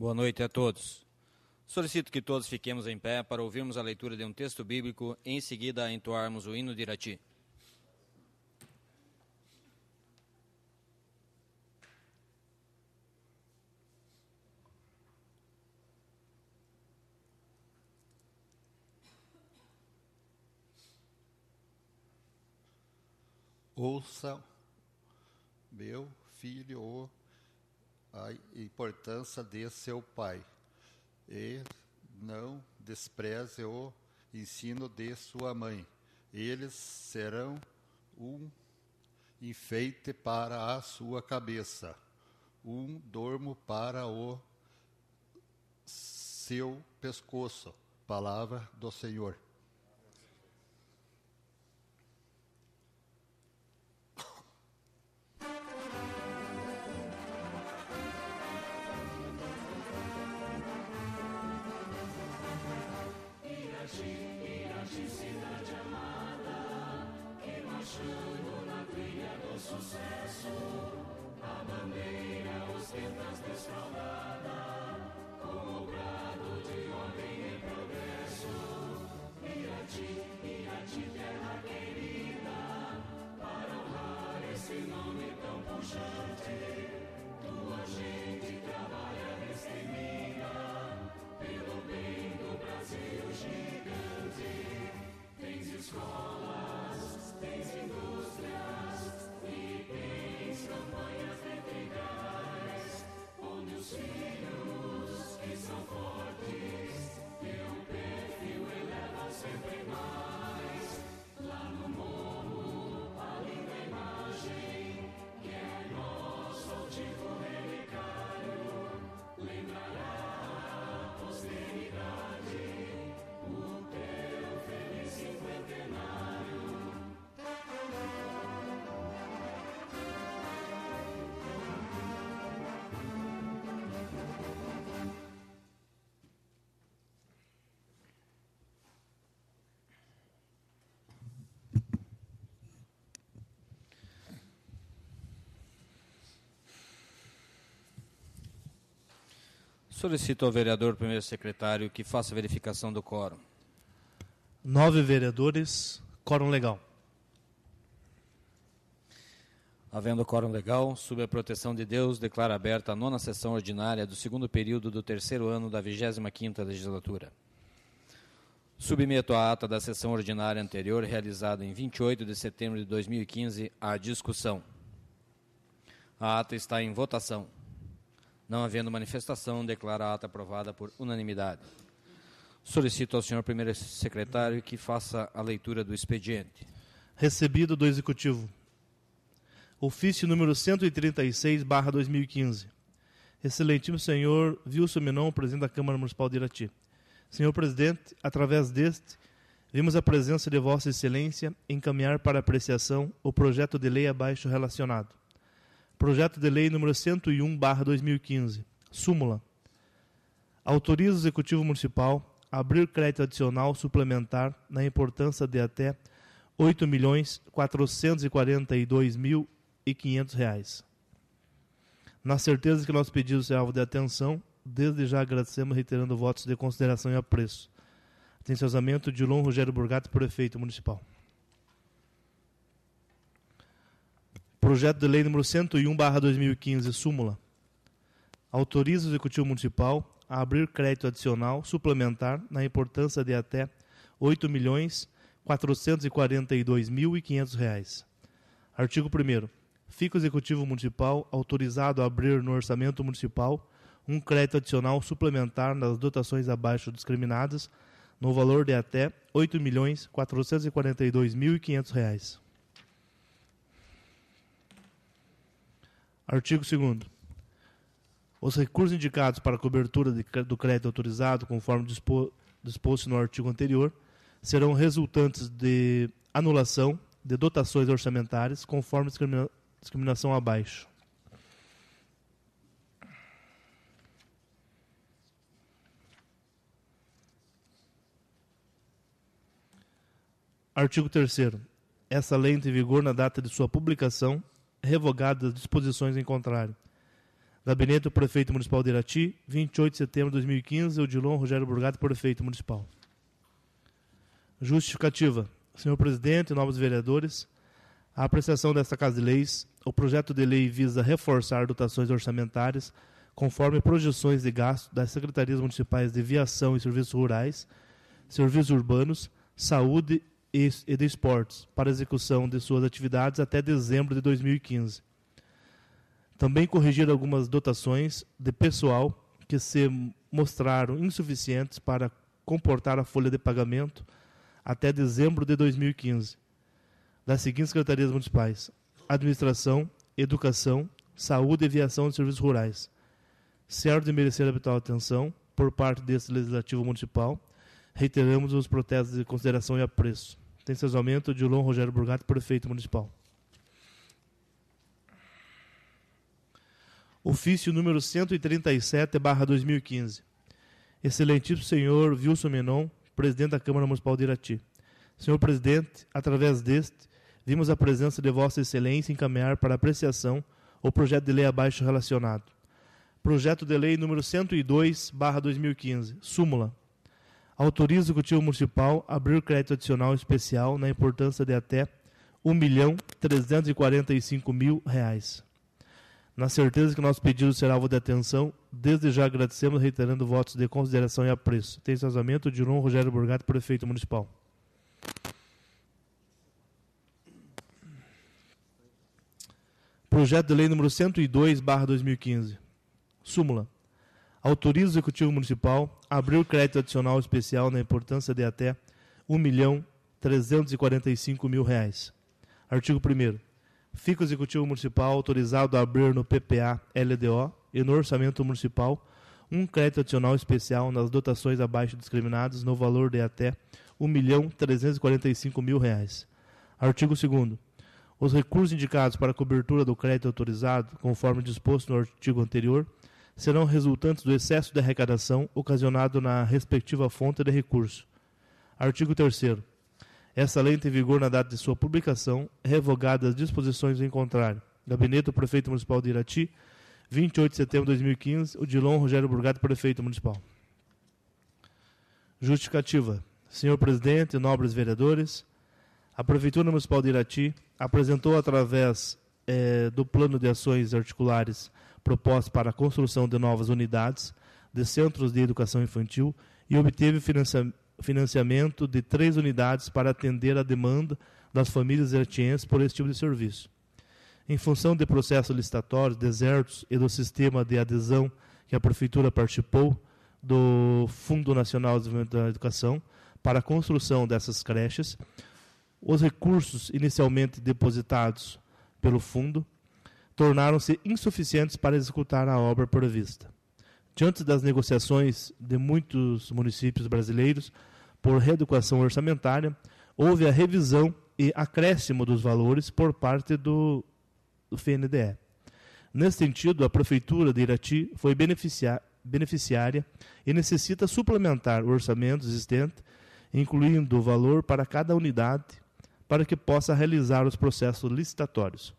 Boa noite a todos. Solicito que todos fiquemos em pé para ouvirmos a leitura de um texto bíblico, em seguida entoarmos o hino de Irati. Ouça, meu filho, o a importância de seu pai e não despreze o ensino de sua mãe. Eles serão um enfeite para a sua cabeça, um dormo para o seu pescoço. Palavra do Senhor. Solicito ao vereador primeiro secretário que faça a verificação do quórum. Nove vereadores, quórum legal. Havendo quórum legal, sob a proteção de Deus, declaro aberta a nona sessão ordinária do segundo período do terceiro ano da 25ª legislatura. Submeto a ata da sessão ordinária anterior, realizada em 28 de setembro de 2015, à discussão. A ata está em votação. Não havendo manifestação, declaro a ata aprovada por unanimidade. Solicito ao senhor primeiro secretário que faça a leitura do expediente. Recebido do Executivo. Ofício número 136, barra 2015. Excelentíssimo senhor Wilson Menon, presidente da Câmara Municipal de Irati. Senhor presidente, através deste, vimos a presença de Vossa Excelência encaminhar para apreciação o projeto de lei abaixo relacionado Projeto de Lei nº 101/2015, súmula. Autoriza o Executivo Municipal a abrir crédito adicional suplementar na importância de até R$ 8.442.500. Na certeza que nosso pedido será alvo de atenção, desde já agradecemos reiterando votos de consideração e apreço. Atenciosamente, Dilon Rogério Burgato, Prefeito Municipal. Projeto de Lei nº 101/2015, súmula. Autoriza o Executivo Municipal a abrir crédito adicional suplementar na importância de até R$ 8.442.500. Artigo 1 Fica o Executivo Municipal autorizado a abrir no orçamento municipal um crédito adicional suplementar nas dotações abaixo discriminadas no valor de até R$ 8.442.500. Artigo 2 Os recursos indicados para cobertura de, do crédito autorizado, conforme dispo, disposto no artigo anterior, serão resultantes de anulação de dotações orçamentárias, conforme discrimina, discriminação abaixo. Artigo 3 Essa lei entra em vigor na data de sua publicação revogadas disposições em contrário. Gabinete do Prefeito Municipal de Irati, 28 de setembro de 2015, Odilon Rogério Burgato, Prefeito Municipal. Justificativa. Senhor Presidente, novos vereadores, a apreciação desta Casa de Leis, o projeto de lei visa reforçar dotações orçamentárias conforme projeções de gasto das Secretarias Municipais de Viação e Serviços Rurais, Serviços Urbanos, Saúde e de Esportes para execução de suas atividades até dezembro de 2015. Também corrigiram algumas dotações de pessoal que se mostraram insuficientes para comportar a folha de pagamento até dezembro de 2015. Das seguintes secretarias municipais: Administração, Educação, Saúde e Aviação de Serviços Rurais. Certo de merecer habitual atenção por parte deste Legislativo Municipal Reiteramos os protestos de consideração e apreço. Tem seus aumentos, Dilon Rogério Burgato, prefeito municipal. Ofício número 137-2015. Excelentíssimo senhor Wilson Menon, presidente da Câmara Municipal de Irati. Senhor presidente, através deste, vimos a presença de Vossa Excelência encaminhar para apreciação o projeto de lei abaixo relacionado. Projeto de Lei número 102, 2015, súmula, autoriza o Executivo Municipal a abrir crédito adicional especial na importância de até R$ 1.345.000. Na certeza que nosso pedido será alvo de atenção, desde já agradecemos, reiterando votos de consideração e apreço. Tem sazamento, Diron Rogério Burgato, Prefeito Municipal. Projeto de Lei número 102, 2015. Súmula autoriza o Executivo Municipal a abrir crédito adicional especial na importância de até R$ 1 mil reais. Artigo 1 Fica o Executivo Municipal autorizado a abrir no PPA LDO e no Orçamento Municipal um crédito adicional especial nas dotações abaixo discriminadas no valor de até R$ 1.345.000. mil reais. Artigo 2 Os recursos indicados para cobertura do crédito autorizado, conforme disposto no artigo anterior, serão resultantes do excesso de arrecadação ocasionado na respectiva fonte de recurso. Artigo 3 Essa lei tem vigor na data de sua publicação, revogadas as disposições em contrário. Gabinete do Prefeito Municipal de Irati, 28 de setembro de 2015, o Dilon Rogério Burgato, Prefeito Municipal. Justificativa. Senhor Presidente, nobres vereadores, a Prefeitura Municipal de Irati apresentou através eh, do Plano de Ações Articulares proposta para a construção de novas unidades de centros de educação infantil e obteve financiamento de três unidades para atender a demanda das famílias ertienses por esse tipo de serviço. Em função de processos licitatórios desertos e do sistema de adesão que a Prefeitura participou do Fundo Nacional de Desenvolvimento da Educação para a construção dessas creches, os recursos inicialmente depositados pelo fundo tornaram-se insuficientes para executar a obra prevista. Diante das negociações de muitos municípios brasileiros por reeducação orçamentária, houve a revisão e acréscimo dos valores por parte do, FNDE. Nesse sentido, a Prefeitura de Irati foi beneficiária e necessita suplementar o orçamento existente, incluindo o valor para cada unidade, para que possa realizar os processos licitatórios.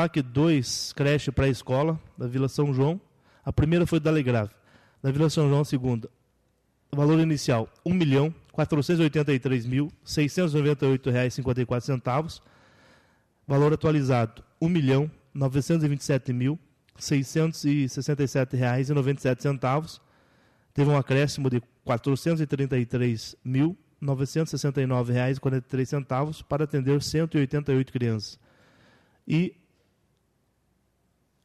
PAC 2, creche para a escola da Vila São João. A primeira foi da Alegrave. Da Vila São João, a segunda. O valor inicial, R$ 1.483.698,54. O Valor atualizado, R$ 1.927.667,97. Teve um acréscimo de R$ 433.969,43 para atender 188 crianças. E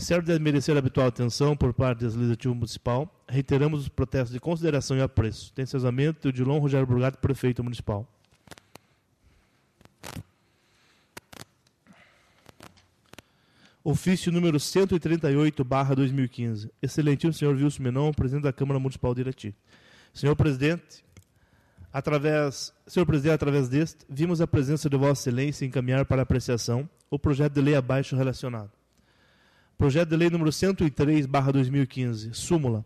Certo de merecer a habitual atenção por parte do Legislativo Municipal, reiteramos os protestos de consideração e apreço. Tem cessamento Dilon Rogério Burgato, Prefeito Municipal. Ofício número 138, barra 2015. Excelentíssimo senhor Wilson Menon, presidente da Câmara Municipal de Irati. Senhor presidente, através, senhor presidente, através deste, vimos a presença de Vossa Excelência encaminhar para apreciação o projeto de lei abaixo relacionado Projeto de Lei número 103, 2015, súmula.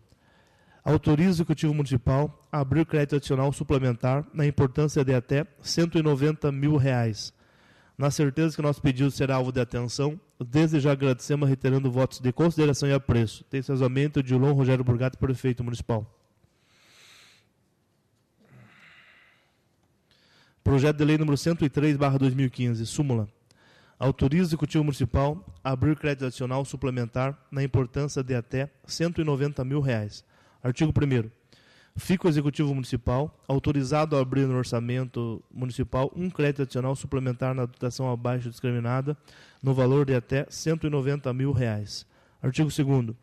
Autoriza o Executivo Municipal a abrir crédito adicional suplementar na importância de até 190 mil reais. Na certeza que nosso pedido será alvo de atenção, desde já agradecemos reiterando votos de consideração e apreço. Textualmente, de Dilon Rogério Burgato, prefeito municipal. Projeto de Lei número 103, 2015, súmula autoriza o Executivo Municipal a abrir crédito adicional suplementar na importância de até 190 mil reais. Artigo 1 Fica o Executivo Municipal autorizado a abrir no orçamento municipal um crédito adicional suplementar na dotação abaixo discriminada no valor de até 190 mil reais. Artigo 2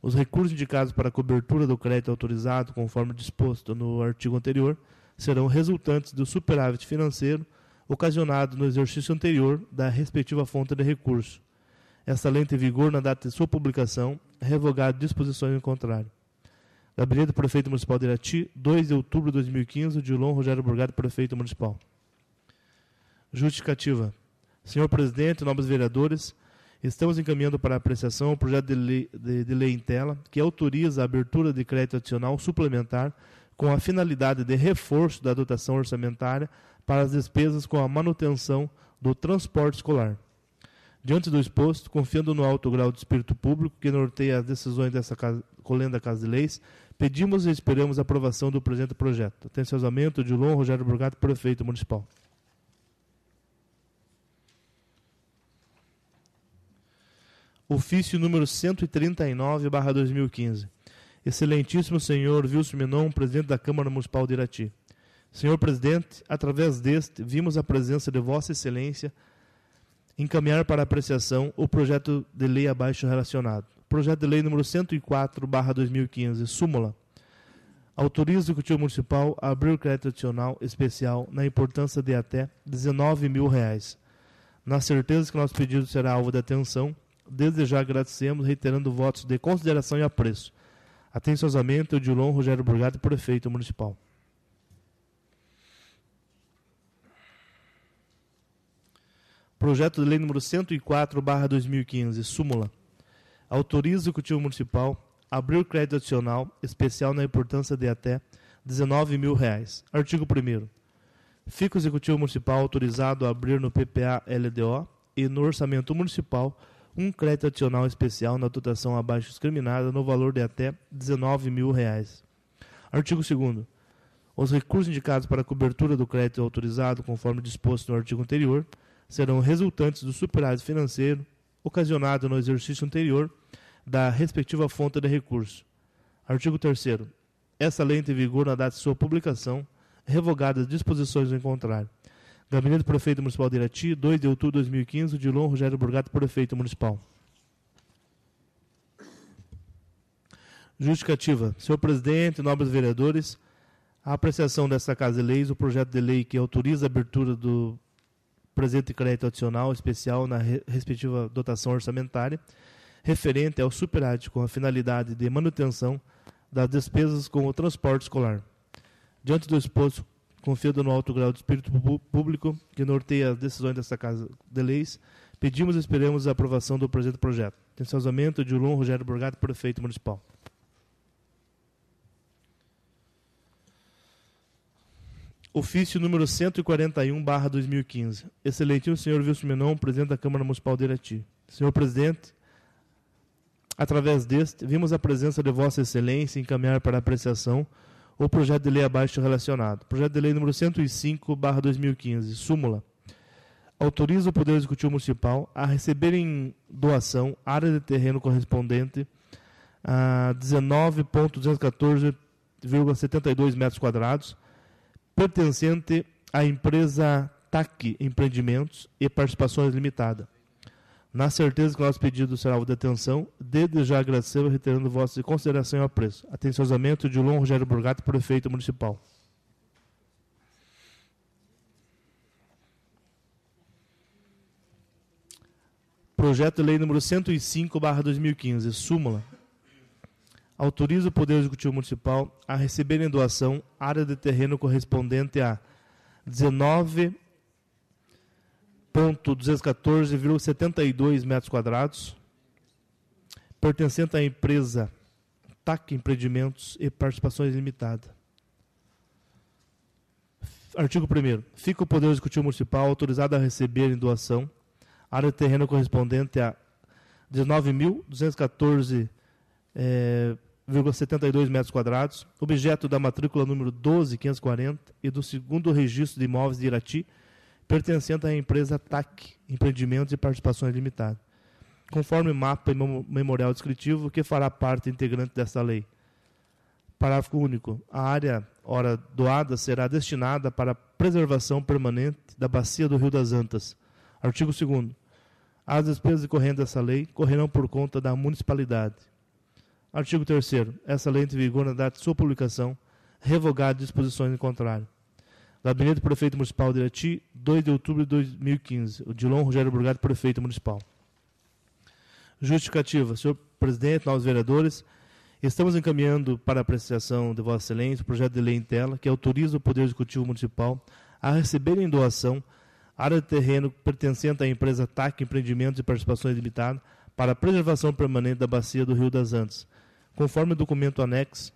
Os recursos indicados para a cobertura do crédito autorizado, conforme disposto no artigo anterior, serão resultantes do superávit financeiro ocasionado no exercício anterior da respectiva fonte de recurso. Esta lei tem vigor na data de sua publicação, revogado disposições em contrário. Gabinete do Prefeito Municipal de Irati, 2 de outubro de 2015, Dilon Rogério Burgado, Prefeito Municipal. Justificativa. Senhor Presidente, nobres vereadores, estamos encaminhando para apreciação o projeto de lei, de, de lei em tela, que autoriza a abertura de crédito adicional suplementar com a finalidade de reforço da dotação orçamentária para as despesas com a manutenção do transporte escolar. Diante do exposto, confiando no alto grau de espírito público que norteia as decisões dessa casa, colenda Casa de Leis, pedimos e esperamos a aprovação do presente projeto. Atenciosamente, Dilon Rogério Burgato, prefeito municipal. Ofício número 139, 2015. Excelentíssimo senhor Wilson Menon, presidente da Câmara Municipal de Irati Senhor presidente, através deste, vimos a presença de Vossa Excelência encaminhar para apreciação o projeto de lei abaixo relacionado. Projeto de lei número 104/2015, súmula. Autoriza o Executivo Municipal a abrir o crédito adicional especial na importância de até 19 mil reais. Na certeza que nosso pedido será alvo de atenção, desde já agradecemos, reiterando votos de consideração e apreço. Atenciosamente, o Dilon Rogério Burgado, prefeito municipal. Projeto de Lei número 104/2015, súmula. Autoriza o Executivo Municipal a abrir crédito adicional especial na importância de até 19 mil reais. Artigo 1 Fica o Executivo Municipal autorizado a abrir no PPA LDO e no Orçamento Municipal um crédito adicional especial na dotação abaixo discriminada no valor de até 19 mil reais. Artigo 2 Os recursos indicados para a cobertura do crédito autorizado, conforme disposto no artigo anterior, serão resultantes do superávit financeiro ocasionado no exercício anterior da respectiva fonte de recurso. Artigo 3 Essa lei entra em vigor na data de sua publicação, revogadas disposições em contrário. Gabinete do Prefeito Municipal de Irati, 2 de outubro de 2015, Dilon Rogério Burgato, Prefeito Municipal. Justificativa. Senhor Presidente, nobres vereadores, a apreciação desta Casa de Leis, o projeto de lei que autoriza a abertura do presente crédito adicional especial na respectiva dotação orçamentária, referente ao superávit com a finalidade de manutenção das despesas com o transporte escolar. Diante do exposto, confiando no alto grau de espírito público que norteia as decisões desta Casa de Leis, pedimos e esperamos a aprovação do presente projeto. de Dilon Rogério Borgato, prefeito municipal. Ofício número 141/2015. Excelentíssimo senhor Wilson Menon, presidente da Câmara Municipal de Irati. Senhor presidente, através deste, vimos a presença de Vossa Excelência encaminhar para apreciação o projeto de lei abaixo relacionado. Projeto de lei número 105/2015, súmula. Autoriza o Poder Executivo Municipal a receber em doação área de terreno correspondente a 19.214,72 metros quadrados pertencente à empresa TAC Empreendimentos e Participações Limitada. Na certeza que o nosso pedido será o de atenção, desde já agradecemos reiterando vossa consideração e apreço. Atenciosamente, Dilon Rogério Burgato, prefeito municipal. Projeto de Lei número 105, 2015, súmula autoriza o Poder Executivo Municipal a receber em doação área de terreno correspondente a 19.214,72 metros quadrados, pertencente à empresa TAC Empreendimentos e Participações Limitada. Artigo 1 Fica o Poder Executivo Municipal autorizado a receber em doação área de terreno correspondente a 19.214 é, 1,72 metros quadrados, objeto da matrícula número 12540 e do segundo registro de imóveis de Irati, pertencente à empresa TAC, Empreendimentos e Participações Limitadas, conforme mapa e memorial descritivo que fará parte integrante desta lei. Parágrafo único. A área hora doada será destinada para preservação permanente da bacia do Rio das Antas. Artigo 2 As despesas decorrentes dessa lei correrão por conta da municipalidade. Artigo 3 Essa lei entra em vigor na data de sua publicação, revogada disposições em contrário. Gabinete do Prefeito Municipal de Irati, 2 de outubro de 2015. O Dilon Rogério Burgado, Prefeito Municipal. Justificativa. Senhor Presidente, nós vereadores, estamos encaminhando para apreciação de Vossa Excelência o projeto de lei em tela que autoriza o Poder Executivo Municipal a receber em doação área de terreno pertencente à empresa TAC Empreendimentos e Participações Limitada para a preservação permanente da bacia do Rio das Antas conforme o documento anexo,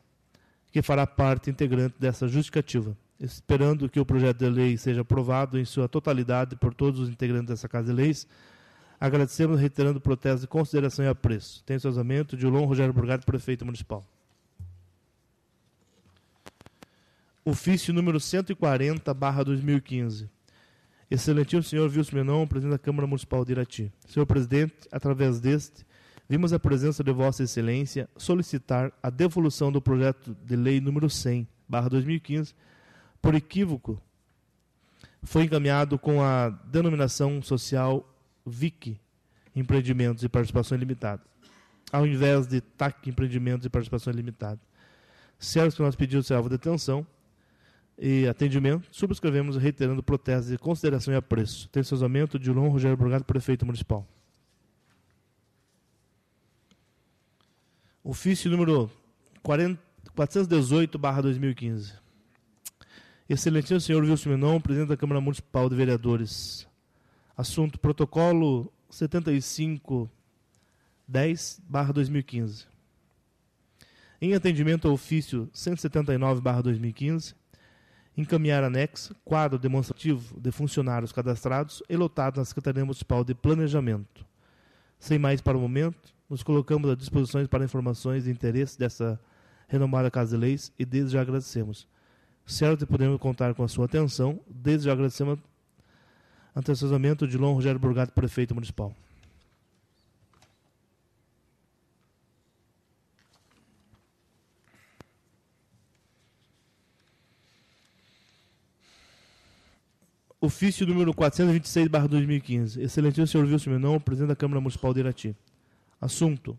que fará parte integrante dessa justificativa. Esperando que o projeto de lei seja aprovado em sua totalidade por todos os integrantes dessa Casa de Leis, agradecemos reiterando o protesto de consideração e apreço. Tem de Dilon Rogério Burgado, prefeito municipal. Ofício número 140, barra 2015. Excelentíssimo senhor Wilson Menon, presidente da Câmara Municipal de Irati. Senhor presidente, através deste, vimos a presença de Vossa Excelência solicitar a devolução do projeto de lei número 100, 2015, por equívoco, foi encaminhado com a denominação social VIC, Empreendimentos e Participação Ilimitada, ao invés de TAC, Empreendimentos e Participação Ilimitada. Certo que nós pedimos de detenção e atendimento, subscrevemos reiterando protesto de consideração e apreço. Tem sozamento de Rogério Brugado, Prefeito Municipal. Ofício número 418-2015. Excelentíssimo senhor Wilson Menon, presidente da Câmara Municipal de Vereadores. Assunto: Protocolo 7510-2015. Em atendimento ao ofício 179-2015, encaminhar anexo, quadro demonstrativo de funcionários cadastrados e lotado na Secretaria Municipal de Planejamento. Sem mais para o momento, nos colocamos à disposição para informações e interesse dessa renomada Casa de Leis e desde já agradecemos. Certo que podemos contar com a sua atenção, desde já agradecemos antecipadamente de Lom Rogério Burgato, prefeito municipal. Ofício número 426, barra 2015. Excelentíssimo senhor Wilson Menon, presidente da Câmara Municipal de Irati. Assunto: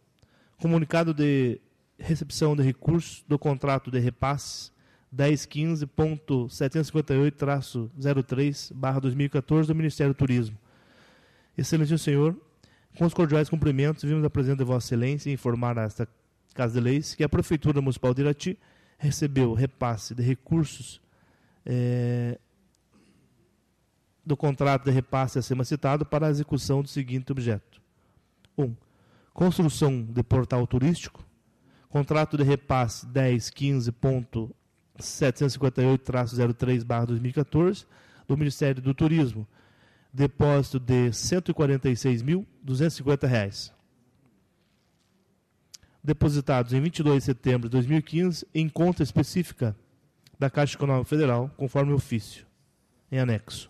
Comunicado de recepção de recursos do contrato de repasse 1015.758-03-2014 do Ministério do Turismo. Excelentíssimo senhor, com os cordiais cumprimentos, vimos a presença de Vossa Excelência informar a esta Casa de Leis que a Prefeitura Municipal de Irati recebeu repasse de recursos é, do contrato de repasse acima citado para a execução do seguinte objeto: 1. Um, construção de portal turístico, contrato de repasse 1015.758-03-2014 do Ministério do Turismo, depósito de R$ 146.250. Depositados em 22 de setembro de 2015 em conta específica da Caixa Econômica Federal, conforme ofício, em anexo.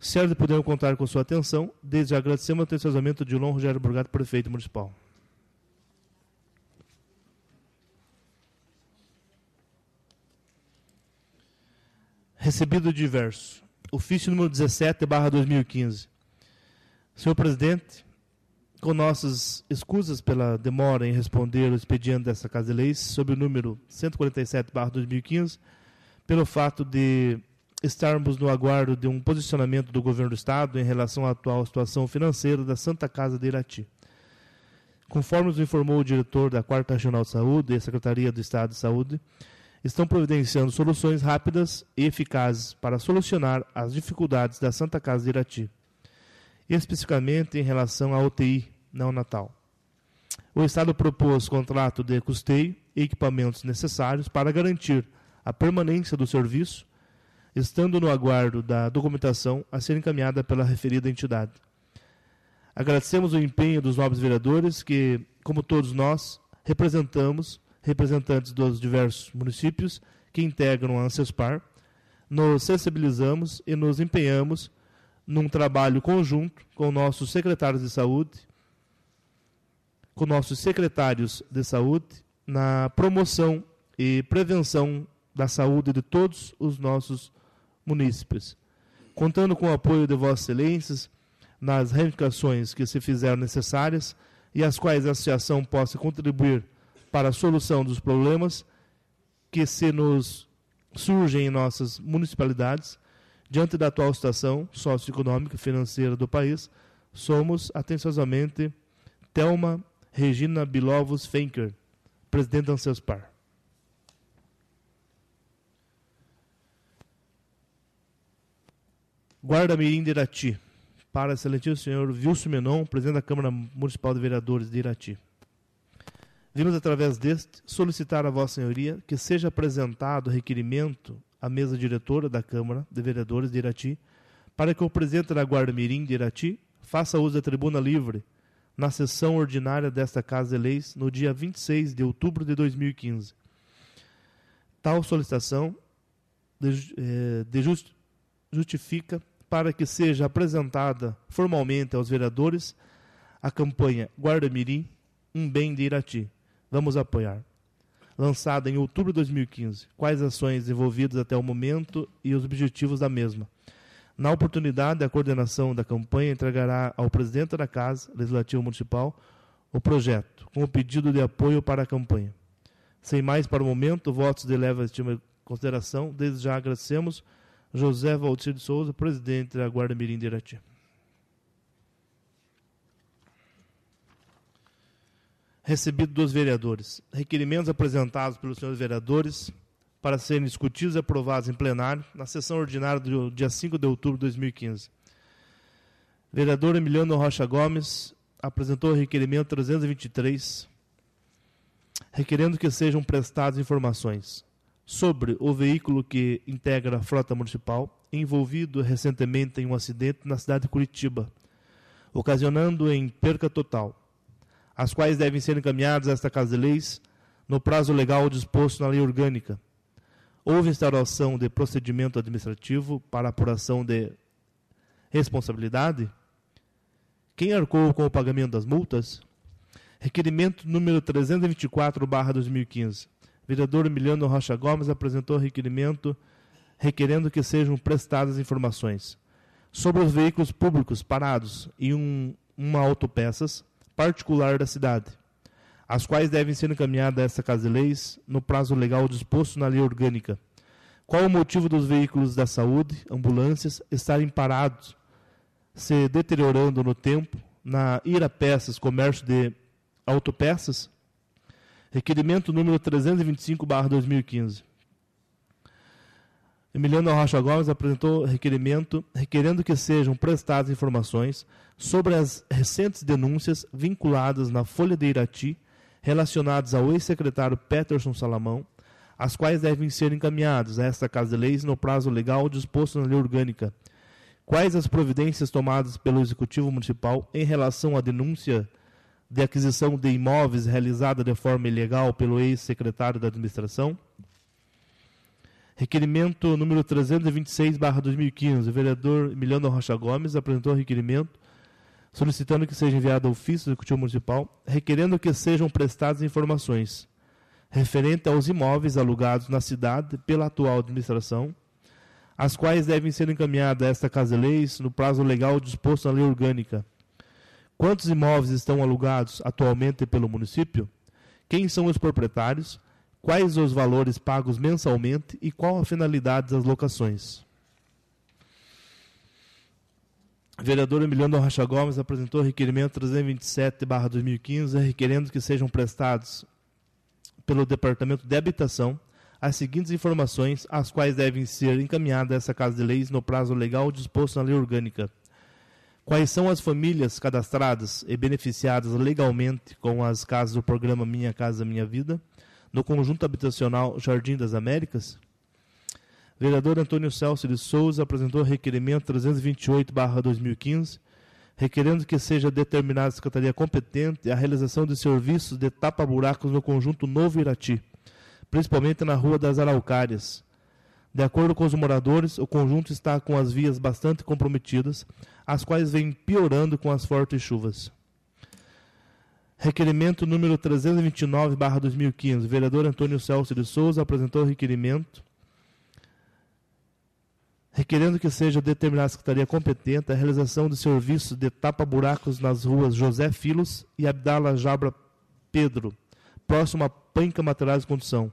Sério de poder contar com sua atenção, desde agradecemos atenciosamente de Dilon Rogério Burgato, prefeito municipal. Recebido diverso. Ofício número 17, barra 2015. Senhor presidente, com nossas escusas pela demora em responder o expediente dessa Casa de Leis, sob o número 147, barra 2015, pelo fato de estarmos no aguardo de um posicionamento do governo do Estado em relação à atual situação financeira da Santa Casa de Irati. Conforme nos informou o diretor da Quarta Regional de Saúde e a Secretaria do Estado de Saúde, estão providenciando soluções rápidas e eficazes para solucionar as dificuldades da Santa Casa de Irati, especificamente em relação à UTI não natal. O Estado propôs contrato de custeio e equipamentos necessários para garantir a permanência do serviço estando no aguardo da documentação a ser encaminhada pela referida entidade. Agradecemos o empenho dos nobres vereadores que, como todos nós, representamos representantes dos diversos municípios que integram a ANSESPAR, nos sensibilizamos e nos empenhamos num trabalho conjunto com nossos secretários de saúde, com nossos secretários de saúde, na promoção e prevenção da saúde de todos os nossos munícipes. Contando com o apoio de Vossas Excelências nas reivindicações que se fizeram necessárias e às quais a Associação possa contribuir para a solução dos problemas que se nos surgem em nossas municipalidades, diante da atual situação socioeconômica e financeira do país, somos atenciosamente Telma Regina Bilovos Fenker, presidente da Ancelspar. Guarda Mirim de Irati. Para excelentíssimo senhor Wilson Menon, presidente da Câmara Municipal de Vereadores de Irati. Vimos através deste solicitar a Vossa Senhoria que seja apresentado requerimento à mesa diretora da Câmara de Vereadores de Irati para que o presidente da Guarda Mirim de Irati faça uso da tribuna livre na sessão ordinária desta Casa de Leis no dia 26 de outubro de 2015. Tal solicitação de, eh, de just, justifica para que seja apresentada formalmente aos vereadores a campanha Guarda Mirim, um bem de Irati. Vamos apoiar. Lançada em outubro de 2015, quais ações envolvidas até o momento e os objetivos da mesma. Na oportunidade, a coordenação da campanha entregará ao presidente da Casa Legislativa Municipal o projeto, com o pedido de apoio para a campanha. Sem mais para o momento, votos de leva estima consideração. Desde já agradecemos José Valdir de Souza, presidente da Guarda Mirim de Irati. Recebido dos vereadores. Requerimentos apresentados pelos senhores vereadores para serem discutidos e aprovados em plenário na sessão ordinária do dia 5 de outubro de 2015. Vereador Emiliano Rocha Gomes apresentou o requerimento 323, requerendo que sejam prestadas informações sobre o veículo que integra a frota municipal, envolvido recentemente em um acidente na cidade de Curitiba, ocasionando em perca total, as quais devem ser encaminhadas a esta Casa de Leis no prazo legal disposto na Lei Orgânica. Houve instauração de procedimento administrativo para apuração de responsabilidade. Quem arcou com o pagamento das multas? Requerimento número 324/2015 vereador Emiliano Rocha Gomes apresentou requerimento requerendo que sejam prestadas informações sobre os veículos públicos parados em um, uma autopeças particular da cidade, as quais devem ser encaminhadas a esta Casa de Leis no prazo legal disposto na lei orgânica. Qual o motivo dos veículos da saúde, ambulâncias, estarem parados, se deteriorando no tempo, na ira peças, comércio de autopeças, Requerimento número 325/2015. Emiliano Rocha Gomes apresentou requerimento requerendo que sejam prestadas informações sobre as recentes denúncias vinculadas na Folha de Irati relacionadas ao ex-secretário Peterson Salamão, as quais devem ser encaminhadas a esta Casa de Leis no prazo legal disposto na Lei Orgânica. Quais as providências tomadas pelo Executivo Municipal em relação à denúncia de aquisição de imóveis realizada de forma ilegal pelo ex-secretário da Administração. Requerimento número 326/2015. O vereador Emiliano Rocha Gomes apresentou o requerimento solicitando que seja enviado ao ofício do Executivo Municipal, requerendo que sejam prestadas informações referente aos imóveis alugados na cidade pela atual administração, as quais devem ser encaminhadas a esta Casa de Leis no prazo legal disposto na Lei Orgânica Quantos imóveis estão alugados atualmente pelo município? Quem são os proprietários? Quais os valores pagos mensalmente e qual a finalidade das locações? Vereador Emiliano Rocha Gomes apresentou requerimento 327-2015, requerendo que sejam prestados pelo Departamento de Habitação as seguintes informações, as quais devem ser encaminhadas a essa Casa de Leis no prazo legal disposto na Lei Orgânica Quais são as famílias cadastradas e beneficiadas legalmente com as casas do programa Minha Casa Minha Vida no conjunto habitacional Jardim das Américas? Vereador Antônio Celso de Souza apresentou requerimento 328/2015, requerendo que seja determinada a secretaria competente a realização de serviços de tapa-buracos no conjunto Novo Irati, principalmente na Rua das Araucárias de acordo com os moradores, o conjunto está com as vias bastante comprometidas, as quais vêm piorando com as fortes chuvas. Requerimento número 329/2015. Vereador Antônio Celso de Souza apresentou o requerimento requerendo que seja determinada a secretaria competente a realização de serviços de tapa-buracos nas ruas José Filos e Abdala Jabra Pedro, próximo à Panca Materiais de Condução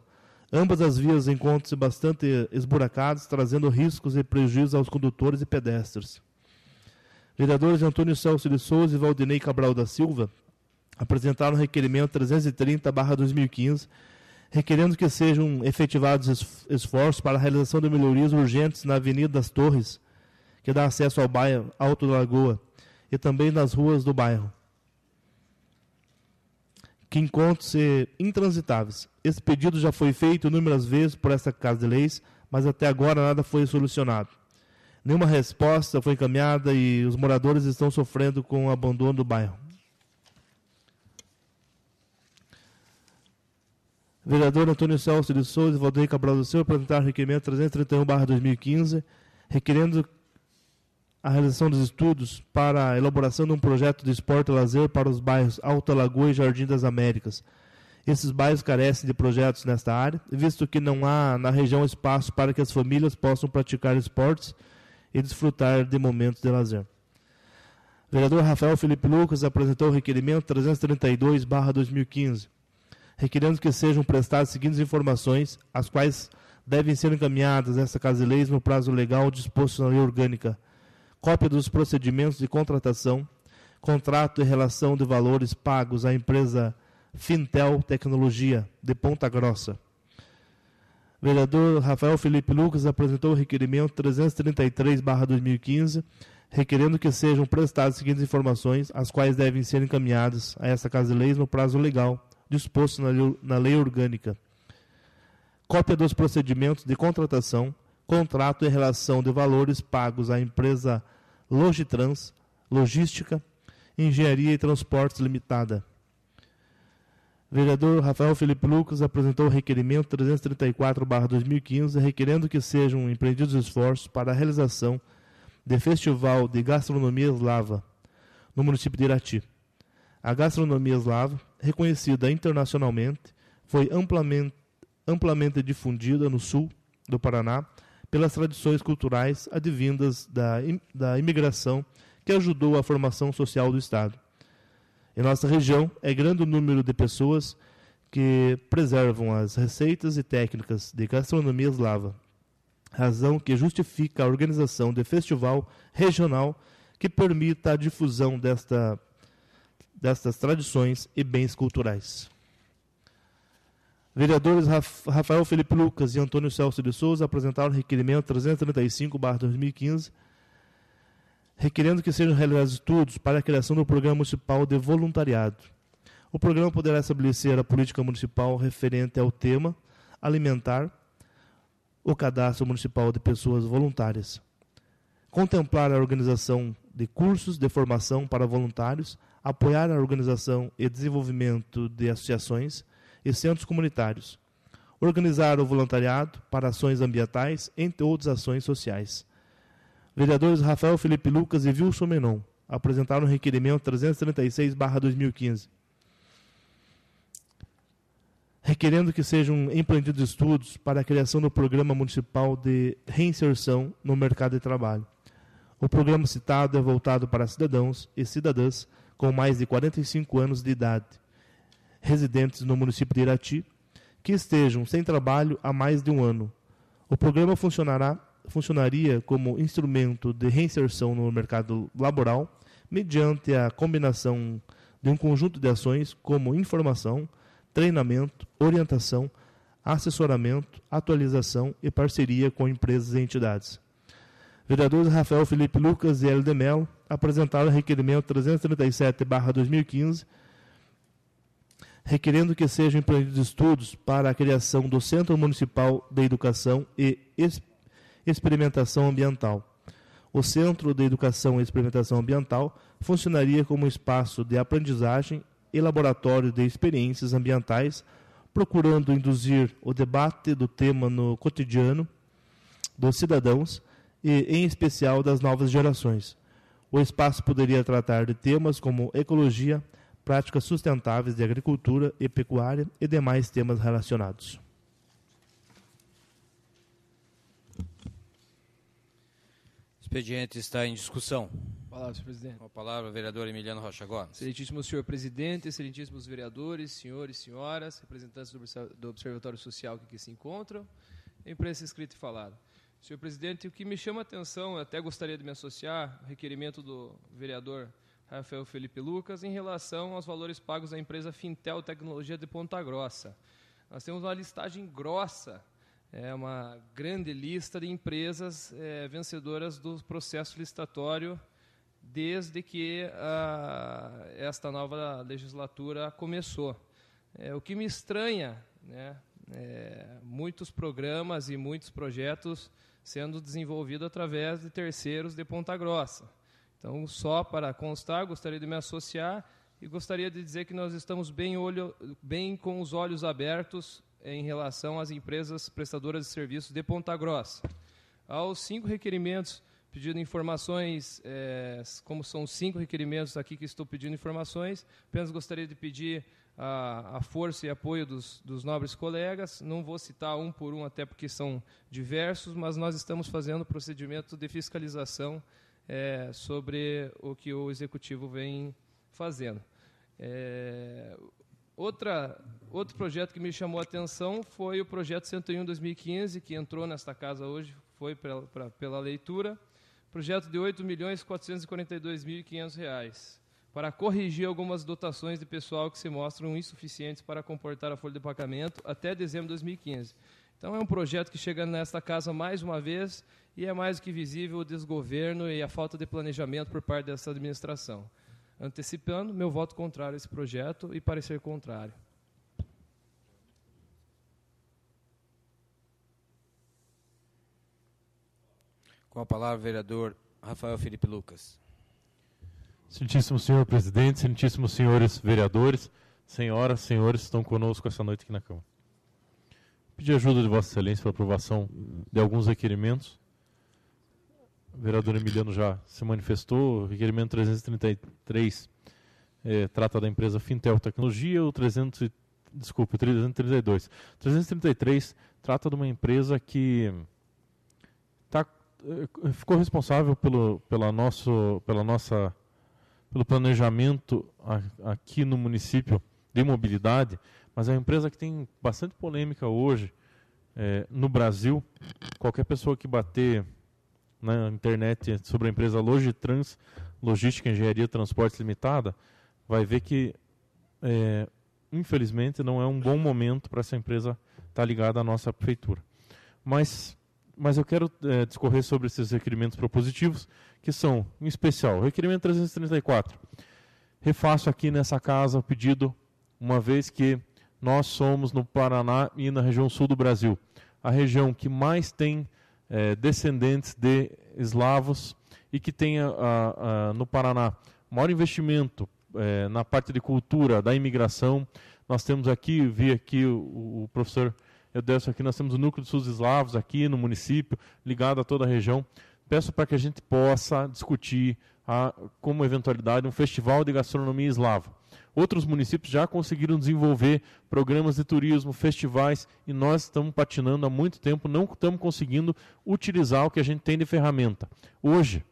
Ambas as vias encontram-se bastante esburacadas, trazendo riscos e prejuízos aos condutores e pedestres. Vereadores Antônio Celso de Souza e Valdinei Cabral da Silva apresentaram o requerimento 330-2015, requerendo que sejam efetivados esforços para a realização de melhorias urgentes na Avenida das Torres, que dá acesso ao bairro Alto da Lagoa, e também nas ruas do bairro, que encontram-se intransitáveis. Esse pedido já foi feito inúmeras vezes por esta Casa de Leis, mas até agora nada foi solucionado. Nenhuma resposta foi encaminhada e os moradores estão sofrendo com o abandono do bairro. Vereador Antônio Celso de Souza e Valdeir Cabral do Seu apresentaram requerimento 331-2015, requerendo a realização dos estudos para a elaboração de um projeto de esporte e lazer para os bairros Alta Lagoa e Jardim das Américas. Esses bairros carecem de projetos nesta área, visto que não há na região espaço para que as famílias possam praticar esportes e desfrutar de momentos de lazer. O vereador Rafael Felipe Lucas apresentou o requerimento 332-2015, requerendo que sejam prestadas as seguintes informações, as quais devem ser encaminhadas a esta Casa de Leis no prazo legal disposto na Lei Orgânica cópia dos procedimentos de contratação, contrato e relação de valores pagos à empresa Fintel Tecnologia, de Ponta Grossa. O vereador Rafael Felipe Lucas apresentou o requerimento 333-2015, requerendo que sejam prestadas as seguintes informações, as quais devem ser encaminhadas a esta Casa de Leis no prazo legal, disposto na lei, na lei orgânica. Cópia dos procedimentos de contratação, contrato e relação de valores pagos à empresa Logitrans, Logística, Engenharia e Transportes Limitada. Vereador Rafael Felipe Lucas apresentou o requerimento 334-2015, requerendo que sejam empreendidos esforços para a realização de Festival de Gastronomia Eslava no município de Irati. A gastronomia eslava, reconhecida internacionalmente, foi amplamente, amplamente difundida no sul do Paraná pelas tradições culturais advindas da, da imigração que ajudou a formação social do Estado. Em nossa região, é grande o número de pessoas que preservam as receitas e técnicas de gastronomia eslava, razão que justifica a organização de festival regional que permita a difusão desta, destas tradições e bens culturais. Vereadores Rafael Felipe Lucas e Antônio Celso de Souza apresentaram requerimento 335-2015, requerendo que sejam realizados estudos para a criação do Programa Municipal de Voluntariado. O programa poderá estabelecer a política municipal referente ao tema alimentar, o cadastro municipal de pessoas voluntárias, contemplar a organização de cursos de formação para voluntários, apoiar a organização e desenvolvimento de associações, e centros comunitários. Organizar o voluntariado para ações ambientais, entre outras ações sociais. Vereadores Rafael Felipe Lucas e Wilson Menon apresentaram o requerimento 336-2015, requerendo que sejam empreendidos estudos para a criação do Programa Municipal de Reinserção no Mercado de Trabalho. O programa citado é voltado para cidadãos e cidadãs com mais de 45 anos de idade, residentes no município de Irati que estejam sem trabalho há mais de um ano. O programa funcionará, funcionaria como instrumento de reinserção no mercado laboral mediante a combinação de um conjunto de ações como informação, treinamento, orientação, assessoramento, atualização e parceria com empresas e entidades. Vereadores Rafael Felipe Lucas e L de Mello apresentaram o requerimento 337-2015 requerendo que sejam empreendidos estudos para a criação do Centro Municipal de Educação e Experimentação Ambiental. O Centro de Educação e Experimentação Ambiental funcionaria como espaço de aprendizagem e laboratório de experiências ambientais, procurando induzir o debate do tema no cotidiano dos cidadãos e, em especial, das novas gerações. O espaço poderia tratar de temas como ecologia, práticas sustentáveis de agricultura e pecuária e demais temas relacionados. O expediente está em discussão. Palavra, senhor presidente. Com a palavra, o vereador Emiliano Rocha Gomes. Excelentíssimo senhor presidente, excelentíssimos vereadores, senhores, senhoras, representantes do Observatório Social que aqui se encontram, imprensa escrita e falada. Senhor presidente, o que me chama a atenção, eu até gostaria de me associar ao requerimento do vereador Rafael Felipe Lucas, em relação aos valores pagos à empresa Fintel Tecnologia de Ponta Grossa. Nós temos uma listagem grossa, é uma grande lista de empresas é, vencedoras do processo licitatório desde que a, esta nova legislatura começou. É, o que me estranha, né, é, muitos programas e muitos projetos sendo desenvolvidos através de terceiros de ponta grossa. Então, só para constar, gostaria de me associar e gostaria de dizer que nós estamos bem, olho, bem com os olhos abertos em relação às empresas prestadoras de serviços de Ponta Grossa. Aos cinco requerimentos pedindo informações, é, como são cinco requerimentos aqui que estou pedindo informações, apenas gostaria de pedir a, a força e apoio dos, dos nobres colegas. Não vou citar um por um, até porque são diversos, mas nós estamos fazendo o procedimento de fiscalização é, sobre o que o executivo vem fazendo. É, outra, outro projeto que me chamou a atenção foi o projeto 101-2015, que entrou nesta casa hoje, foi pela, pra, pela leitura. Projeto de R$ 8.442.500 para corrigir algumas dotações de pessoal que se mostram insuficientes para comportar a folha de pagamento até dezembro de 2015. Então, é um projeto que chega nesta casa mais uma vez e é mais do que visível o desgoverno e a falta de planejamento por parte dessa administração. Antecipando, meu voto contrário a esse projeto e parecer contrário. Com a palavra, o vereador Rafael Felipe Lucas. Santíssimo senhor presidente, santíssimos senhores vereadores, senhoras, senhores estão conosco essa noite aqui na Câmara. Pedi ajuda de Vossa Excelência para aprovação de alguns requerimentos vereador Emiliano já se manifestou, o requerimento 333 é, trata da empresa Fintel Tecnologia, o 300, desculpa, 332. 333 trata de uma empresa que tá, é, ficou responsável pelo, pela, nosso, pela nossa, pelo planejamento a, aqui no município de mobilidade, mas é uma empresa que tem bastante polêmica hoje é, no Brasil. Qualquer pessoa que bater na né, internet sobre a empresa Logitrans, Logística Engenharia Transportes Limitada, vai ver que, é, infelizmente, não é um bom momento para essa empresa estar tá ligada à nossa prefeitura. Mas, mas eu quero é, discorrer sobre esses requerimentos propositivos, que são, em especial, requerimento 334. Refaço aqui nessa casa o pedido, uma vez que nós somos no Paraná e na região sul do Brasil, a região que mais tem é, descendentes de eslavos e que tenha a, a, no Paraná maior investimento é, na parte de cultura, da imigração. Nós temos aqui, vi aqui o, o professor Edelson, aqui nós temos o núcleo dos Sus eslavos aqui no município, ligado a toda a região. Peço para que a gente possa discutir a, como eventualidade um festival de gastronomia eslava. Outros municípios já conseguiram desenvolver programas de turismo, festivais, e nós estamos patinando há muito tempo, não estamos conseguindo utilizar o que a gente tem de ferramenta. Hoje,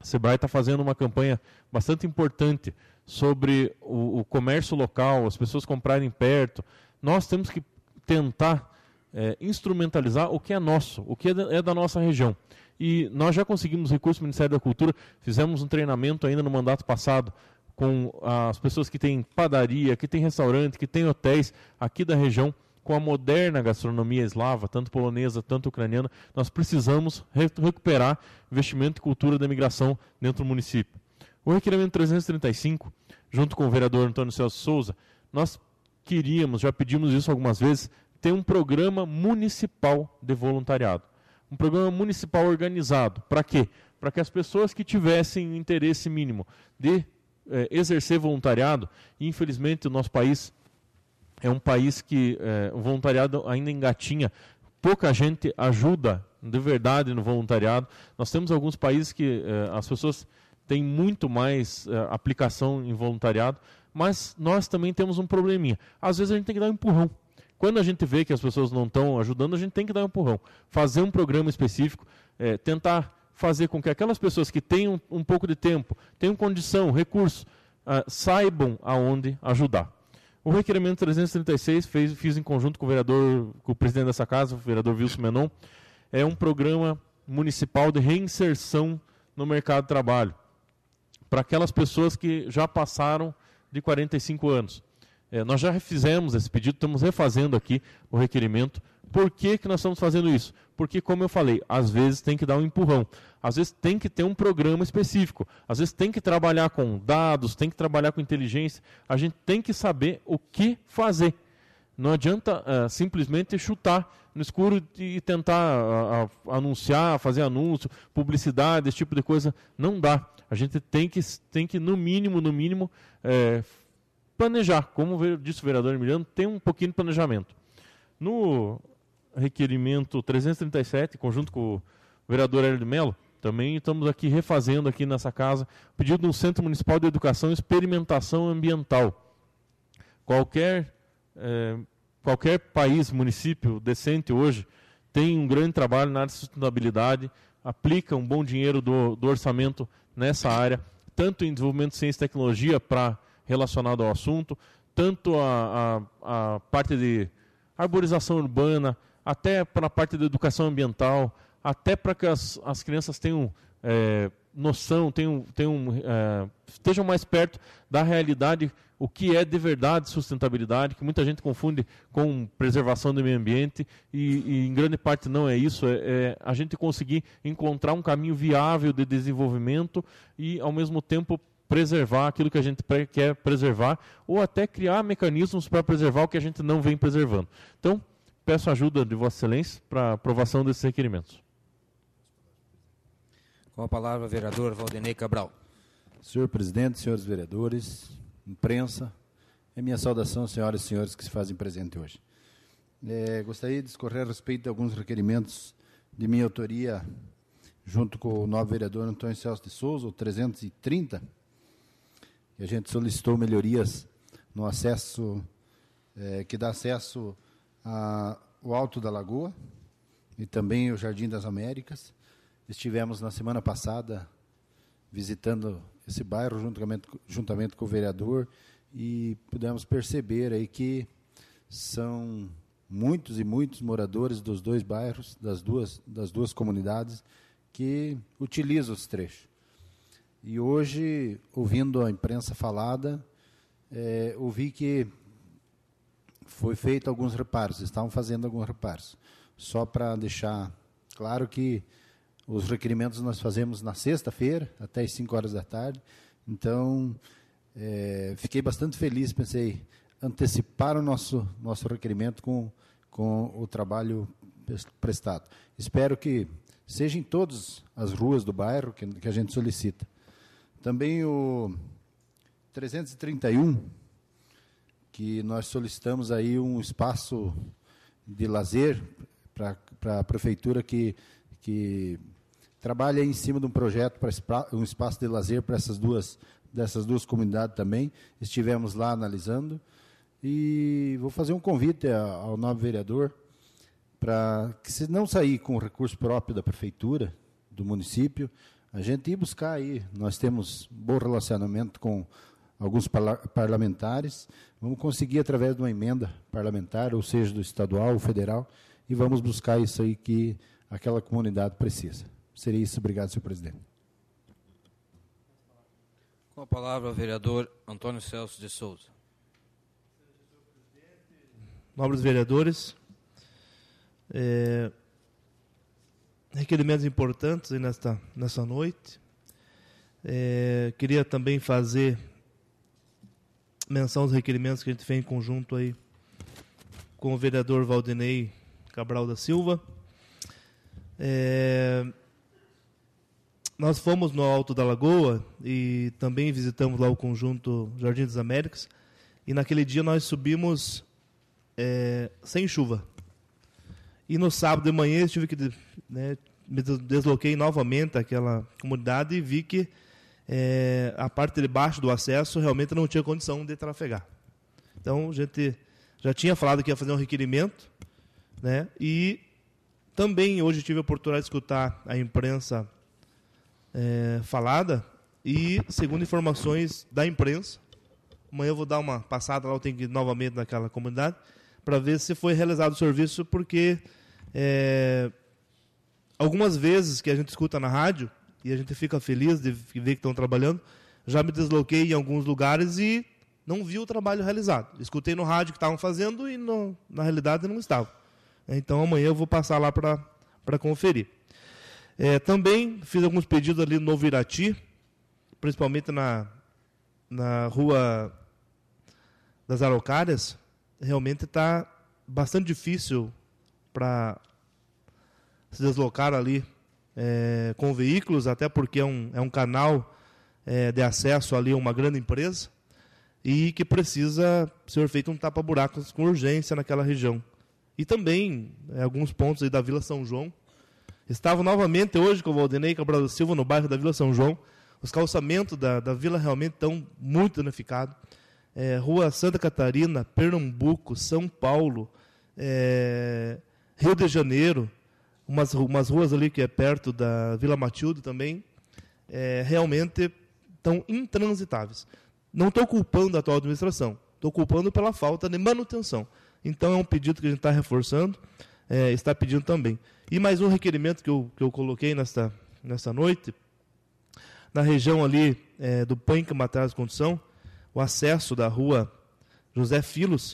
a Sebrae está fazendo uma campanha bastante importante sobre o, o, comércio local, as pessoas comprarem perto. Nós temos que tentar é, instrumentalizar o que é nosso, o que é da, é da nossa região. E nós já conseguimos recursos do Ministério da Cultura, fizemos um treinamento ainda no mandato passado com as pessoas que têm padaria, que têm restaurante, que têm hotéis aqui da região, com a moderna gastronomia eslava, tanto polonesa, tanto ucraniana, nós precisamos re recuperar investimento e cultura da imigração dentro do município. O requerimento 335, junto com o vereador Antônio Celso Souza, nós queríamos, já pedimos isso algumas vezes, ter um programa municipal de voluntariado. Um programa municipal organizado. Para quê? Para que as pessoas que tivessem o interesse mínimo de é, exercer voluntariado. Infelizmente, o nosso país é um país que é, o voluntariado ainda engatinha. Pouca gente ajuda de verdade no voluntariado. Nós temos alguns países que é, as pessoas têm muito mais é, aplicação em voluntariado, mas nós também temos um probleminha. Às vezes a gente tem que dar um empurrão. Quando a gente vê que as pessoas não estão ajudando, a gente tem que dar um empurrão. Fazer um programa específico, é, tentar fazer com que aquelas pessoas que tenham um pouco de tempo, tenham condição, recurso, uh, saibam aonde ajudar. O requerimento 336 fez, fiz em conjunto com o vereador, com o presidente dessa casa, o vereador Wilson Menon, é um programa municipal de reinserção no mercado de trabalho para aquelas pessoas que já passaram de 45 anos. É, nós já fizemos esse pedido, estamos refazendo aqui o requerimento. Por que, que nós estamos fazendo isso? porque, como eu falei, às vezes tem que dar um empurrão, às vezes tem que ter um programa específico, às vezes tem que trabalhar com dados, tem que trabalhar com inteligência, a gente tem que saber o que fazer. Não adianta uh, simplesmente chutar no escuro e tentar uh, uh, anunciar, fazer anúncio, publicidade, esse tipo de coisa. Não dá. A gente tem que, tem que no mínimo, no mínimo, eh, planejar. Como disse o vereador Emiliano, tem um pouquinho de planejamento. No requerimento 337, conjunto com o vereador Hélio de Mello, também estamos aqui refazendo aqui nessa casa, pedido do Centro Municipal de Educação Experimentação Ambiental. Qualquer, é, qualquer país, município decente hoje, tem um grande trabalho na área de sustentabilidade, aplica um bom dinheiro do, do orçamento nessa área, tanto em desenvolvimento de ciência e tecnologia para relacionado ao assunto, tanto a, a, a parte de arborização urbana, até para a parte da educação ambiental, até para que as, as crianças tenham é, noção, tenham, tenham, é, estejam mais perto da realidade, o que é de verdade sustentabilidade, que muita gente confunde com preservação do meio ambiente, e, e em grande parte não é isso, é, é, a gente conseguir encontrar um caminho viável de desenvolvimento e, ao mesmo tempo, preservar aquilo que a gente quer preservar, ou até criar mecanismos para preservar o que a gente não vem preservando. Então, peço ajuda de Vossa Excelência para aprovação desses requerimentos. Com a palavra, vereador Valdenei Cabral. Senhor presidente, senhores vereadores, imprensa, é minha saudação, senhoras e senhores que se fazem presente hoje. É, gostaria de discorrer a respeito de alguns requerimentos de minha autoria, junto com o novo vereador Antônio Celso de Souza, o 330, que a gente solicitou melhorias no acesso, é, que dá acesso a, o Alto da Lagoa e também o Jardim das Américas. Estivemos na semana passada visitando esse bairro juntamente, juntamente com o vereador e pudemos perceber aí que são muitos e muitos moradores dos dois bairros, das duas, das duas comunidades, que utilizam os trechos. E hoje, ouvindo a imprensa falada, é, ouvi que foi feito alguns reparos, estavam fazendo alguns reparos. Só para deixar claro que os requerimentos nós fazemos na sexta-feira, até as 5 horas da tarde. Então, é, fiquei bastante feliz, pensei, antecipar o nosso, nosso requerimento com, com o trabalho prestado. Espero que seja em todas as ruas do bairro que, que a gente solicita. Também o 331 que nós solicitamos aí um espaço de lazer para a prefeitura que, que trabalha em cima de um projeto para um espaço de lazer para essas duas dessas duas comunidades também. Estivemos lá analisando e vou fazer um convite ao novo vereador para que se não sair com recurso próprio da prefeitura, do município, a gente ir buscar aí. Nós temos bom relacionamento com alguns parlamentares, vamos conseguir através de uma emenda parlamentar, ou seja, do estadual ou federal, e vamos buscar isso aí que aquela comunidade precisa. Seria isso. Obrigado, senhor presidente. Com a palavra, o vereador Antônio Celso de Souza. Nobres vereadores, é, requerimentos importantes nesta, nessa noite. É, queria também fazer menção aos requerimentos que a gente fez em conjunto aí com o vereador Valdinei Cabral da Silva. É, nós fomos no Alto da Lagoa e também visitamos lá o conjunto Jardim das Américas. E naquele dia nós subimos é, sem chuva. E no sábado de manhã eu tive que né, me desloquei novamente àquela comunidade e vi que é, a parte de baixo do acesso realmente não tinha condição de trafegar. Então, a gente já tinha falado que ia fazer um requerimento, né? E também hoje tive a oportunidade de escutar a imprensa é, falada e, segundo informações da imprensa, amanhã eu vou dar uma passada lá, eu tenho que ir novamente naquela comunidade, para ver se foi realizado o serviço, porque é, algumas vezes que a gente escuta na rádio, e a gente fica feliz de ver que estão trabalhando. Já me desloquei em alguns lugares e não vi o trabalho realizado. Escutei no rádio que estavam fazendo e na realidade não estava. Então amanhã eu vou passar lá para conferir. É, também fiz alguns pedidos ali no Novo Irati, principalmente na, na rua das Araucárias. Realmente está bastante difícil para se deslocar ali é, com veículos, até porque é um, é um canal é, de acesso ali a uma grande empresa e que precisa ser feito um tapa-buracos com urgência naquela região. E também é, alguns pontos da Vila São João. Estava novamente hoje com o Valdinei Cabral da Silva no bairro da Vila São João. Os calçamentos da, da vila realmente estão muito danificados. É, Rua Santa Catarina, Pernambuco, São Paulo, é, Rio de Janeiro, umas, umas ruas ali que é perto da Vila Matilde também, é, realmente estão intransitáveis. Não estou culpando a atual administração, estou culpando pela falta de manutenção. Então é um pedido que a gente está reforçando, é, está pedindo também. E mais um requerimento que eu, que eu coloquei nesta, nesta noite, na região ali é, do Panca Matar Condição, o acesso da rua José Filos,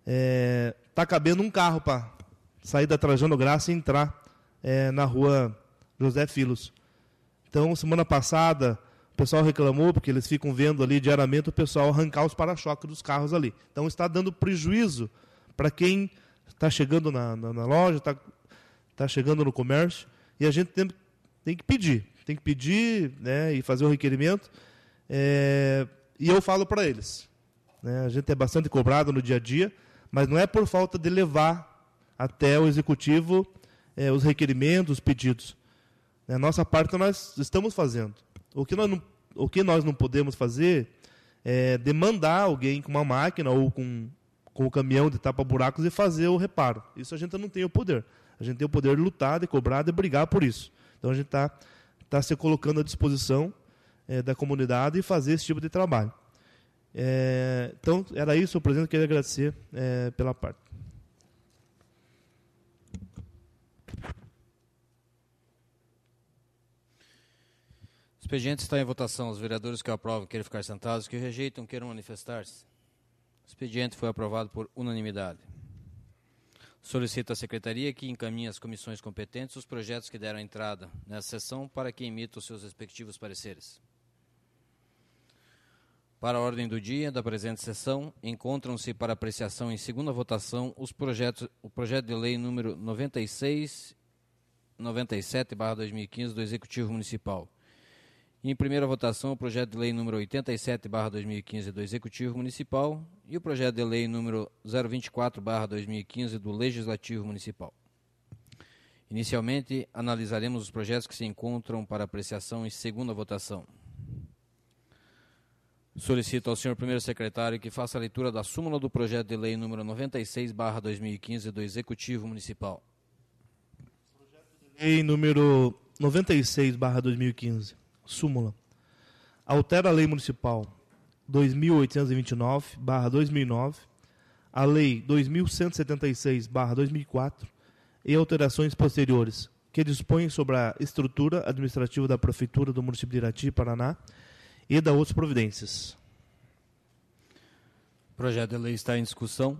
está é, tá cabendo um carro para sair da Trajano Graça e entrar é, na rua José Filos. Então, semana passada, o pessoal reclamou, porque eles ficam vendo ali diariamente o pessoal arrancar os para-choques dos carros ali. Então, está dando prejuízo para quem está chegando na, na, na loja, está tá chegando no comércio, e a gente tem, tem que pedir. Tem que pedir né, e fazer o requerimento. É, e eu falo para eles. Né, a gente é bastante cobrado no dia a dia, mas não é por falta de levar até o executivo é, os requerimentos, os pedidos. A é, nossa parte nós estamos fazendo. O que nós não, o que nós não podemos fazer é demandar alguém com uma máquina ou com, com o caminhão de tapa-buracos e fazer o reparo. Isso a gente não tem o poder. A gente tem o poder de lutar, de cobrar, de brigar por isso. Então a gente está tá se colocando à disposição é, da comunidade e fazer esse tipo de trabalho. É, então era isso, o presidente, queria agradecer é, pela parte. expediente está em votação. Os vereadores que aprovam queiram ficar sentados, que rejeitam queiram manifestar-se. O expediente foi aprovado por unanimidade. Solicito à Secretaria que encaminhe às comissões competentes os projetos que deram entrada nessa sessão para que emitam os seus respectivos pareceres. Para a ordem do dia da presente sessão, encontram-se para apreciação em segunda votação os projetos, o projeto de lei número 96 97/2015 do Executivo Municipal em primeira votação, o projeto de lei número 87/2015 do Executivo Municipal e o projeto de lei número 024/2015 do Legislativo Municipal. Inicialmente, analisaremos os projetos que se encontram para apreciação em segunda votação. Solicito ao senhor primeiro secretário que faça a leitura da súmula do projeto de lei número 96/2015 do Executivo Municipal. Projeto de lei número 96/2015. Súmula. Altera a Lei Municipal 2829/2009, a Lei 2176/2004 e alterações posteriores, que dispõem sobre a estrutura administrativa da Prefeitura do município de Irati, Paraná e da outras providências. O projeto de lei está em discussão.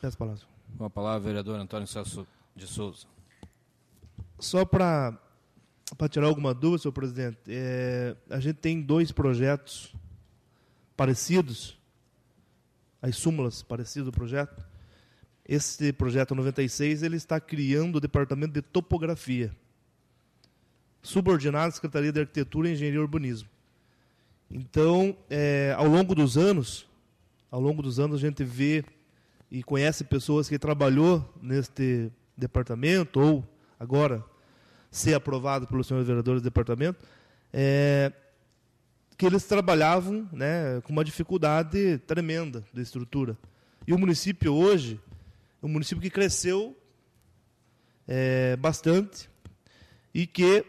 Peço a palavra. Com a palavra, vereador Antônio Sasso de Souza. Só para para tirar alguma dúvida, senhor presidente, é, a gente tem dois projetos parecidos, as súmulas parecidas do projeto. Esse projeto 96 ele está criando o departamento de topografia, subordinado à Secretaria de Arquitetura e Engenharia e Urbanismo. Então, é, ao longo dos anos, ao longo dos anos a gente vê e conhece pessoas que trabalhou neste departamento ou agora ser aprovado pelo senhor vereador do departamento, é, que eles trabalhavam né, com uma dificuldade tremenda de estrutura. E o município hoje é um município que cresceu é, bastante e que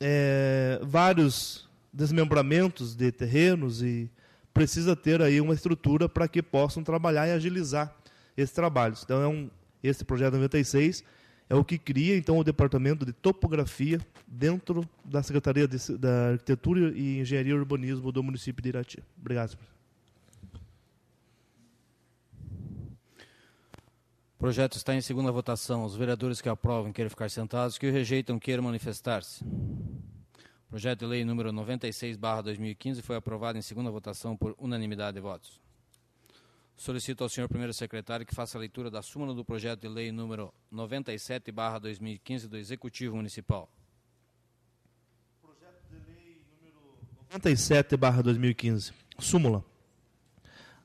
é, vários desmembramentos de terrenos e precisa ter aí uma estrutura para que possam trabalhar e agilizar esses trabalhos. Então, é um, esse projeto 96 é o que cria então o departamento de topografia dentro da Secretaria de, da Arquitetura e Engenharia e Urbanismo do município de Irati. Obrigado. O projeto está em segunda votação. Os vereadores que aprovam queiram ficar sentados, que o rejeitam queiram manifestar-se. O projeto de lei número 96/2015 foi aprovado em segunda votação por unanimidade de votos. Solicito ao senhor primeiro secretário que faça a leitura da súmula do projeto de lei número 97/2015 do Executivo Municipal. Projeto de lei número 97/2015. Súmula.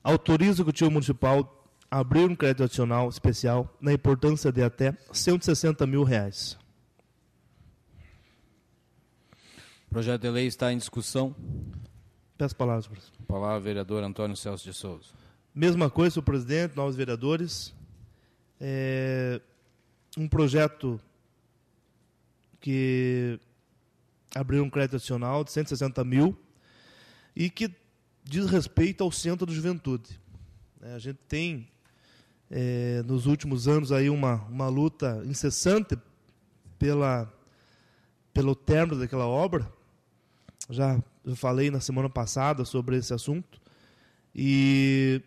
Autoriza o Executivo Municipal a abrir um crédito adicional especial na importância de até 160 mil reais. O projeto de lei está em discussão. Peço palavras. Palavra, vereador Antônio Celso de Souza. Mesma coisa, o presidente, nós vereadores. É um projeto que abriu um crédito adicional de 160 mil e que diz respeito ao Centro da Juventude. É, a gente tem, é, nos últimos anos, aí uma, uma luta incessante pela, pelo término daquela obra. Já falei na semana passada sobre esse assunto. E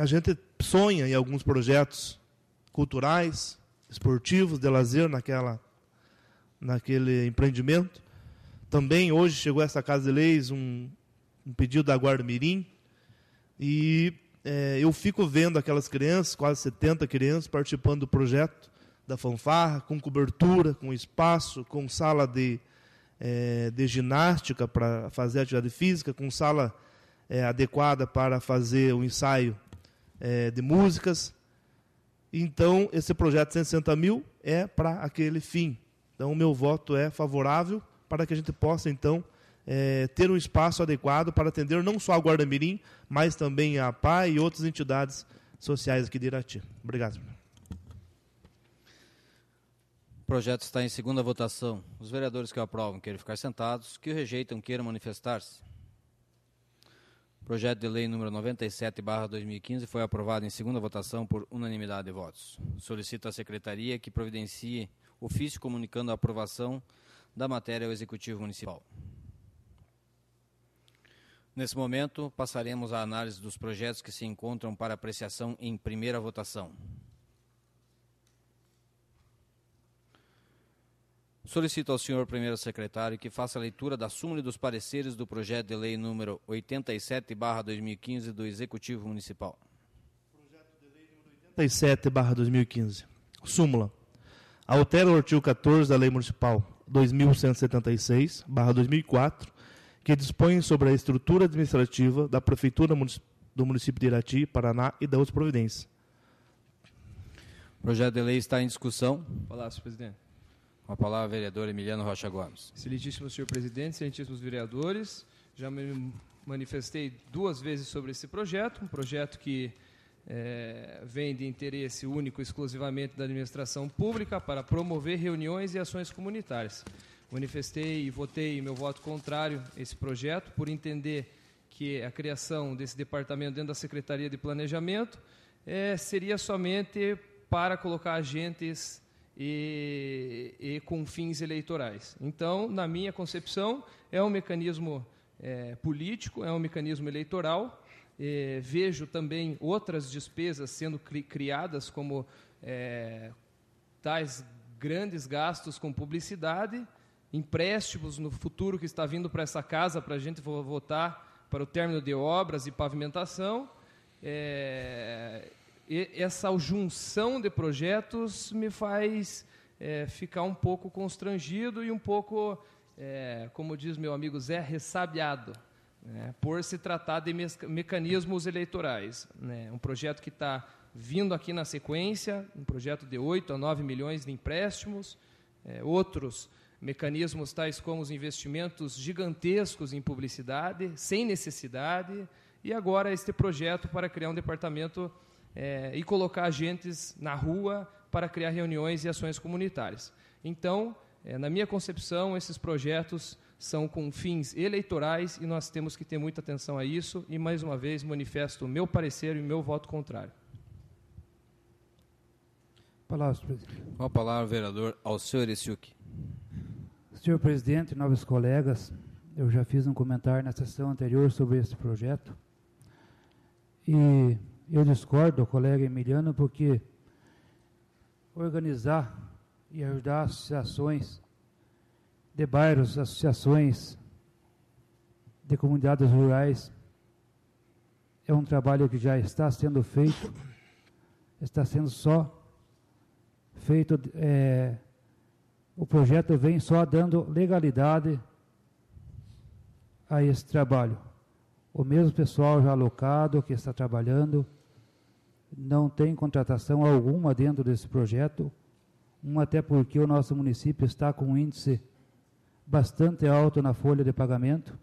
a gente sonha em alguns projetos culturais, esportivos, de lazer naquela, naquele empreendimento. Também hoje chegou a essa Casa de Leis um, um pedido da Guarda Mirim e é, eu fico vendo aquelas crianças, quase 70 crianças, participando do projeto da fanfarra, com cobertura, com espaço, com sala de, é, de ginástica para fazer atividade física, com sala é, adequada para fazer o ensaio é, de músicas. Então, esse projeto de 160 mil é para aquele fim. Então, o meu voto é favorável para que a gente possa, então, é, ter um espaço adequado para atender não só a Guarda Mirim, mas também a PAI e outras entidades sociais aqui de Irati. Obrigado. O projeto está em segunda votação. Os vereadores que aprovam queiram ficar sentados, que o rejeitam queiram manifestar-se. Projeto de Lei número 97/2015 foi aprovado em segunda votação por unanimidade de votos. Solicito à secretaria que providencie ofício comunicando a aprovação da matéria ao Executivo Municipal. Nesse momento, passaremos à análise dos projetos que se encontram para apreciação em primeira votação. solicito ao senhor primeiro secretário que faça a leitura da súmula dos pareceres do projeto de lei número 87/2015 do Executivo Municipal. Projeto de lei número 87/2015. Súmula. Altera o artigo 14 da Lei Municipal 2176/2004, que dispõe sobre a estrutura administrativa da prefeitura do município de Irati, Paraná e da outra providência. O projeto de lei está em discussão. Palácio, presidente. Com a palavra, vereador Emiliano Rocha Gomes. Excelentíssimo senhor presidente, excelentíssimos vereadores, já me manifestei duas vezes sobre esse projeto, um projeto que é, vem de interesse único exclusivamente da administração pública para promover reuniões e ações comunitárias. Manifestei e votei meu voto contrário a esse projeto, por entender que a criação desse departamento dentro da Secretaria de Planejamento é, seria somente para colocar agentes e, e com fins eleitorais. Então, na minha concepção, é um mecanismo é, político, é um mecanismo eleitoral. É, vejo também outras despesas sendo cri criadas, como é, tais grandes gastos com publicidade, empréstimos no futuro que está vindo para essa casa para a gente votar para o término de obras e pavimentação. É, e essa junção de projetos me faz é, ficar um pouco constrangido e um pouco, é, como diz meu amigo Zé, ressabiado, né, por se tratar de mecanismos eleitorais. Né, um projeto que está vindo aqui na sequência, um projeto de 8 a 9 milhões de empréstimos, é, outros mecanismos tais como os investimentos gigantescos em publicidade, sem necessidade, e agora este projeto para criar um departamento é, e colocar agentes na rua para criar reuniões e ações comunitárias. Então, é, na minha concepção, esses projetos são com fins eleitorais e nós temos que ter muita atenção a isso. E, mais uma vez, manifesto o meu parecer e o meu voto contrário. Palavras, presidente. Com a palavra, vereador ao senhor Ereciuc. Senhor presidente, novos colegas, eu já fiz um comentário na sessão anterior sobre esse projeto. E eu discordo, colega Emiliano, porque organizar e ajudar associações de bairros, associações de comunidades rurais é um trabalho que já está sendo feito, está sendo só feito. É, o projeto vem só dando legalidade a esse trabalho. O mesmo pessoal já alocado que está trabalhando não tem contratação alguma dentro desse projeto, um até porque o nosso município está com um índice bastante alto na folha de pagamento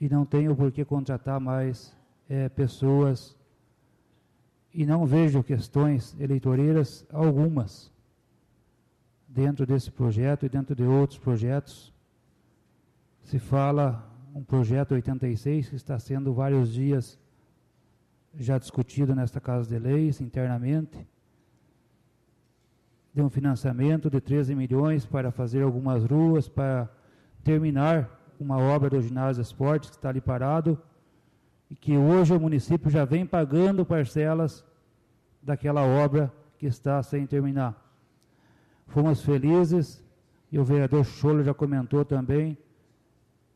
e não tenho por que contratar mais é, pessoas e não vejo questões eleitoreiras algumas dentro desse projeto e dentro de outros projetos. Se fala um projeto 86 que está sendo vários dias já discutido nesta Casa de Leis internamente, de um financiamento de 13 milhões para fazer algumas ruas, para terminar uma obra do ginásio esportes que está ali parado, e que hoje o município já vem pagando parcelas daquela obra que está sem terminar. Fomos felizes, e o vereador Cholo já comentou também,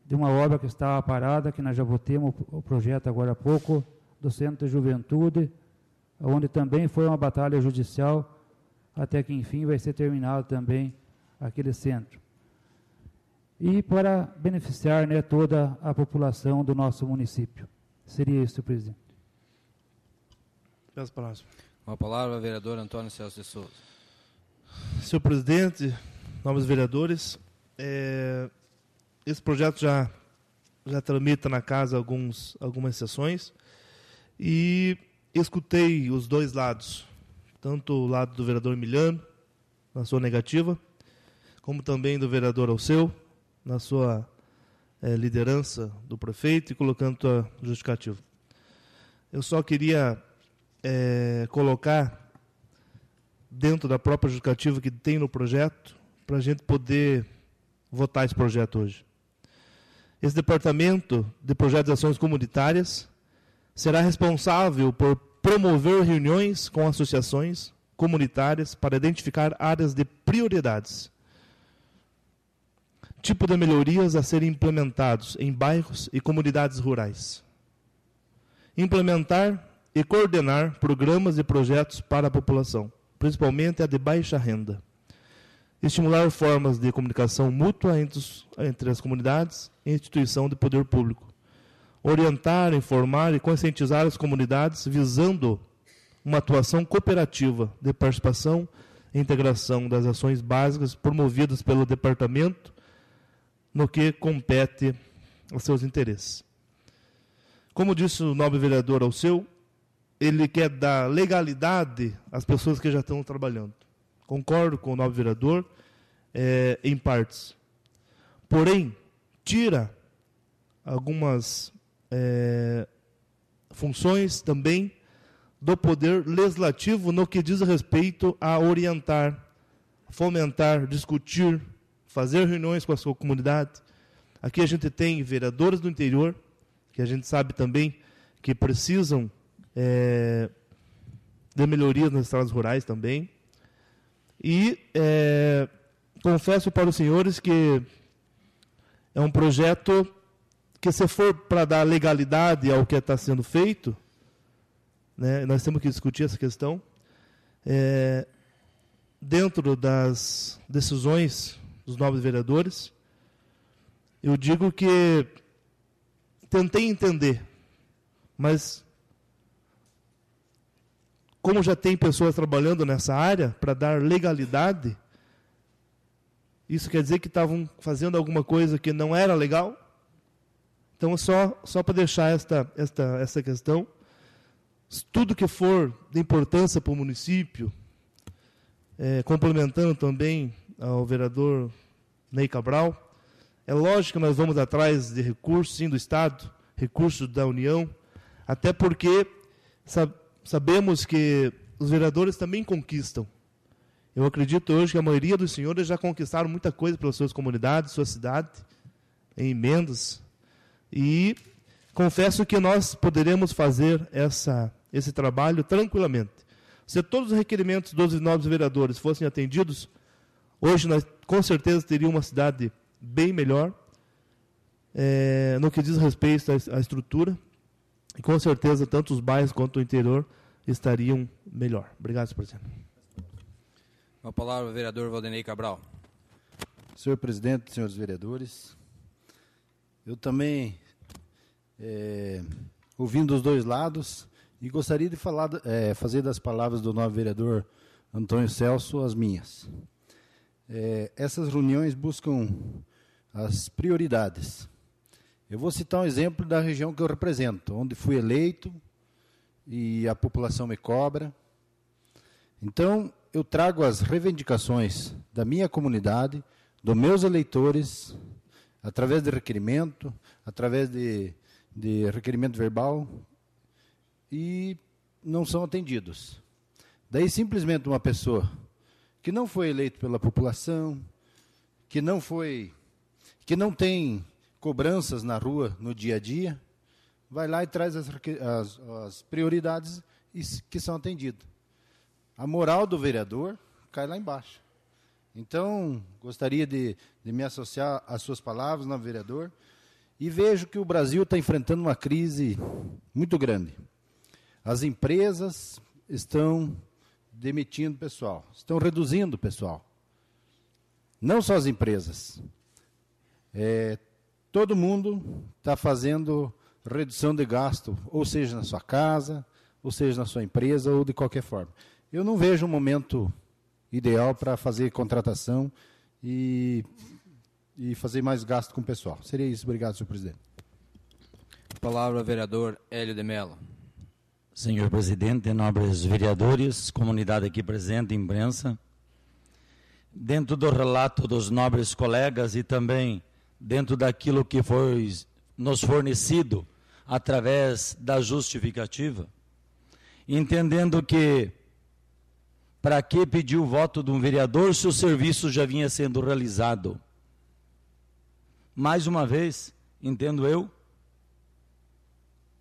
de uma obra que estava parada, que nós já votamos o projeto agora há pouco, do Centro de Juventude, onde também foi uma batalha judicial, até que enfim vai ser terminado também aquele centro. E para beneficiar né, toda a população do nosso município. Seria isso, presidente. Peço palavras. Com a palavra, vereador Antônio Celso de Souza. Senhor presidente, novos vereadores, é, esse projeto já, já tramita na casa alguns, algumas sessões. E escutei os dois lados, tanto o lado do vereador Emiliano, na sua negativa, como também do vereador Alceu, na sua é, liderança do prefeito e colocando a justificativa. Eu só queria é, colocar dentro da própria justificativa que tem no projeto, para a gente poder votar esse projeto hoje. Esse departamento de projetos de ações comunitárias será responsável por promover reuniões com associações comunitárias para identificar áreas de prioridades, tipo de melhorias a serem implementados em bairros e comunidades rurais, implementar e coordenar programas e projetos para a população, principalmente a de baixa renda, estimular formas de comunicação mútua entre, os, entre as comunidades e instituição de poder público orientar, informar e conscientizar as comunidades visando uma atuação cooperativa de participação e integração das ações básicas promovidas pelo departamento no que compete aos seus interesses. Como disse o nobre vereador ao seu, ele quer dar legalidade às pessoas que já estão trabalhando. Concordo com o nobre vereador é, em partes. Porém, tira algumas é, funções também do poder legislativo no que diz respeito a orientar, fomentar, discutir, fazer reuniões com a sua comunidade. Aqui a gente tem vereadores do interior, que a gente sabe também que precisam é, de melhorias nas estradas rurais também. E é, confesso para os senhores que é um projeto porque se for para dar legalidade ao que está sendo feito, né, nós temos que discutir essa questão. É, dentro das decisões dos novos vereadores, eu digo que tentei entender, mas como já tem pessoas trabalhando nessa área para dar legalidade, isso quer dizer que estavam fazendo alguma coisa que não era legal? Então, só, só para deixar esta, esta, essa questão, tudo que for de importância para o município, é, complementando também ao vereador Ney Cabral, é lógico que nós vamos atrás de recursos, sim, do Estado, recursos da União, até porque sab sabemos que os vereadores também conquistam. Eu acredito hoje que a maioria dos senhores já conquistaram muita coisa pelas suas comunidades, sua cidade, em emendas, e confesso que nós poderemos fazer essa, esse trabalho tranquilamente. Se todos os requerimentos dos novos vereadores fossem atendidos, hoje nós com certeza teríamos uma cidade bem melhor é, no que diz respeito à, à estrutura. E com certeza, tanto os bairros quanto o interior estariam melhor. Obrigado, senhor presidente. Uma palavra, vereador Valdenei Cabral. Senhor presidente, senhores vereadores, eu também, é, ouvindo os dois lados, e gostaria de falar, é, fazer das palavras do novo vereador Antônio Celso as minhas. É, essas reuniões buscam as prioridades. Eu vou citar um exemplo da região que eu represento, onde fui eleito e a população me cobra. Então, eu trago as reivindicações da minha comunidade, dos meus eleitores, através de requerimento, através de, de requerimento verbal, e não são atendidos. Daí, simplesmente, uma pessoa que não foi eleita pela população, que não foi, que não tem cobranças na rua no dia a dia, vai lá e traz as, as, as prioridades que são atendidas. A moral do vereador cai lá embaixo. Então, gostaria de, de me associar às suas palavras, não, vereador, e vejo que o Brasil está enfrentando uma crise muito grande. As empresas estão demitindo pessoal, estão reduzindo pessoal. Não só as empresas. É, todo mundo está fazendo redução de gasto, ou seja, na sua casa, ou seja, na sua empresa, ou de qualquer forma. Eu não vejo um momento ideal para fazer contratação e, e fazer mais gasto com o pessoal. Seria isso. Obrigado, senhor presidente. Palavra, vereador Hélio de Mello. Senhor presidente, nobres vereadores, comunidade aqui presente, imprensa. Dentro do relato dos nobres colegas e também dentro daquilo que foi nos fornecido através da justificativa, entendendo que para que pedir o voto de um vereador se o serviço já vinha sendo realizado? Mais uma vez, entendo eu,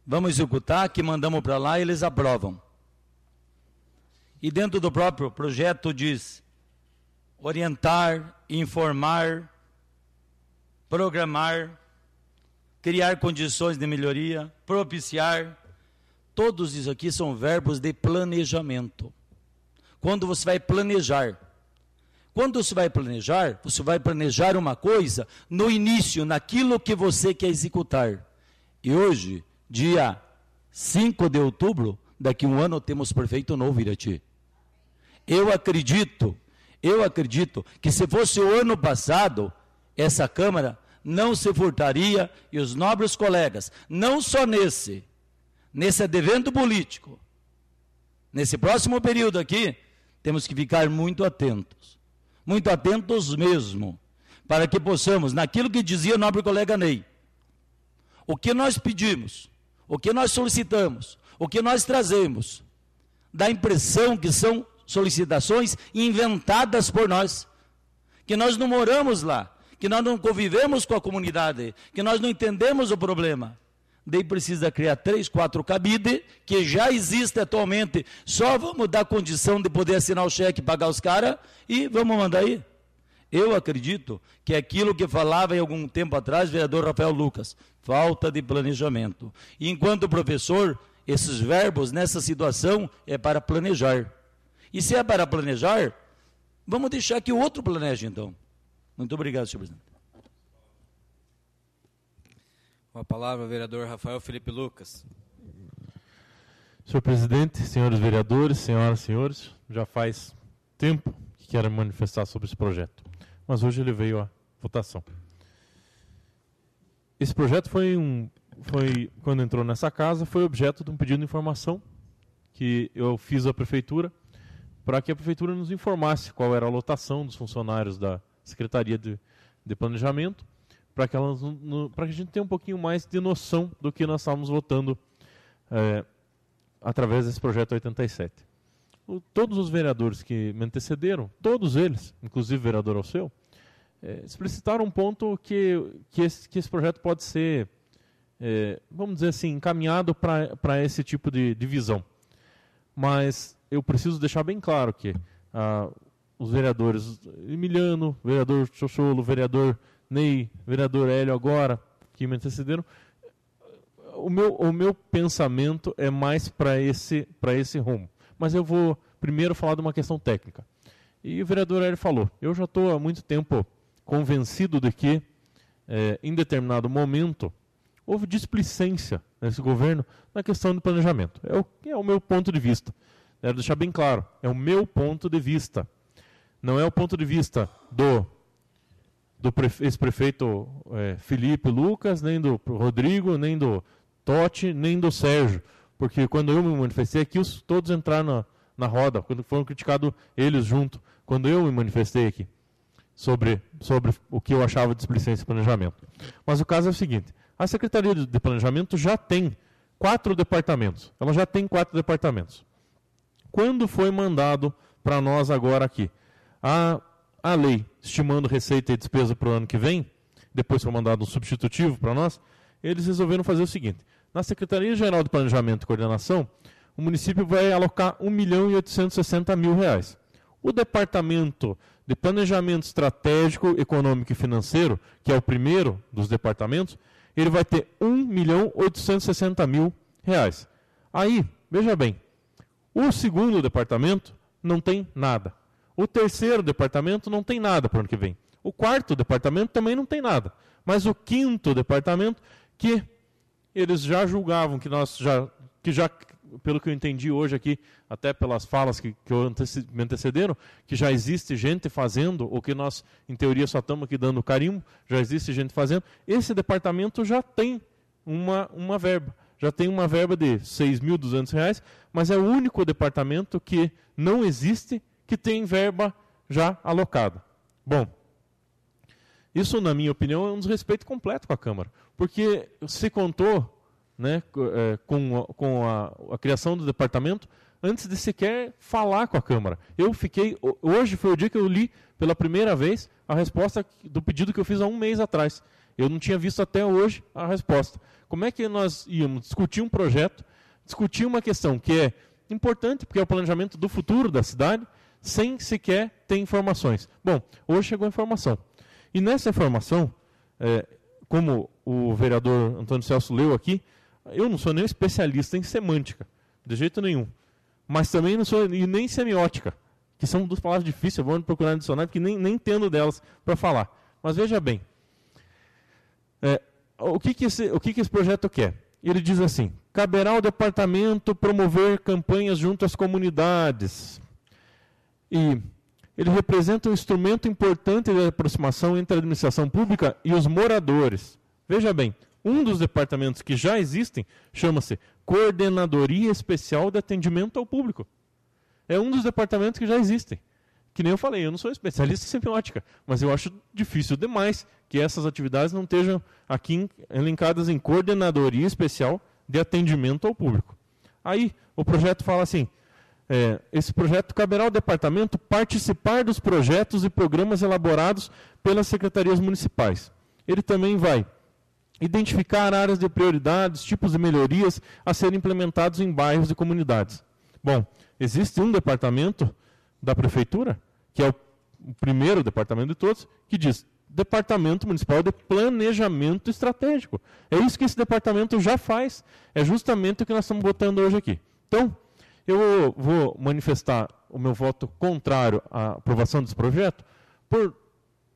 vamos executar, que mandamos para lá e eles aprovam. E dentro do próprio projeto diz orientar, informar, programar, criar condições de melhoria, propiciar. Todos isso aqui são verbos de planejamento quando você vai planejar. Quando você vai planejar, você vai planejar uma coisa no início, naquilo que você quer executar. E hoje, dia 5 de outubro, daqui a um ano temos prefeito novo, Irati. Eu acredito, eu acredito que se fosse o ano passado, essa Câmara não se furtaria e os nobres colegas, não só nesse, nesse advento político, nesse próximo período aqui, temos que ficar muito atentos, muito atentos mesmo, para que possamos, naquilo que dizia o nobre colega Ney, o que nós pedimos, o que nós solicitamos, o que nós trazemos, dá a impressão que são solicitações inventadas por nós, que nós não moramos lá, que nós não convivemos com a comunidade, que nós não entendemos o problema daí precisa criar três, quatro cabides, que já existe atualmente. Só vamos dar condição de poder assinar o cheque, pagar os caras e vamos mandar aí. Eu acredito que aquilo que falava em algum tempo atrás o vereador Rafael Lucas, falta de planejamento. enquanto professor, esses verbos nessa situação é para planejar. E se é para planejar, vamos deixar que o outro planeje então. Muito obrigado, senhor presidente. Com a palavra, o vereador Rafael Felipe Lucas. Senhor presidente, senhores vereadores, senhoras e senhores, já faz tempo que quero manifestar sobre esse projeto, mas hoje ele veio à votação. Esse projeto foi um, foi quando entrou nessa casa, foi objeto de um pedido de informação que eu fiz à prefeitura para que a prefeitura nos informasse qual era a lotação dos funcionários da Secretaria de, de Planejamento para que, que a gente tenha um pouquinho mais de noção do que nós estávamos votando é, através desse projeto 87. O, todos os vereadores que me antecederam, todos eles, inclusive o vereador Alceu, é, explicitaram um ponto que, que, esse, que esse projeto pode ser, é, vamos dizer assim, encaminhado para esse tipo de, de visão. Mas eu preciso deixar bem claro que ah, os vereadores Emiliano, vereador Xoxolo, vereador Ney, vereador Hélio agora, que me antecederam, o meu, o meu pensamento é mais para esse, esse rumo. Mas eu vou primeiro falar de uma questão técnica. E o vereador Hélio falou, eu já estou há muito tempo convencido de que, é, em determinado momento, houve displicência nesse governo na questão do planejamento. É o, é o meu ponto de vista. Quero deixar bem claro, é o meu ponto de vista. Não é o ponto de vista do do ex-prefeito é, Felipe Lucas, nem do Rodrigo, nem do Totti, nem do Sérgio. Porque quando eu me manifestei aqui, os, todos entraram na, na roda, quando foram criticados eles junto, quando eu me manifestei aqui sobre, sobre o que eu achava de explicência e planejamento. Mas o caso é o seguinte: a Secretaria de Planejamento já tem quatro departamentos. Ela já tem quatro departamentos. Quando foi mandado para nós agora aqui? A a lei estimando receita e despesa para o ano que vem, depois foi mandado um substitutivo para nós, eles resolveram fazer o seguinte: na Secretaria Geral de Planejamento e Coordenação, o município vai alocar 1 milhão e 860 mil reais. O Departamento de Planejamento Estratégico, Econômico e Financeiro, que é o primeiro dos departamentos, ele vai ter 1 milhão 860 mil reais. Aí, veja bem, o segundo departamento não tem nada. O terceiro departamento não tem nada para o ano que vem. O quarto departamento também não tem nada. Mas o quinto departamento, que eles já julgavam que nós já, que já pelo que eu entendi hoje aqui, até pelas falas que, que anteci, me antecederam, que já existe gente fazendo, o que nós, em teoria, só estamos aqui dando carimbo, já existe gente fazendo. Esse departamento já tem uma, uma verba. Já tem uma verba de R$ 6.200, mas é o único departamento que não existe que tem verba já alocada. Bom, isso, na minha opinião, é um desrespeito completo com a Câmara, porque se contou né, é, com, a, com a, a criação do departamento antes de sequer falar com a Câmara. Eu fiquei. Hoje foi o dia que eu li pela primeira vez a resposta do pedido que eu fiz há um mês atrás. Eu não tinha visto até hoje a resposta. Como é que nós íamos discutir um projeto, discutir uma questão que é importante, porque é o planejamento do futuro da cidade, sem sequer ter informações. Bom, hoje chegou a informação. E nessa informação, é, como o vereador Antônio Celso leu aqui, eu não sou nem especialista em semântica, de jeito nenhum. Mas também não sou e nem semiótica, que são duas palavras difíceis, vamos procurar no dicionário, porque nem, nem entendo delas para falar. Mas veja bem, é, o, que, que, esse, o que, que esse projeto quer? Ele diz assim, caberá ao departamento promover campanhas junto às comunidades, e ele representa um instrumento importante de aproximação entre a administração pública e os moradores. Veja bem, um dos departamentos que já existem chama-se Coordenadoria Especial de Atendimento ao Público. É um dos departamentos que já existem. Que nem eu falei, eu não sou especialista em semiótica, mas eu acho difícil demais que essas atividades não estejam aqui elencadas em Coordenadoria Especial de Atendimento ao Público. Aí o projeto fala assim: é, esse projeto caberá ao departamento participar dos projetos e programas elaborados pelas secretarias municipais. Ele também vai identificar áreas de prioridades, tipos de melhorias a serem implementados em bairros e comunidades. Bom, existe um departamento da prefeitura, que é o primeiro departamento de todos, que diz Departamento Municipal de Planejamento Estratégico. É isso que esse departamento já faz. É justamente o que nós estamos botando hoje aqui. Então, eu vou manifestar o meu voto contrário à aprovação desse projeto, por,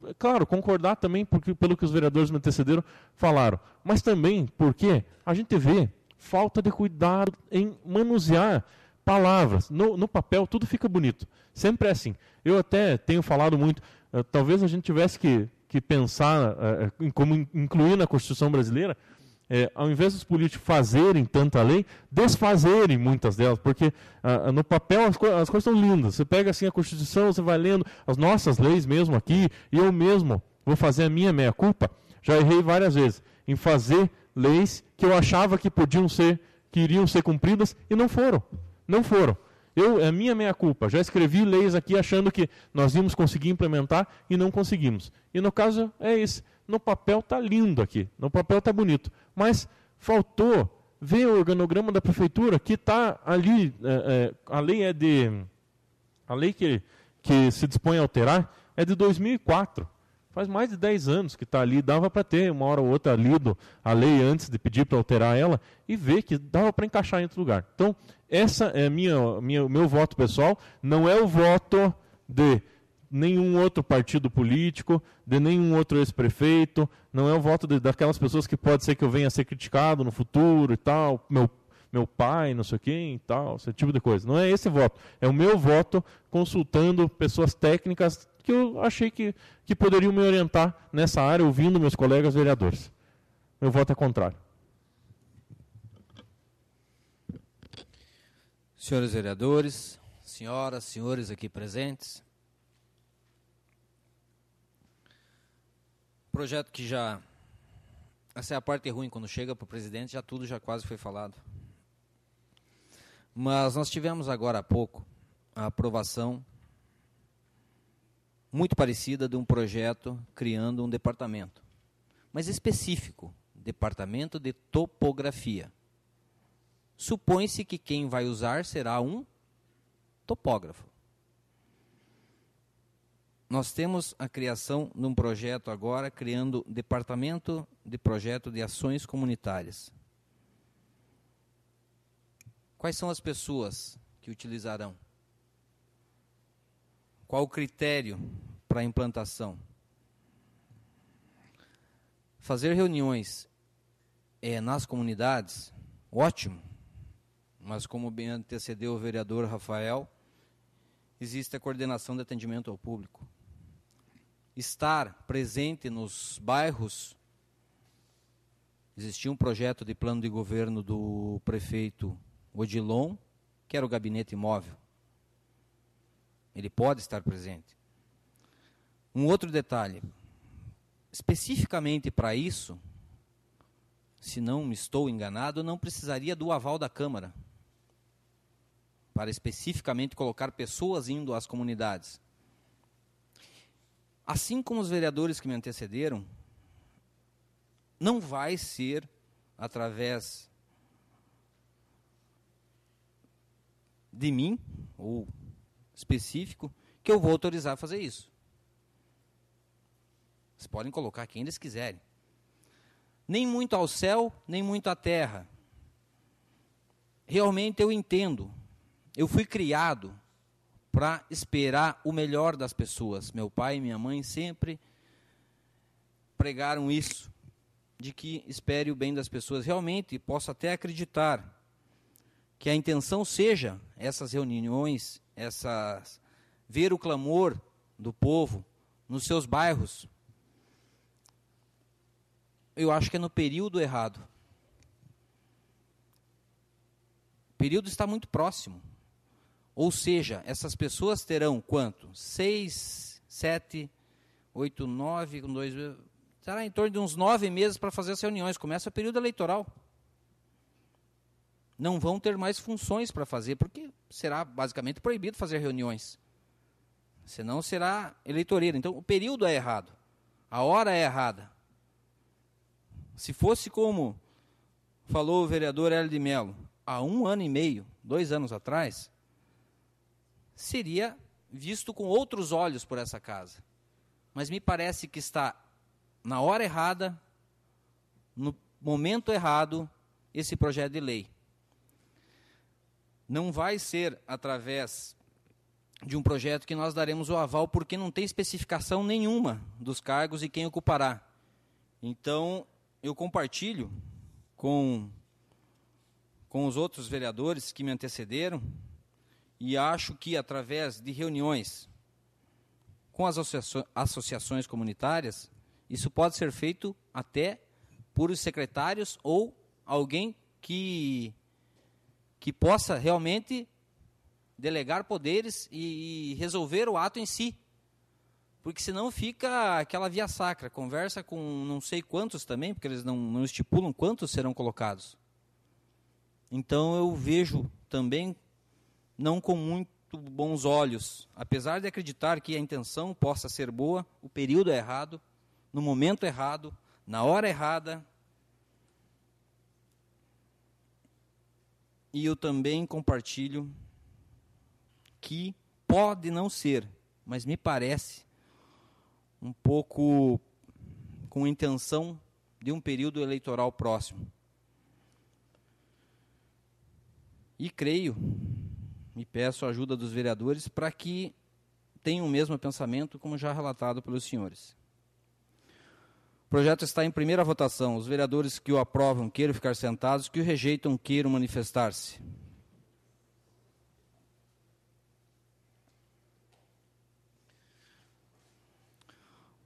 é claro, concordar também porque, pelo que os vereadores me antecederam falaram, mas também porque a gente vê falta de cuidado em manusear palavras. No, no papel, tudo fica bonito. Sempre é assim. Eu até tenho falado muito, eh, talvez a gente tivesse que, que pensar eh, eh, em como incluir na Constituição brasileira é, ao invés dos políticos fazerem tanta lei, desfazerem muitas delas, porque ah, ah no papel as, co as coisas são lindas. Você pega assim a Constituição, você vai lendo as nossas leis mesmo aqui, e eu mesmo vou fazer a minha meia-culpa. Já errei várias vezes em fazer leis que eu achava que podiam ser, que iriam ser cumpridas e não foram. Não foram. Eu, é minha meia culpa. Já escrevi leis aqui achando que nós íamos conseguir implementar e não conseguimos. E no caso é esse. No papel está lindo aqui, no papel está bonito, mas faltou ver o organograma da prefeitura que está ali. É, é, a lei é de, a lei que, que se dispõe a alterar é de 2004. Faz mais de 10 anos que está ali, dava para ter uma hora ou outra lido a lei antes de pedir para alterar ela e ver que dava para encaixar em outro lugar. Então, essa é minha, minha, meu voto pessoal, não é o voto de nenhum outro partido político, de nenhum outro ex-prefeito, não é o voto de, daquelas pessoas que pode ser que eu venha a ser criticado no futuro e tal, meu, meu pai, não sei quem e tal, esse tipo de coisa. Não é esse voto, é o meu voto consultando pessoas técnicas que eu achei que, que poderiam me orientar nessa área, ouvindo meus colegas vereadores. Meu voto é contrário. Senhores vereadores, senhoras, senhores aqui presentes, Projeto que já. Essa é a parte ruim, quando chega para o presidente, já tudo já quase foi falado. Mas nós tivemos agora há pouco a aprovação muito parecida de um projeto criando um departamento, mas específico, departamento de topografia. Supõe-se que quem vai usar será um topógrafo nós temos a criação de um projeto agora, criando Departamento de Projeto de Ações Comunitárias. Quais são as pessoas que utilizarão? Qual o critério para a implantação? Fazer reuniões é, nas comunidades, ótimo, mas como bem antecedeu o vereador Rafael, existe a coordenação de atendimento ao público estar presente nos bairros. Existia um projeto de plano de governo do prefeito Odilon, que era o gabinete imóvel Ele pode estar presente. Um outro detalhe, especificamente para isso, se não me estou enganado, não precisaria do aval da Câmara para especificamente colocar pessoas indo às comunidades assim como os vereadores que me antecederam, não vai ser através de mim, ou específico, que eu vou autorizar a fazer isso. Vocês podem colocar quem eles quiserem. Nem muito ao céu, nem muito à terra. Realmente eu entendo. Eu fui criado para esperar o melhor das pessoas. Meu pai e minha mãe sempre pregaram isso, de que espere o bem das pessoas. Realmente, posso até acreditar que a intenção seja essas reuniões, essas ver o clamor do povo nos seus bairros. Eu acho que é no período errado. O período está muito próximo. Ou seja, essas pessoas terão quanto? 6, 7, 8, 9, 2, será em torno de uns nove meses para fazer as reuniões. Começa o período eleitoral. Não vão ter mais funções para fazer, porque será basicamente proibido fazer reuniões. Senão será eleitoreira. Então o período é errado. A hora é errada. Se fosse como falou o vereador Hélio de Mello, há um ano e meio, dois anos atrás, seria visto com outros olhos por essa casa. Mas me parece que está na hora errada, no momento errado, esse projeto de lei. Não vai ser através de um projeto que nós daremos o aval, porque não tem especificação nenhuma dos cargos e quem ocupará. Então, eu compartilho com, com os outros vereadores que me antecederam e acho que através de reuniões com as associações comunitárias, isso pode ser feito até por os secretários ou alguém que, que possa realmente delegar poderes e, e resolver o ato em si. Porque senão fica aquela via sacra, conversa com não sei quantos também, porque eles não, não estipulam quantos serão colocados. Então eu vejo também não com muito bons olhos. Apesar de acreditar que a intenção possa ser boa, o período é errado, no momento errado, na hora errada. E eu também compartilho que pode não ser, mas me parece um pouco com intenção de um período eleitoral próximo. E creio e peço a ajuda dos vereadores para que tenham o mesmo pensamento como já relatado pelos senhores. O projeto está em primeira votação. Os vereadores que o aprovam queiram ficar sentados, que o rejeitam queiram manifestar-se.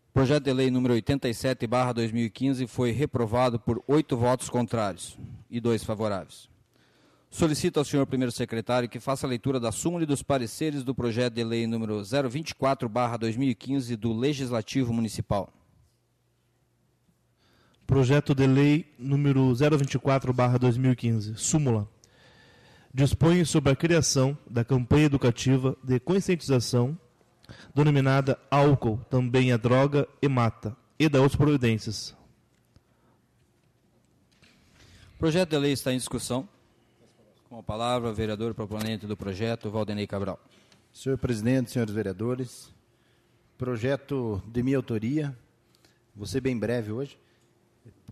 O projeto de lei número 87, barra 2015, foi reprovado por oito votos contrários e dois favoráveis solicito ao senhor primeiro secretário que faça a leitura da súmula e dos pareceres do projeto de lei número 024/2015 do Legislativo Municipal. Projeto de lei número 024/2015, súmula. Dispõe sobre a criação da campanha educativa de conscientização denominada Álcool, também a droga e mata, e da outras providências. O projeto de lei está em discussão. Com a palavra, o vereador proponente do projeto, Valdenei Cabral. Senhor presidente, senhores vereadores, projeto de minha autoria, vou ser bem breve hoje,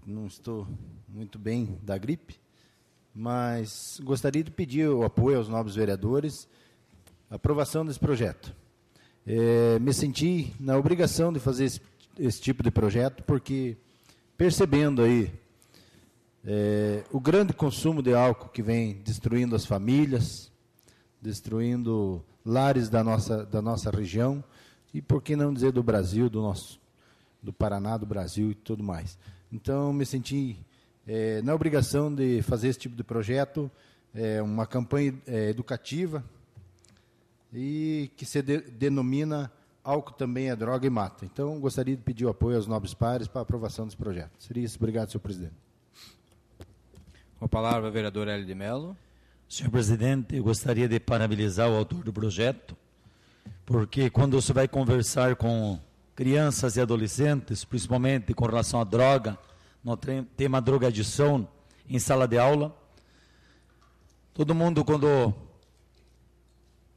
não estou muito bem da gripe, mas gostaria de pedir o apoio aos novos vereadores, aprovação desse projeto. É, me senti na obrigação de fazer esse, esse tipo de projeto, porque percebendo aí é, o grande consumo de álcool que vem destruindo as famílias, destruindo lares da nossa, da nossa região e, por que não dizer, do Brasil, do nosso, do Paraná, do Brasil e tudo mais. Então, me senti é, na obrigação de fazer esse tipo de projeto, é, uma campanha é, educativa e que se de, denomina Álcool também é droga e mata. Então, gostaria de pedir o apoio aos nobres pares para a aprovação desse projeto. Seria isso. Obrigado, senhor presidente. Com a palavra, vereador Hélio de Mello. Senhor presidente, eu gostaria de parabenizar o autor do projeto, porque quando você vai conversar com crianças e adolescentes, principalmente com relação à droga, no tema drogadição, em sala de aula, todo mundo, quando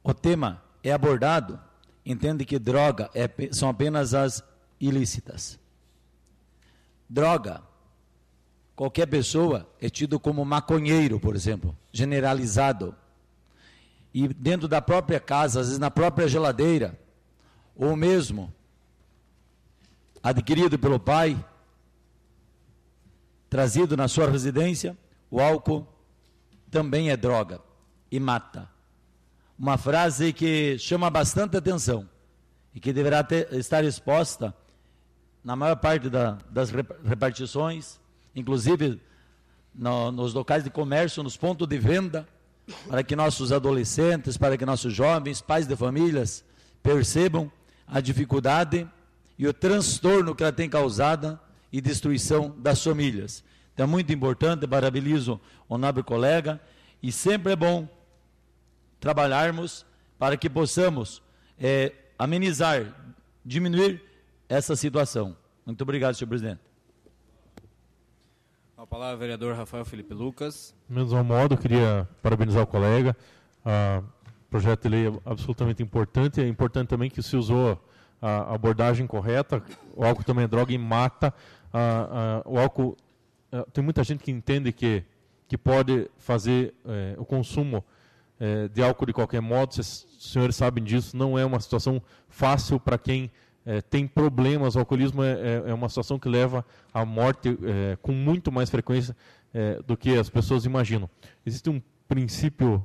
o tema é abordado, entende que droga é, são apenas as ilícitas. Droga Qualquer pessoa é tido como maconheiro, por exemplo, generalizado. E dentro da própria casa, às vezes na própria geladeira, ou mesmo adquirido pelo pai, trazido na sua residência, o álcool também é droga e mata. Uma frase que chama bastante atenção e que deverá ter, estar exposta na maior parte da, das repartições inclusive no, nos locais de comércio, nos pontos de venda, para que nossos adolescentes, para que nossos jovens, pais de famílias, percebam a dificuldade e o transtorno que ela tem causada e destruição das famílias. Então é muito importante, parabenizo o nobre colega, e sempre é bom trabalharmos para que possamos é, amenizar, diminuir essa situação. Muito obrigado, senhor presidente. Com a palavra, vereador Rafael Felipe Lucas. Menos ao modo, queria parabenizar o colega. o ah, projeto de lei é absolutamente importante. É importante também que se usou a abordagem correta. O álcool também é droga e mata. Ah, ah, o álcool. tem muita gente que entende que, que pode fazer eh, o consumo eh, de álcool de qualquer modo. os senhores sabem disso. Não é uma situação fácil para quem é, tem problemas. O alcoolismo é, é, é, uma situação que leva à morte é, com muito mais frequência é, do que as pessoas imaginam. Existe um princípio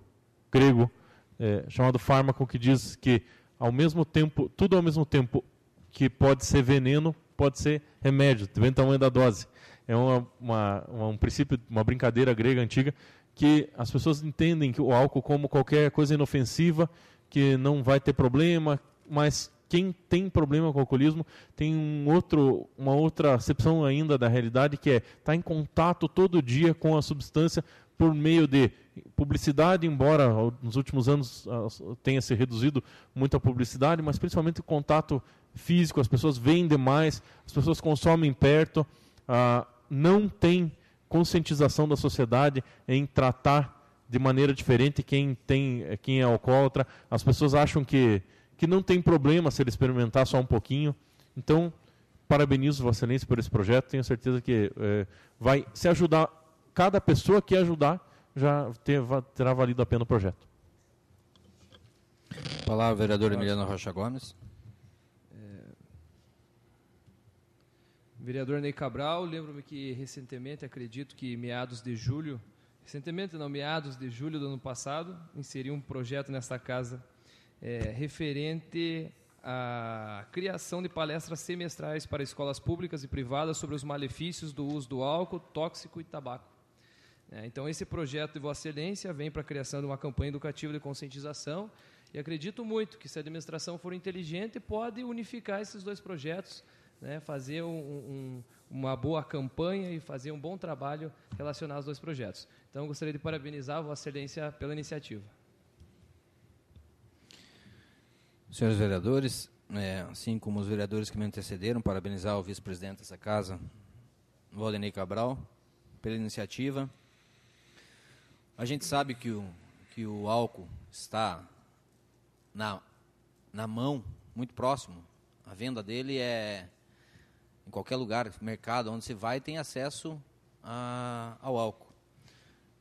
grego é, chamado fármaco que diz que ao mesmo tempo, tudo ao mesmo tempo que pode ser veneno, pode ser remédio, depende do tamanho da dose. É uma, uma, uma, um princípio, uma brincadeira grega antiga que as pessoas entendem que o álcool como qualquer coisa inofensiva, que não vai ter problema, mas quem tem problema com o alcoolismo tem um outro, uma outra acepção ainda da realidade, que é estar tá em contato todo dia com a substância por meio de publicidade, embora nos últimos anos ah, tenha se reduzido muito a publicidade, mas principalmente o contato físico, as pessoas veem demais, as pessoas consomem perto, ah, não tem conscientização da sociedade em tratar de maneira diferente quem tem quem é alcoólatra. As pessoas acham que que não tem problema se ele experimentar só um pouquinho. Então, parabenizo Vossa Excelência por esse projeto. Tenho certeza que é, vai se ajudar, cada pessoa que ajudar já ter, terá valido a pena o projeto. Palavra, vereador Emiliano Rocha Gomes. É, vereador Ney Cabral, lembro-me que recentemente, acredito que meados de julho, recentemente não, meados de julho do ano passado, inseri um projeto nesta casa é, referente à criação de palestras semestrais para escolas públicas e privadas sobre os malefícios do uso do álcool, tóxico e tabaco. É, então, esse projeto de Vossa Excelência vem para a criação de uma campanha educativa de conscientização e acredito muito que, se a administração for inteligente, pode unificar esses dois projetos, né, fazer um, um, uma boa campanha e fazer um bom trabalho relacionado aos dois projetos. Então, gostaria de parabenizar Vossa Excelência pela iniciativa. Senhores vereadores, é, assim como os vereadores que me antecederam, parabenizar o vice-presidente dessa casa, Valdenei Cabral, pela iniciativa. A gente sabe que o, que o álcool está na, na mão, muito próximo. A venda dele é em qualquer lugar, mercado, onde você vai, tem acesso a, ao álcool.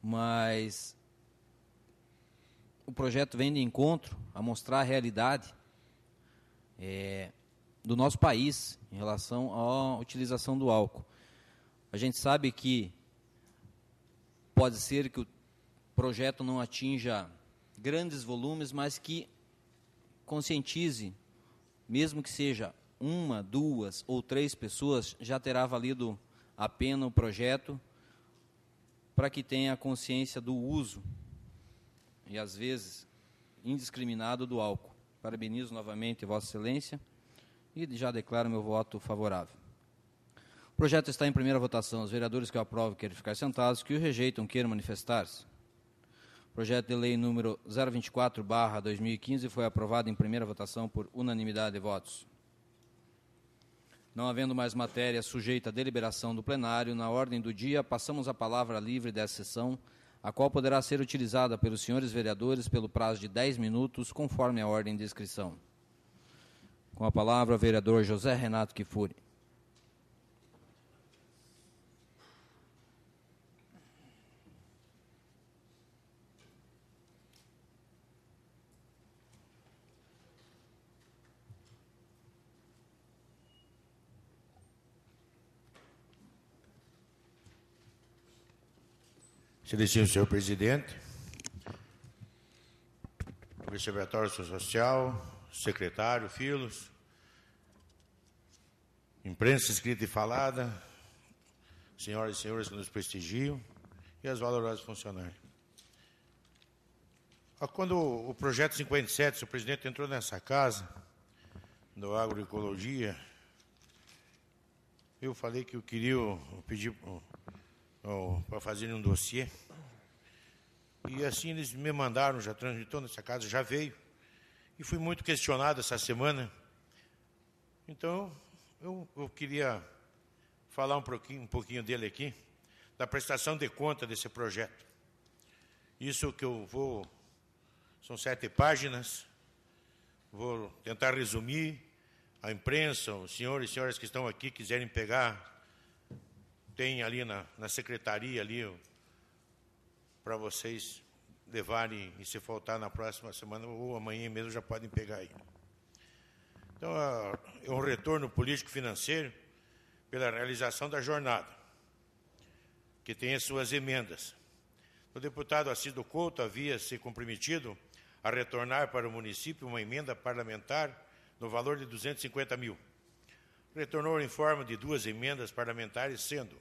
Mas o projeto vem de encontro a mostrar a realidade é, do nosso país em relação à utilização do álcool. A gente sabe que pode ser que o projeto não atinja grandes volumes, mas que conscientize, mesmo que seja uma, duas ou três pessoas, já terá valido a pena o projeto para que tenha consciência do uso e às vezes indiscriminado do álcool. Parabenizo novamente Vossa Excelência e já declaro meu voto favorável. O projeto está em primeira votação. Os vereadores que o aprovam querem ficar sentados, que o rejeitam queiram manifestar-se. Projeto de lei número 024/2015 foi aprovado em primeira votação por unanimidade de votos. Não havendo mais matéria sujeita à deliberação do plenário, na ordem do dia, passamos a palavra livre dessa sessão a qual poderá ser utilizada pelos senhores vereadores pelo prazo de 10 minutos, conforme a ordem de inscrição. Com a palavra, o vereador José Renato Kifuri. Excelentíssimo senhor presidente, observatório social, secretário, filos, imprensa escrita e falada, senhoras e senhores que nos prestigiam e as valorosas funcionárias. Ah, quando o projeto 57, o presidente entrou nessa casa, do agroecologia, eu falei que eu queria pedir para fazer um dossiê. E assim eles me mandaram, já transitou nessa casa, já veio. E fui muito questionado essa semana. Então, eu, eu queria falar um pouquinho, um pouquinho dele aqui, da prestação de conta desse projeto. Isso que eu vou. São sete páginas. Vou tentar resumir. A imprensa, os senhores e senhoras que estão aqui quiserem pegar tem ali na, na secretaria ali para vocês levarem e se faltar na próxima semana ou amanhã mesmo já podem pegar aí. Então é um retorno político-financeiro pela realização da jornada, que tem as suas emendas. O deputado Assido Couto havia se comprometido a retornar para o município uma emenda parlamentar no valor de 250 mil retornou em forma de duas emendas parlamentares, sendo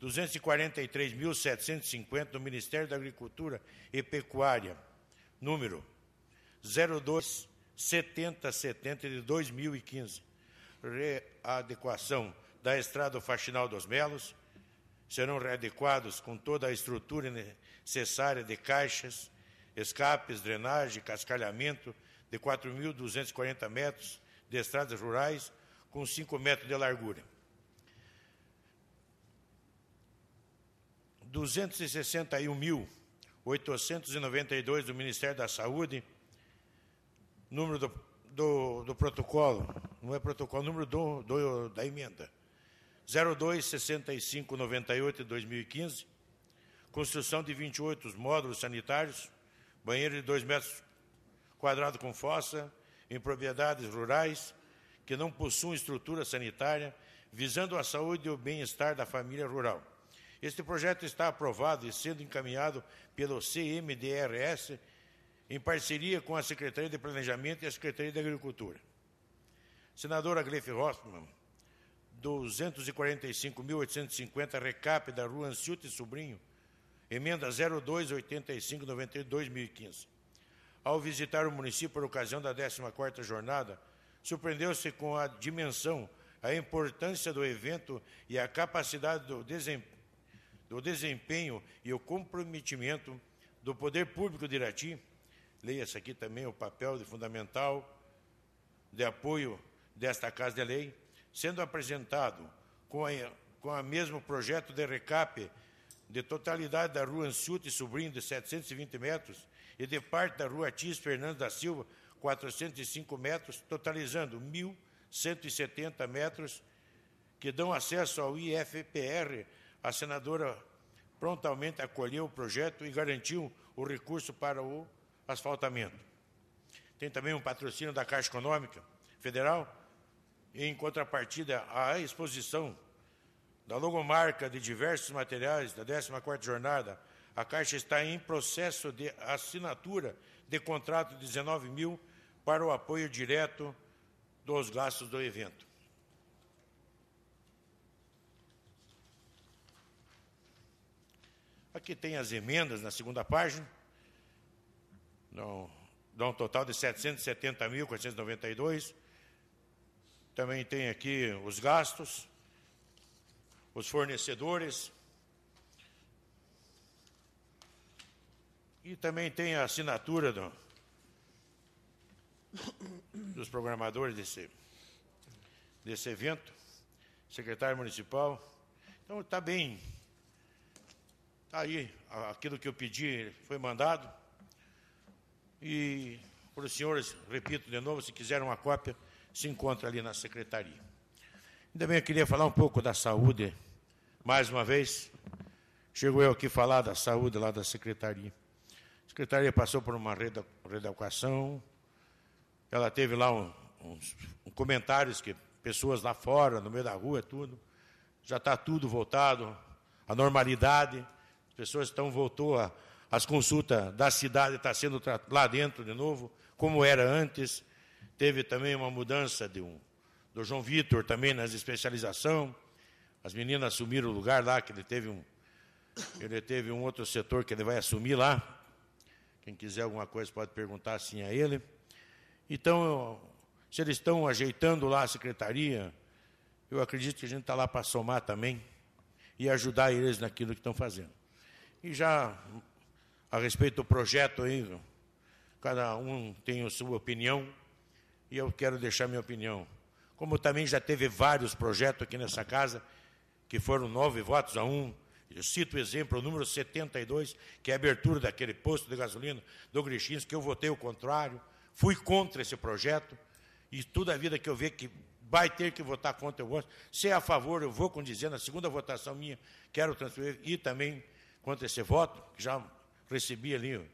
243.750 do Ministério da Agricultura e Pecuária, número 027070 de 2015, readequação da estrada Faxinal dos Melos, serão readequados com toda a estrutura necessária de caixas, escapes, drenagem, cascalhamento de 4.240 metros de estradas rurais, com 5 metros de largura. 261.892 do Ministério da Saúde, número do, do, do, protocolo, não é protocolo, número do, do, da emenda, 026598 de 2015, construção de 28 módulos sanitários, banheiro de 2 metros quadrados com fossa, em propriedades rurais, que não possuem estrutura sanitária, visando a saúde e o bem-estar da família rural. Este projeto está aprovado e sendo encaminhado pelo CMDRS em parceria com a Secretaria de Planejamento e a Secretaria da Agricultura. Senadora Gleif Hoffmann, 245.850 recap da Rua Anciute Sobrinho, emenda 92 2015. Ao visitar o município por ocasião da 14ª jornada surpreendeu-se com a dimensão, a importância do evento e a capacidade do, desem, do desempenho e o comprometimento do poder público de Irati. Leia-se aqui também o papel de fundamental de apoio desta Casa de Lei, sendo apresentado com a, com a mesmo projeto de recape de totalidade da rua e Sobrinho, de 720 metros, e de parte da rua Tis Fernandes da Silva, 405 metros, totalizando 1.170 metros, que dão acesso ao IFPR. A senadora prontamente acolheu o projeto e garantiu o recurso para o asfaltamento. Tem também um patrocínio da Caixa Econômica Federal, em contrapartida à exposição da logomarca de diversos materiais da 14 Jornada, a Caixa está em processo de assinatura de contrato de 19 mil para o apoio direto dos gastos do evento. Aqui tem as emendas na segunda página. dá um total de 770.492. Também tem aqui os gastos, os fornecedores. E também tem a assinatura do, dos programadores desse, desse evento, secretário municipal. Então está bem. Está aí aquilo que eu pedi foi mandado. E para os senhores, repito de novo, se quiserem uma cópia, se encontra ali na secretaria. Ainda bem eu queria falar um pouco da saúde, mais uma vez. Chegou eu aqui falar da saúde lá da secretaria. A secretaria passou por uma reeducação, ela teve lá um, uns um comentários que pessoas lá fora, no meio da rua, tudo. Já está tudo voltado à normalidade. As pessoas estão voltou a, as consultas da cidade está sendo lá dentro de novo, como era antes. Teve também uma mudança de um, do João Vitor também nas especialização. As meninas assumiram o lugar lá que ele teve um ele teve um outro setor que ele vai assumir lá. Quem quiser alguma coisa pode perguntar assim a ele. Então, se eles estão ajeitando lá a secretaria, eu acredito que a gente está lá para somar também e ajudar eles naquilo que estão fazendo. E já a respeito do projeto aí, cada um tem a sua opinião e eu quero deixar minha opinião. Como também já teve vários projetos aqui nessa casa que foram nove votos a um, eu cito o exemplo, o número 72, que é a abertura daquele posto de gasolina do Grixins, que eu votei o contrário fui contra esse projeto, e toda a vida que eu ver que vai ter que votar contra, eu gosto. Se é a favor, eu vou com dizer Na segunda votação minha, quero transferir e também contra esse voto, que já recebi ali,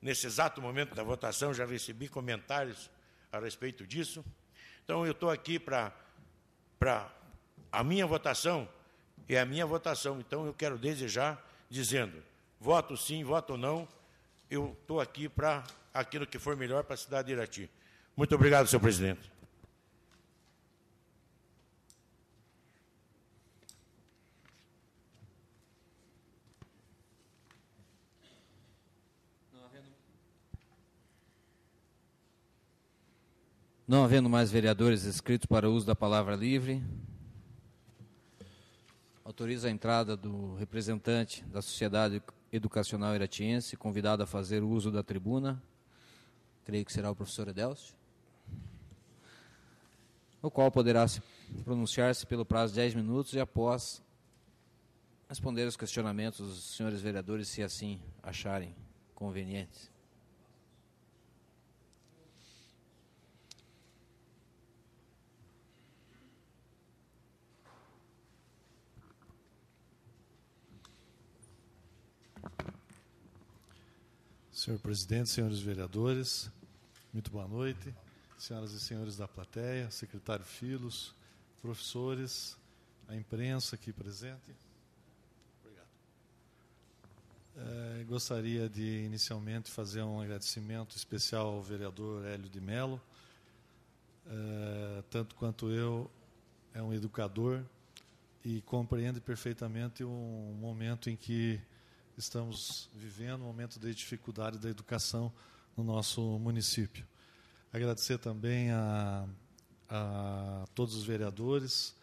nesse exato momento da votação, já recebi comentários a respeito disso. Então, eu estou aqui para. A minha votação é a minha votação. Então, eu quero desejar, dizendo: voto sim, voto não. Eu estou aqui para aquilo que for melhor para a cidade de Irati. Muito obrigado, senhor presidente. Não havendo mais vereadores inscritos para uso da palavra livre, autoriza a entrada do representante da Sociedade Educacional Iratiense, convidado a fazer uso da tribuna, creio que será o professor Edelcio, o qual poderá pronunciar-se pelo prazo de 10 minutos e após responder os questionamentos dos senhores vereadores, se assim acharem convenientes. Senhor presidente, senhores vereadores, muito boa noite. Senhoras e senhores da plateia, secretário Filos, professores, a imprensa aqui presente. Obrigado. É, gostaria de, inicialmente, fazer um agradecimento especial ao vereador Hélio de Mello. É, tanto quanto eu, é um educador e compreende perfeitamente um momento em que estamos vivendo, um momento de dificuldade da educação no nosso município. Agradecer também a, a todos os vereadores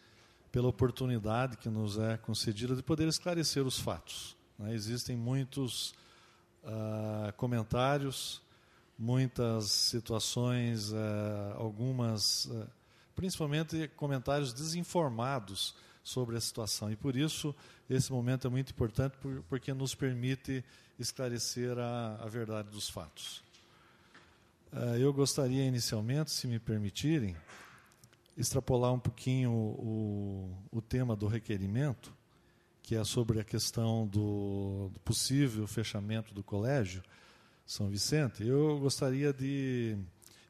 pela oportunidade que nos é concedida de poder esclarecer os fatos. Né? Existem muitos uh, comentários, muitas situações, uh, algumas, uh, principalmente comentários desinformados sobre a situação. E por isso, esse momento é muito importante, porque nos permite esclarecer a, a verdade dos fatos. É, eu gostaria, inicialmente, se me permitirem, extrapolar um pouquinho o, o tema do requerimento, que é sobre a questão do, do possível fechamento do colégio São Vicente. Eu gostaria de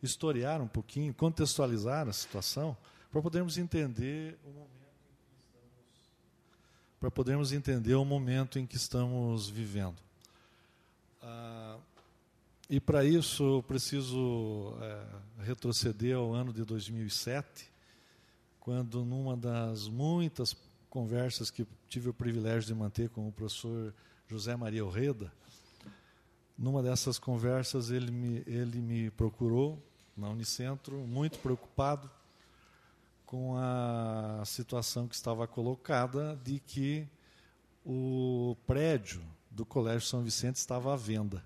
historiar um pouquinho, contextualizar a situação, para podermos entender o momento para podermos entender o momento em que estamos vivendo. Ah, e para isso eu preciso é, retroceder ao ano de 2007, quando numa das muitas conversas que tive o privilégio de manter com o professor José Maria Orreda, numa dessas conversas ele me, ele me procurou na Unicentro, muito preocupado, com a situação que estava colocada de que o prédio do Colégio São Vicente estava à venda.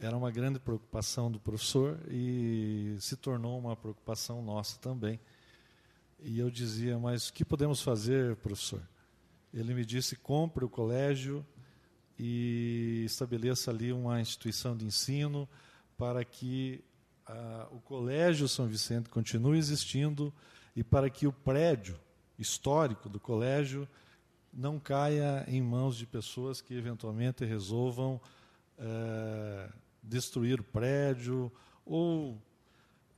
Era uma grande preocupação do professor e se tornou uma preocupação nossa também. E eu dizia, mas o que podemos fazer, professor? Ele me disse: compre o colégio e estabeleça ali uma instituição de ensino para que a, o Colégio São Vicente continue existindo e para que o prédio histórico do colégio não caia em mãos de pessoas que eventualmente resolvam é, destruir o prédio ou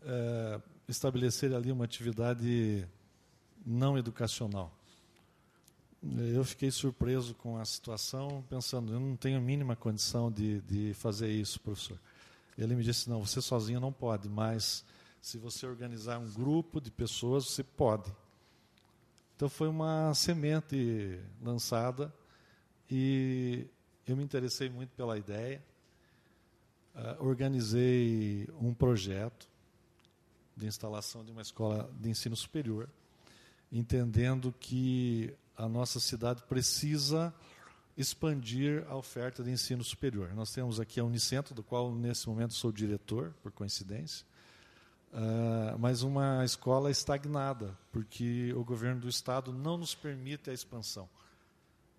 é, estabelecer ali uma atividade não educacional. Eu fiquei surpreso com a situação, pensando, eu não tenho a mínima condição de, de fazer isso, professor. Ele me disse: não, você sozinho não pode, mas se você organizar um grupo de pessoas, você pode. Então foi uma semente lançada e eu me interessei muito pela ideia. Uh, organizei um projeto de instalação de uma escola de ensino superior, entendendo que a nossa cidade precisa expandir a oferta de ensino superior. Nós temos aqui a Unicentro, do qual nesse momento sou diretor, por coincidência, uh, mas uma escola estagnada, porque o governo do estado não nos permite a expansão.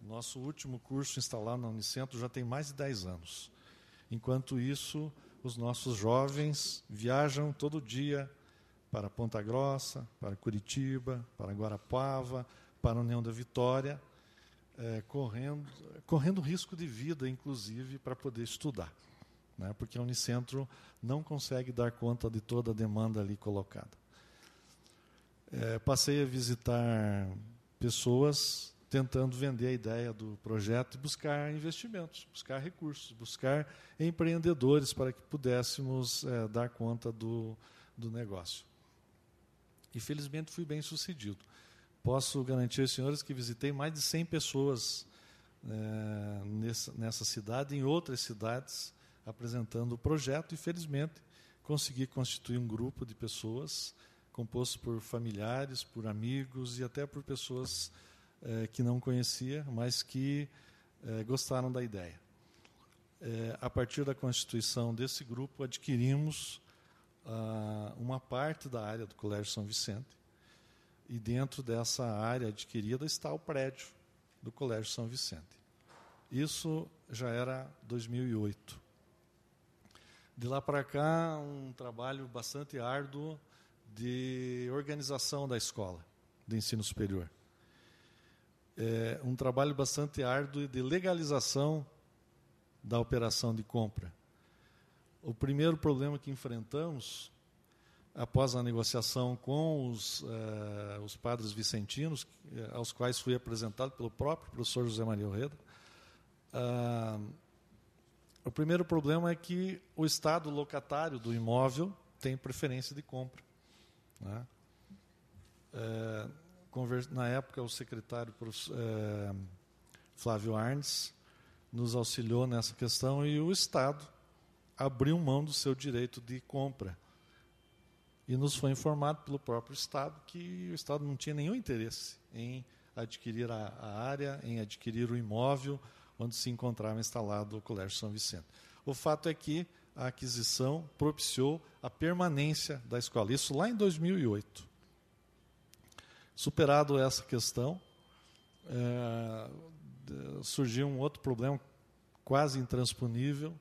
Nosso último curso instalado na Unicentro já tem mais de 10 anos. Enquanto isso, os nossos jovens viajam todo dia para Ponta Grossa, para Curitiba, para Guarapuava, para União da Vitória, é, correndo, correndo risco de vida, inclusive, para poder estudar. Né? Porque a Unicentro não consegue dar conta de toda a demanda ali colocada. É, passei a visitar pessoas tentando vender a ideia do projeto e buscar investimentos, buscar recursos, buscar empreendedores para que pudéssemos é, dar conta do, do negócio. E felizmente fui bem sucedido. Posso garantir aos senhores que visitei mais de 100 pessoas é, nessa, nessa cidade e em outras cidades apresentando o projeto e, felizmente, consegui constituir um grupo de pessoas composto por familiares, por amigos e até por pessoas é, que não conhecia, mas que é, gostaram da ideia. É, a partir da constituição desse grupo, adquirimos ah, uma parte da área do Colégio São Vicente e dentro dessa área adquirida está o prédio do Colégio São Vicente. Isso já era 2008. De lá para cá, um trabalho bastante árduo de organização da escola de ensino superior. É um trabalho bastante árduo de legalização da operação de compra. O primeiro problema que enfrentamos após a negociação com os, eh, os padres vicentinos, eh, aos quais fui apresentado pelo próprio professor José Maria Orreda, ah, o primeiro problema é que o estado locatário do imóvel tem preferência de compra. Né? É, na época, o secretário é, Flávio Arnes nos auxiliou nessa questão e o Estado abriu mão do seu direito de compra e nos foi informado pelo próprio Estado que o Estado não tinha nenhum interesse em adquirir a, a área, em adquirir o imóvel onde se encontrava instalado o Colégio São Vicente. O fato é que a aquisição propiciou a permanência da escola, isso lá em 2008. Superado essa questão, é, surgiu um outro problema quase intransponível,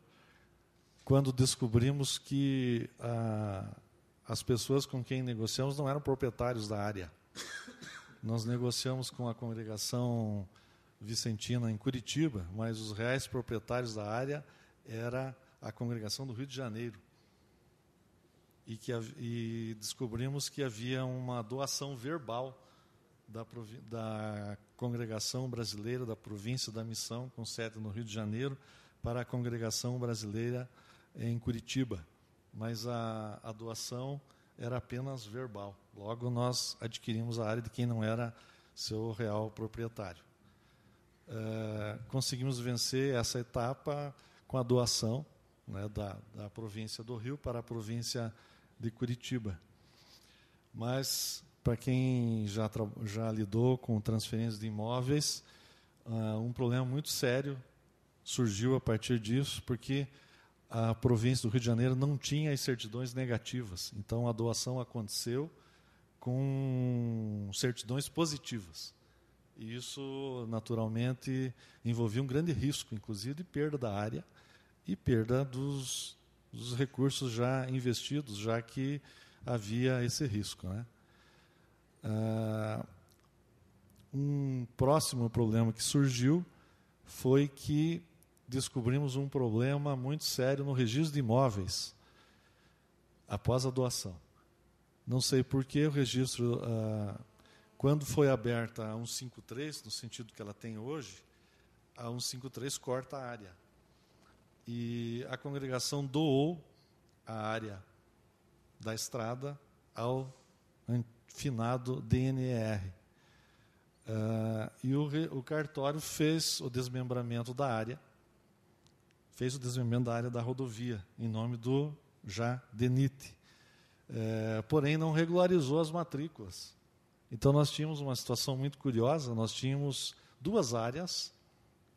quando descobrimos que a, as pessoas com quem negociamos não eram proprietários da área. Nós negociamos com a congregação vicentina em Curitiba, mas os reais proprietários da área era a congregação do Rio de Janeiro. E, que, e descobrimos que havia uma doação verbal da, da congregação brasileira da província da missão, com sede no Rio de Janeiro, para a congregação brasileira em Curitiba mas a, a doação era apenas verbal. Logo, nós adquirimos a área de quem não era seu real proprietário. Eh, conseguimos vencer essa etapa com a doação né, da, da província do Rio para a província de Curitiba. Mas, para quem já, já lidou com transferências de imóveis, uh, um problema muito sério surgiu a partir disso, porque a província do Rio de Janeiro não tinha as certidões negativas. Então, a doação aconteceu com certidões positivas. E isso, naturalmente, envolvia um grande risco, inclusive de perda da área e perda dos, dos recursos já investidos, já que havia esse risco. Né? Ah, um próximo problema que surgiu foi que descobrimos um problema muito sério no registro de imóveis após a doação. Não sei por que o registro, ah, quando foi aberta a 153, no sentido que ela tem hoje, a 153 corta a área. E a congregação doou a área da estrada ao finado DNR. Ah, e o, o cartório fez o desmembramento da área fez o desenvolvimento da área da rodovia, em nome do Jadenite. É, porém, não regularizou as matrículas. Então, nós tínhamos uma situação muito curiosa: nós tínhamos duas áreas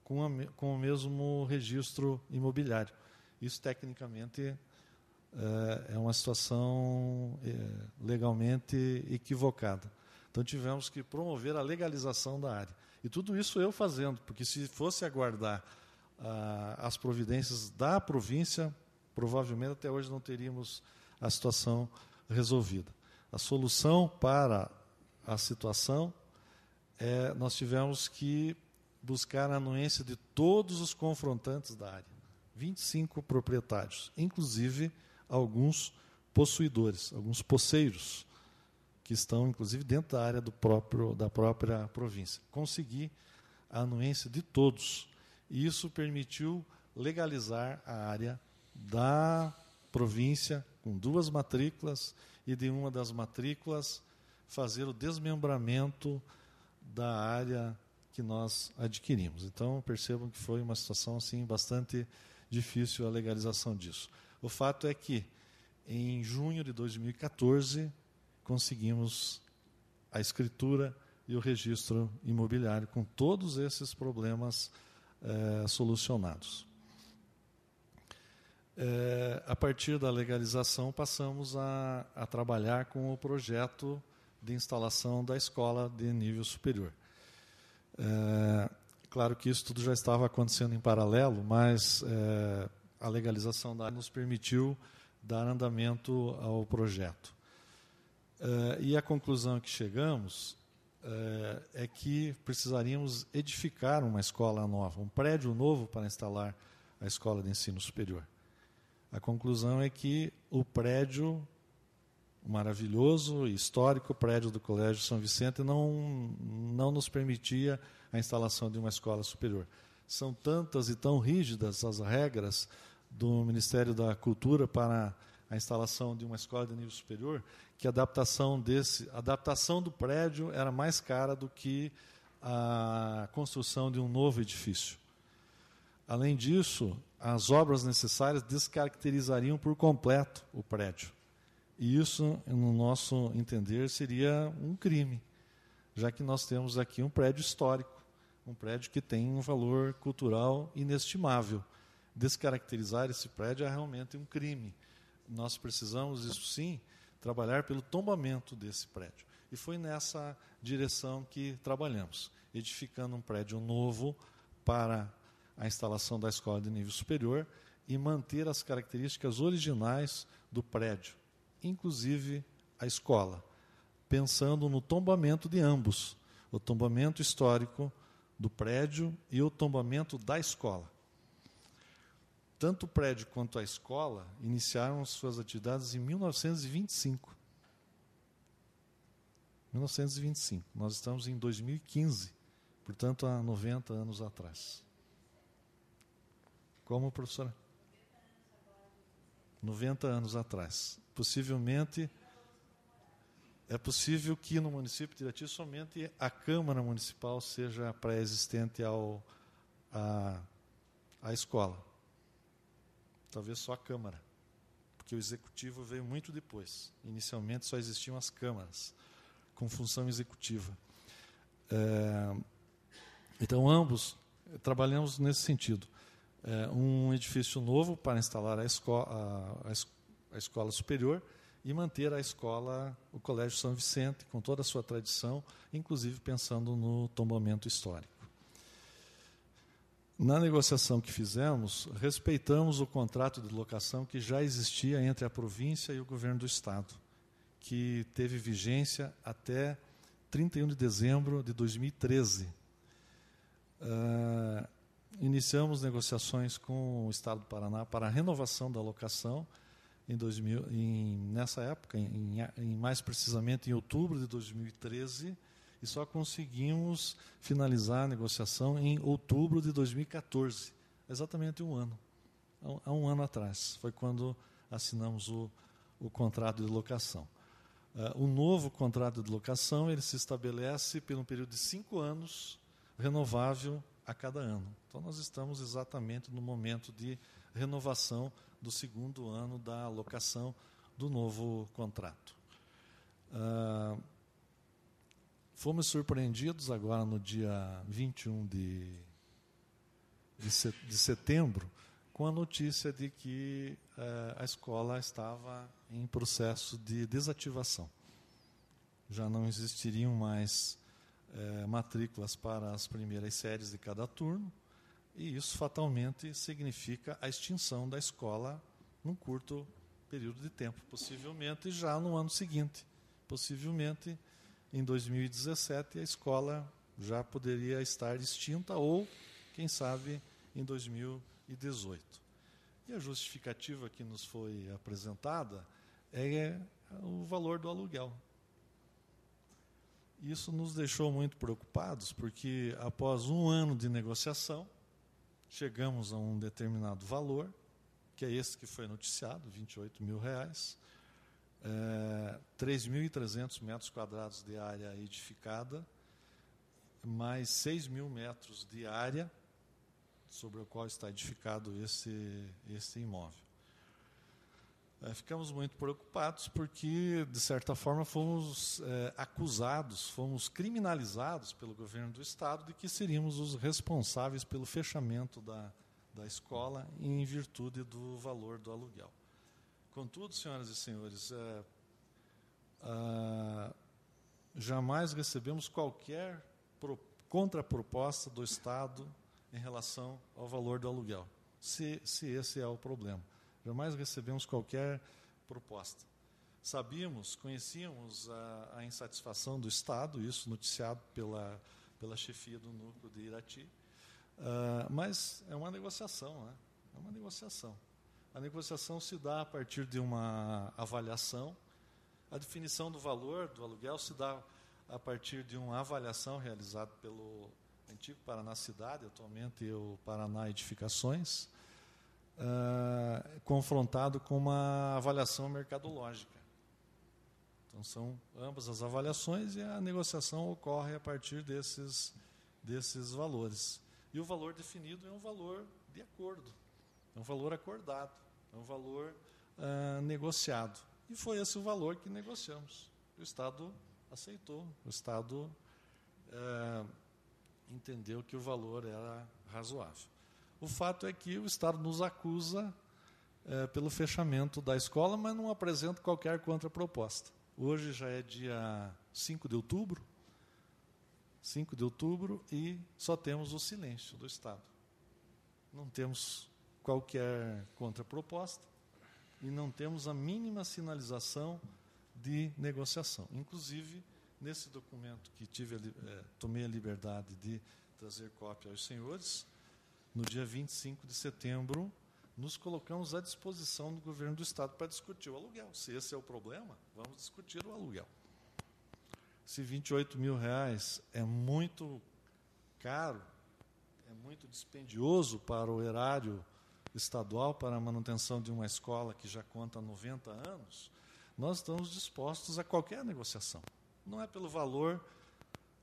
com, a, com o mesmo registro imobiliário. Isso, tecnicamente, é, é uma situação é, legalmente equivocada. Então tivemos que promover a legalização da área. E tudo isso eu fazendo, porque se fosse aguardar as providências da província, provavelmente até hoje não teríamos a situação resolvida. A solução para a situação é nós tivemos que buscar a anuência de todos os confrontantes da área, 25 proprietários, inclusive alguns possuidores, alguns posseiros que estão inclusive dentro da área do próprio da própria província. Consegui a anuência de todos e isso permitiu legalizar a área da província com duas matrículas e de uma das matrículas fazer o desmembramento da área que nós adquirimos. Então percebam que foi uma situação assim bastante difícil a legalização disso. O fato é que em junho de 2014 conseguimos a escritura e o registro imobiliário com todos esses problemas é, solucionados. É, a partir da legalização, passamos a, a trabalhar com o projeto de instalação da escola de nível superior. É, claro que isso tudo já estava acontecendo em paralelo, mas é, a legalização da área nos permitiu dar andamento ao projeto. É, e a conclusão que chegamos eh, é, que precisaríamos edificar uma escola nova, um prédio novo para instalar a escola de ensino superior. A conclusão é que o prédio, o maravilhoso e histórico prédio do Colégio São Vicente, não, não nos permitia a instalação de uma escola superior. São tantas e tão rígidas as regras do Ministério da Cultura para a instalação de uma escola de nível superior que a adaptação desse, a adaptação do prédio era mais cara do que a construção de um novo edifício. Além disso, as obras necessárias descaracterizariam por completo o prédio. E isso, no nosso entender, seria um crime, já que nós temos aqui um prédio histórico, um prédio que tem um valor cultural inestimável. Descaracterizar esse prédio é realmente um crime. Nós precisamos, isso sim, trabalhar pelo tombamento desse prédio. E foi nessa direção que trabalhamos, edificando um prédio novo para a instalação da escola de nível superior e manter as características originais do prédio, inclusive a escola, pensando no tombamento de ambos, o tombamento histórico do prédio e o tombamento da escola. Tanto o prédio quanto a escola iniciaram suas atividades em 1925. 1925. Nós estamos em 2015, portanto, há 90 anos atrás. Como, professora? 90 anos atrás. Possivelmente, é possível que no município de Irati somente a Câmara Municipal seja pré-existente à, a escola talvez só a Câmara, porque o Executivo veio muito depois. Inicialmente só existiam as câmaras com função executiva. É, então, ambos eh, trabalhamos nesse sentido. É, um edifício novo para instalar a, esco a, a, a escola superior e manter a escola, o Colégio São Vicente, com toda a sua tradição, inclusive pensando no tombamento histórico. Na negociação que fizemos, respeitamos o contrato de locação que já existia entre a província e o governo do estado, que teve vigência até 31 de dezembro de 2013. Uh, ah, iniciamos negociações com o estado do Paraná para a renovação da locação em 2000, em, nessa época, em, em, mais precisamente em outubro de 2013 e só conseguimos finalizar a negociação em outubro de 2014, exatamente um ano. Há um ano atrás, foi quando assinamos o, o contrato de locação. Uh, o novo contrato de locação ele se estabelece por um período de cinco anos, renovável a cada ano. Então, nós estamos exatamente no momento de renovação do segundo ano da locação do novo contrato. Uh, Fomos surpreendidos agora no dia 21 de, de setembro com a notícia de que eh, a escola estava em processo de desativação. Já não existiriam mais eh, matrículas para as primeiras séries de cada turno, e isso fatalmente significa a extinção da escola num curto período de tempo, possivelmente já no ano seguinte, possivelmente em 2017 a escola já poderia estar extinta ou, quem sabe, em 2018. E a justificativa que nos foi apresentada é o valor do aluguel. Isso nos deixou muito preocupados, porque após um ano de negociação, chegamos a um determinado valor, que é esse que foi noticiado, 28 mil reais, é, 3.300 metros quadrados de área edificada, mais 6 mil metros de área sobre o qual está edificado esse, esse imóvel. É, ficamos muito preocupados porque, de certa forma, fomos é, acusados, fomos criminalizados pelo governo do Estado de que seríamos os responsáveis pelo fechamento da, da escola em virtude do valor do aluguel. Contudo, senhoras e senhores, é, é, jamais recebemos qualquer pro, contraproposta do Estado em relação ao valor do aluguel, se, se esse é o problema. Jamais recebemos qualquer proposta. Sabíamos, conhecíamos a, a insatisfação do Estado, isso noticiado pela, pela chefia do núcleo de Irati, uh, mas é uma negociação, né? é uma negociação. A negociação se dá a partir de uma avaliação. A definição do valor do aluguel se dá a partir de uma avaliação realizada pelo antigo Paraná Cidade, atualmente é o Paraná Edificações, uh, confrontado com uma avaliação mercadológica. Então, são ambas as avaliações e a negociação ocorre a partir desses, desses valores. E o valor definido é um valor de acordo, é um valor acordado. É um valor ah, negociado. E foi esse o valor que negociamos. O Estado aceitou, o Estado ah, entendeu que o valor era razoável. O fato é que o Estado nos acusa ah, pelo fechamento da escola, mas não apresenta qualquer contraproposta. Hoje já é dia 5 de outubro, 5 de outubro, e só temos o silêncio do Estado. Não temos qualquer contraproposta e não temos a mínima sinalização de negociação. Inclusive, nesse documento que tive, é, tomei a liberdade de trazer cópia aos senhores, no dia 25 de setembro, nos colocamos à disposição do governo do Estado para discutir o aluguel. Se esse é o problema, vamos discutir o aluguel. Se 28 mil reais é muito caro, é muito dispendioso para o erário estadual para a manutenção de uma escola que já conta 90 anos, nós estamos dispostos a qualquer negociação. Não é pelo valor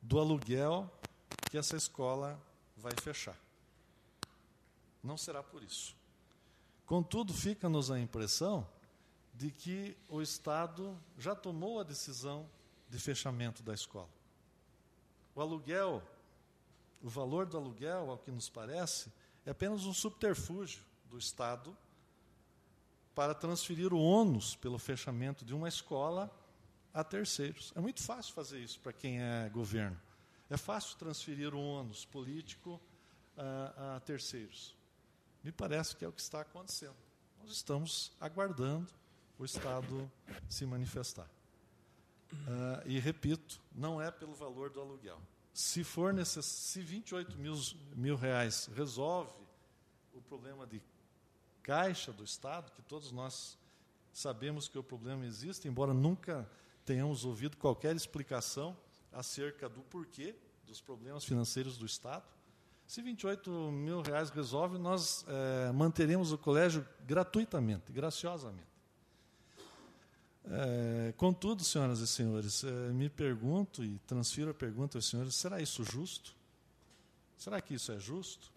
do aluguel que essa escola vai fechar. Não será por isso. Contudo, fica-nos a impressão de que o Estado já tomou a decisão de fechamento da escola. O aluguel, o valor do aluguel, ao que nos parece, é apenas um subterfúgio do Estado para transferir o ônus pelo fechamento de uma escola a terceiros. É muito fácil fazer isso para quem é governo. É fácil transferir o ônus político a, ah, a terceiros. Me parece que é o que está acontecendo. Nós estamos aguardando o Estado se manifestar. Uh, e repito, não é pelo valor do aluguel. Se for necess... se 28 mil, mil reais resolve o problema de caixa do Estado, que todos nós sabemos que o problema existe, embora nunca tenhamos ouvido qualquer explicação acerca do porquê dos problemas financeiros do Estado. Se 28 mil reais resolve, nós é, manteremos o colégio gratuitamente, graciosamente. É, contudo, senhoras e senhores, é, me pergunto e transfiro a pergunta aos senhores: será isso justo? Será que isso é justo?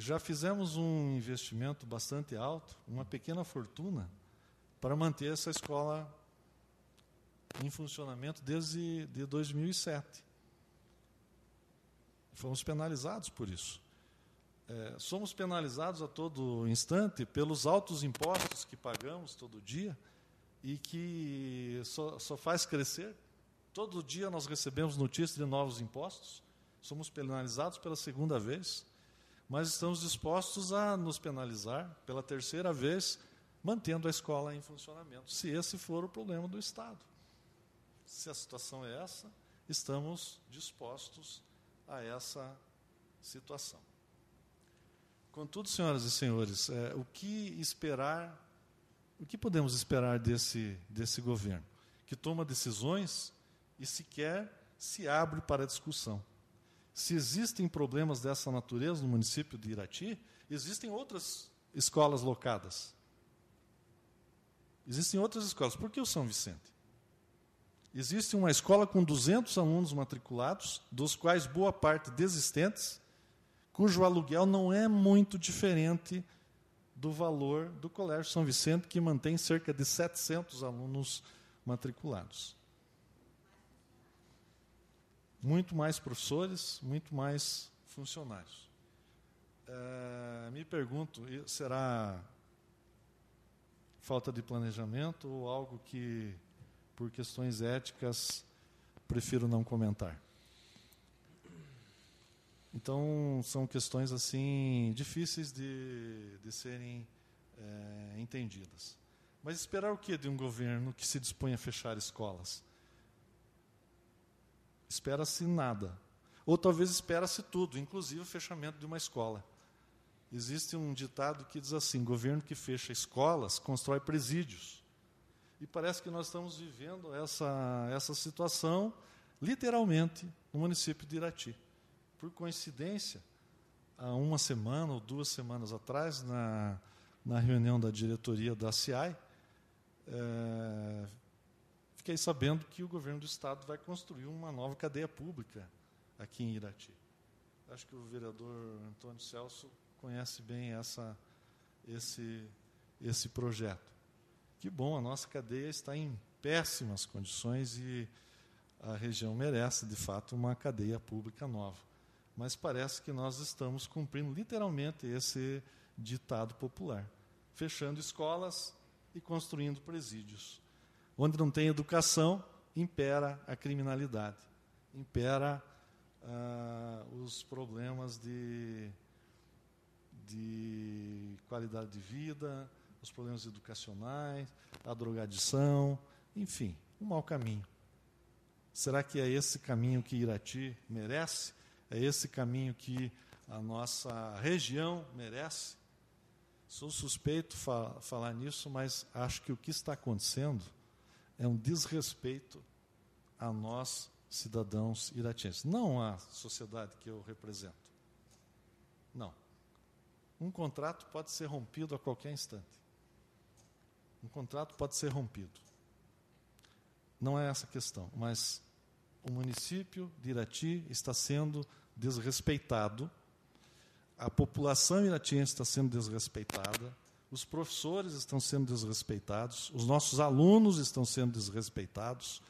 já fizemos um investimento bastante alto, uma pequena fortuna, para manter essa escola em funcionamento desde de 2007. Fomos penalizados por isso. É, somos penalizados a todo instante pelos altos impostos que pagamos todo dia e que só, só faz crescer. Todo dia nós recebemos notícias de novos impostos. Somos penalizados pela segunda vez mas estamos dispostos a nos penalizar pela terceira vez, mantendo a escola em funcionamento, se esse for o problema do Estado. Se a situação é essa, estamos dispostos a essa situação. Contudo, senhoras e senhores, é, o que esperar, o que podemos esperar desse, desse governo? Que toma decisões e sequer se abre para discussão se existem problemas dessa natureza no município de Irati, existem outras escolas locadas. Existem outras escolas. Por que o São Vicente? Existe uma escola com 200 alunos matriculados, dos quais boa parte desistentes, cujo aluguel não é muito diferente do valor do Colégio São Vicente, que mantém cerca de 700 alunos matriculados muito mais professores, muito mais funcionários. É, me pergunto, será falta de planejamento ou algo que, por questões éticas, prefiro não comentar? Então, são questões assim difíceis de, de serem é, entendidas. Mas esperar o que de um governo que se dispõe a fechar escolas? espera-se nada. Ou talvez espera-se tudo, inclusive o fechamento de uma escola. Existe um ditado que diz assim: governo que fecha escolas constrói presídios. E parece que nós estamos vivendo essa, essa situação, literalmente, no município de Irati. Por coincidência, há uma semana ou duas semanas atrás, na, na reunião da diretoria da CIAI, é, fiquei sabendo que o governo do estado vai construir uma nova cadeia pública aqui em Irati. Acho que o vereador Antônio Celso conhece bem essa, esse, esse projeto. Que bom, a nossa cadeia está em péssimas condições e a região merece, de fato, uma cadeia pública nova. Mas parece que nós estamos cumprindo literalmente esse ditado popular, fechando escolas e construindo presídios. Onde não tem educação, impera a criminalidade, impera ah, os problemas de, de qualidade de vida, os problemas educacionais, a drogadição, enfim, um mau caminho. Será que é esse caminho que Irati merece? É esse caminho que a nossa região merece? Sou suspeito fa falar nisso, mas acho que o que está acontecendo é um desrespeito a nós, cidadãos iratienses. Não à sociedade que eu represento. Não. Um contrato pode ser rompido a qualquer instante. Um contrato pode ser rompido. Não é essa a questão, mas o município de Irati está sendo desrespeitado, a população iratiense está sendo desrespeitada, os professores estão sendo desrespeitados, os nossos alunos estão sendo desrespeitados,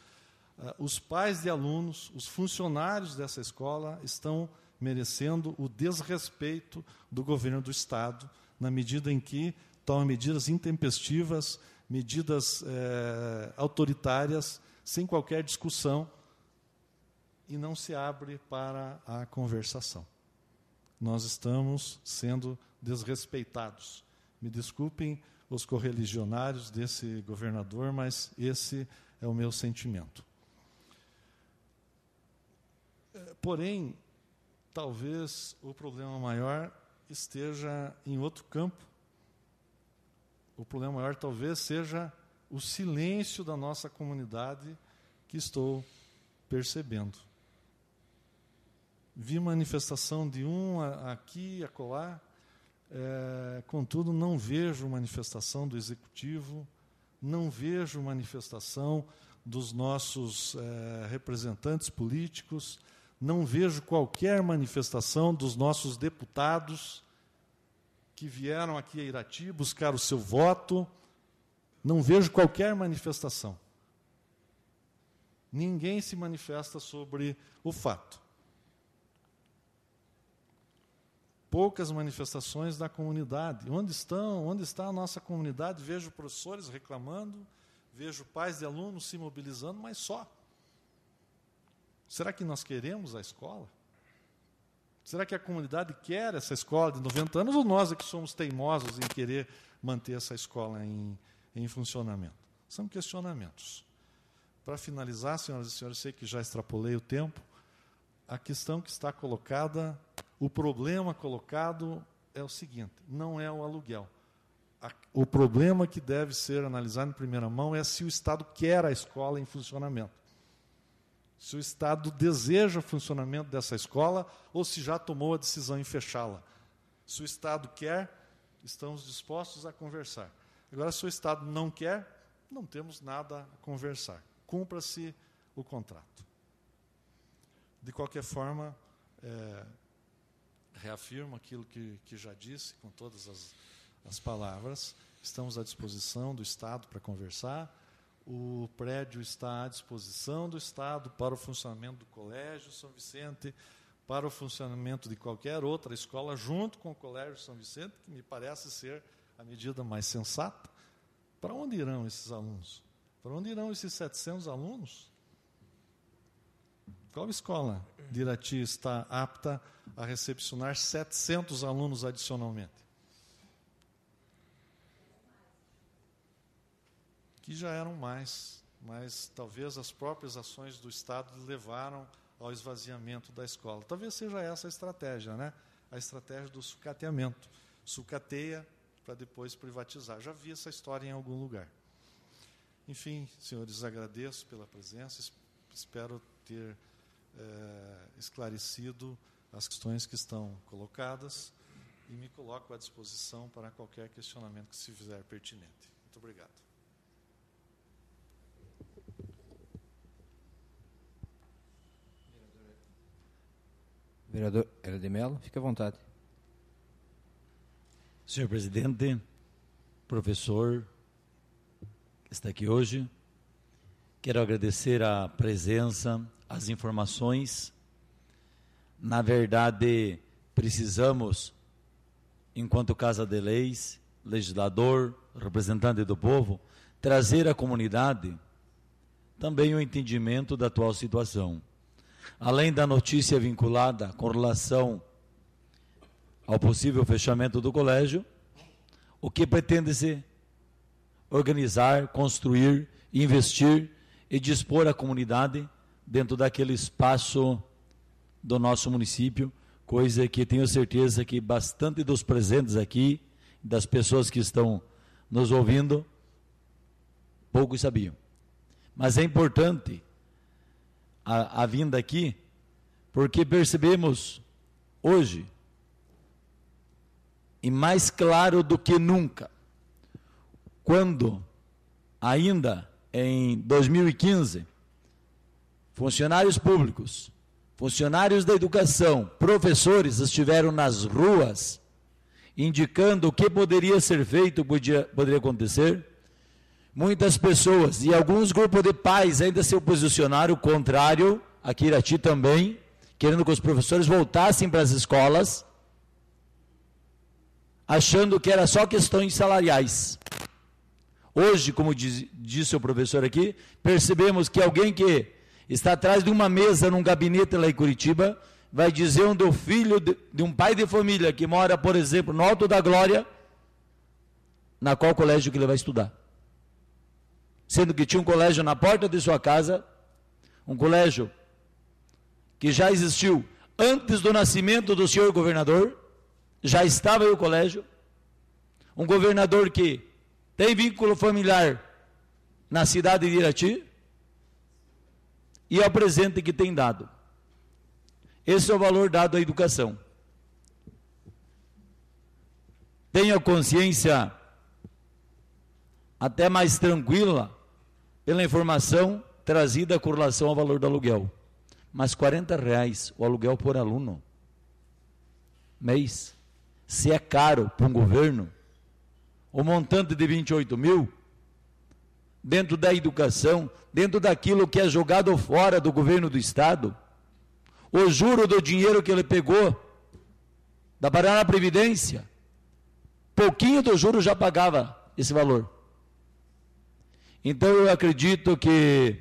ah, os pais de alunos, os funcionários dessa escola estão merecendo o desrespeito do governo do Estado, na medida em que tomam medidas intempestivas, medidas eh, autoritárias, sem qualquer discussão, e não se abre para a conversação. Nós estamos sendo desrespeitados. Me desculpem os correligionários desse governador, mas esse é o meu sentimento. Porém, talvez o problema maior esteja em outro campo. O problema maior talvez seja o silêncio da nossa comunidade que estou percebendo. Vi manifestação de um aqui acolá, é, contudo, não vejo manifestação do executivo, não vejo manifestação dos nossos é, representantes políticos, não vejo qualquer manifestação dos nossos deputados que vieram aqui a Irati buscar o seu voto, não vejo qualquer manifestação. Ninguém se manifesta sobre o fato. poucas manifestações da comunidade. Onde estão? Onde está a nossa comunidade? Vejo professores reclamando, vejo pais de alunos se mobilizando, mas só. Será que nós queremos a escola? Será que a comunidade quer essa escola de 90 anos ou nós é que somos teimosos em querer manter essa escola em, em funcionamento? São questionamentos. Para finalizar, senhoras e senhores, sei que já extrapolei o tempo, a questão que está colocada o problema colocado é o seguinte: não é o aluguel. O problema que deve ser analisado em primeira mão é se o Estado quer a escola em funcionamento. Se o Estado deseja o funcionamento dessa escola ou se já tomou a decisão em fechá-la. Se o Estado quer, estamos dispostos a conversar. Agora, se o Estado não quer, não temos nada a conversar. Cumpra-se o contrato. De qualquer forma, é, reafirmo aquilo que, que já disse com todas as, as palavras. Estamos à disposição do Estado para conversar. O prédio está à disposição do Estado para o funcionamento do Colégio São Vicente, para o funcionamento de qualquer outra escola, junto com o Colégio São Vicente, que me parece ser a medida mais sensata. Para onde irão esses alunos? Para onde irão esses 700 alunos? Qual escola de Irati está apta a recepcionar 700 alunos adicionalmente? Que já eram mais, mas talvez as próprias ações do Estado levaram ao esvaziamento da escola. Talvez seja essa a estratégia, né? A estratégia do sucateamento. Sucateia para depois privatizar. Já vi essa história em algum lugar. Enfim, senhores, agradeço pela presença. Espero ter é, esclarecido as questões que estão colocadas e me coloco à disposição para qualquer questionamento que se fizer pertinente. Muito obrigado. Vereador Era de Mello, fique à vontade. Senhor presidente, professor que está aqui hoje, quero agradecer a presença as informações. Na verdade, precisamos, enquanto Casa de Leis, legislador, representante do povo, trazer à comunidade também o entendimento da atual situação. Além da notícia vinculada com relação ao possível fechamento do colégio, o que pretende-se organizar, construir, investir e dispor à comunidade dentro daquele espaço do nosso município, coisa que tenho certeza que bastante dos presentes aqui, das pessoas que estão nos ouvindo, poucos sabiam. Mas é importante a, a vinda aqui, porque percebemos hoje, e mais claro do que nunca, quando ainda em 2015, funcionários públicos, funcionários da educação, professores estiveram nas ruas indicando o que poderia ser feito, podia, poderia acontecer. Muitas pessoas e alguns grupos de pais ainda se posicionaram contrário, a ti também, querendo que os professores voltassem para as escolas, achando que era só questões salariais. Hoje, como diz, disse o professor aqui, percebemos que alguém que está atrás de uma mesa num gabinete lá em Curitiba, vai dizer onde o filho de, um pai de família que mora, por exemplo, no Alto da Glória, na qual colégio que ele vai estudar. Sendo que tinha um colégio na porta de sua casa, um colégio que já existiu antes do nascimento do senhor governador, já estava aí o colégio, um governador que tem vínculo familiar na cidade de Irati, e apresente que tem dado. Esse é o valor dado à educação. Tenha consciência até mais tranquila pela informação trazida com relação ao valor do aluguel. Mas 40 reais o aluguel por aluno mês, se é caro para um governo, o montante de 28 mil dentro da educação, dentro daquilo que é jogado fora do governo do Estado. O juro do dinheiro que ele pegou da Paraná Previdência, pouquinho do juro já pagava esse valor. Então eu acredito que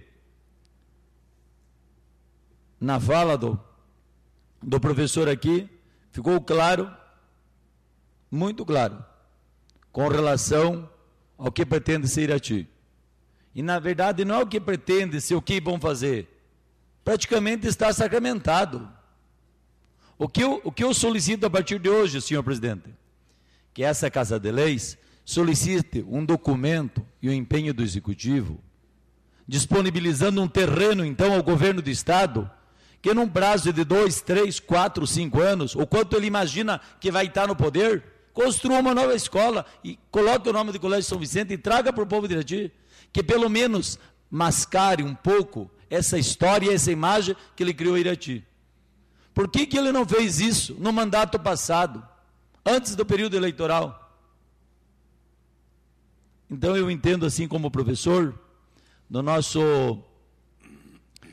na fala do, do professor aqui ficou claro, muito claro, com relação ao que pretende ser ti. E na verdade não é o que pretende-se, o que vão fazer. Praticamente está sacramentado. O que, eu, o que eu solicito a partir de hoje, senhor presidente? Que essa Casa de Leis solicite um documento e o um empenho do executivo, disponibilizando um terreno, então, ao governo do Estado, que num prazo de dois, três, quatro, cinco anos, o quanto ele imagina que vai estar no poder, construa uma nova escola e coloque o nome do Colégio São Vicente e traga para o povo de Irati que pelo menos mascare um pouco essa história, essa imagem que ele criou em Irati. Por que, que ele não fez isso no mandato passado, antes do período eleitoral? Então eu entendo assim como professor, no nosso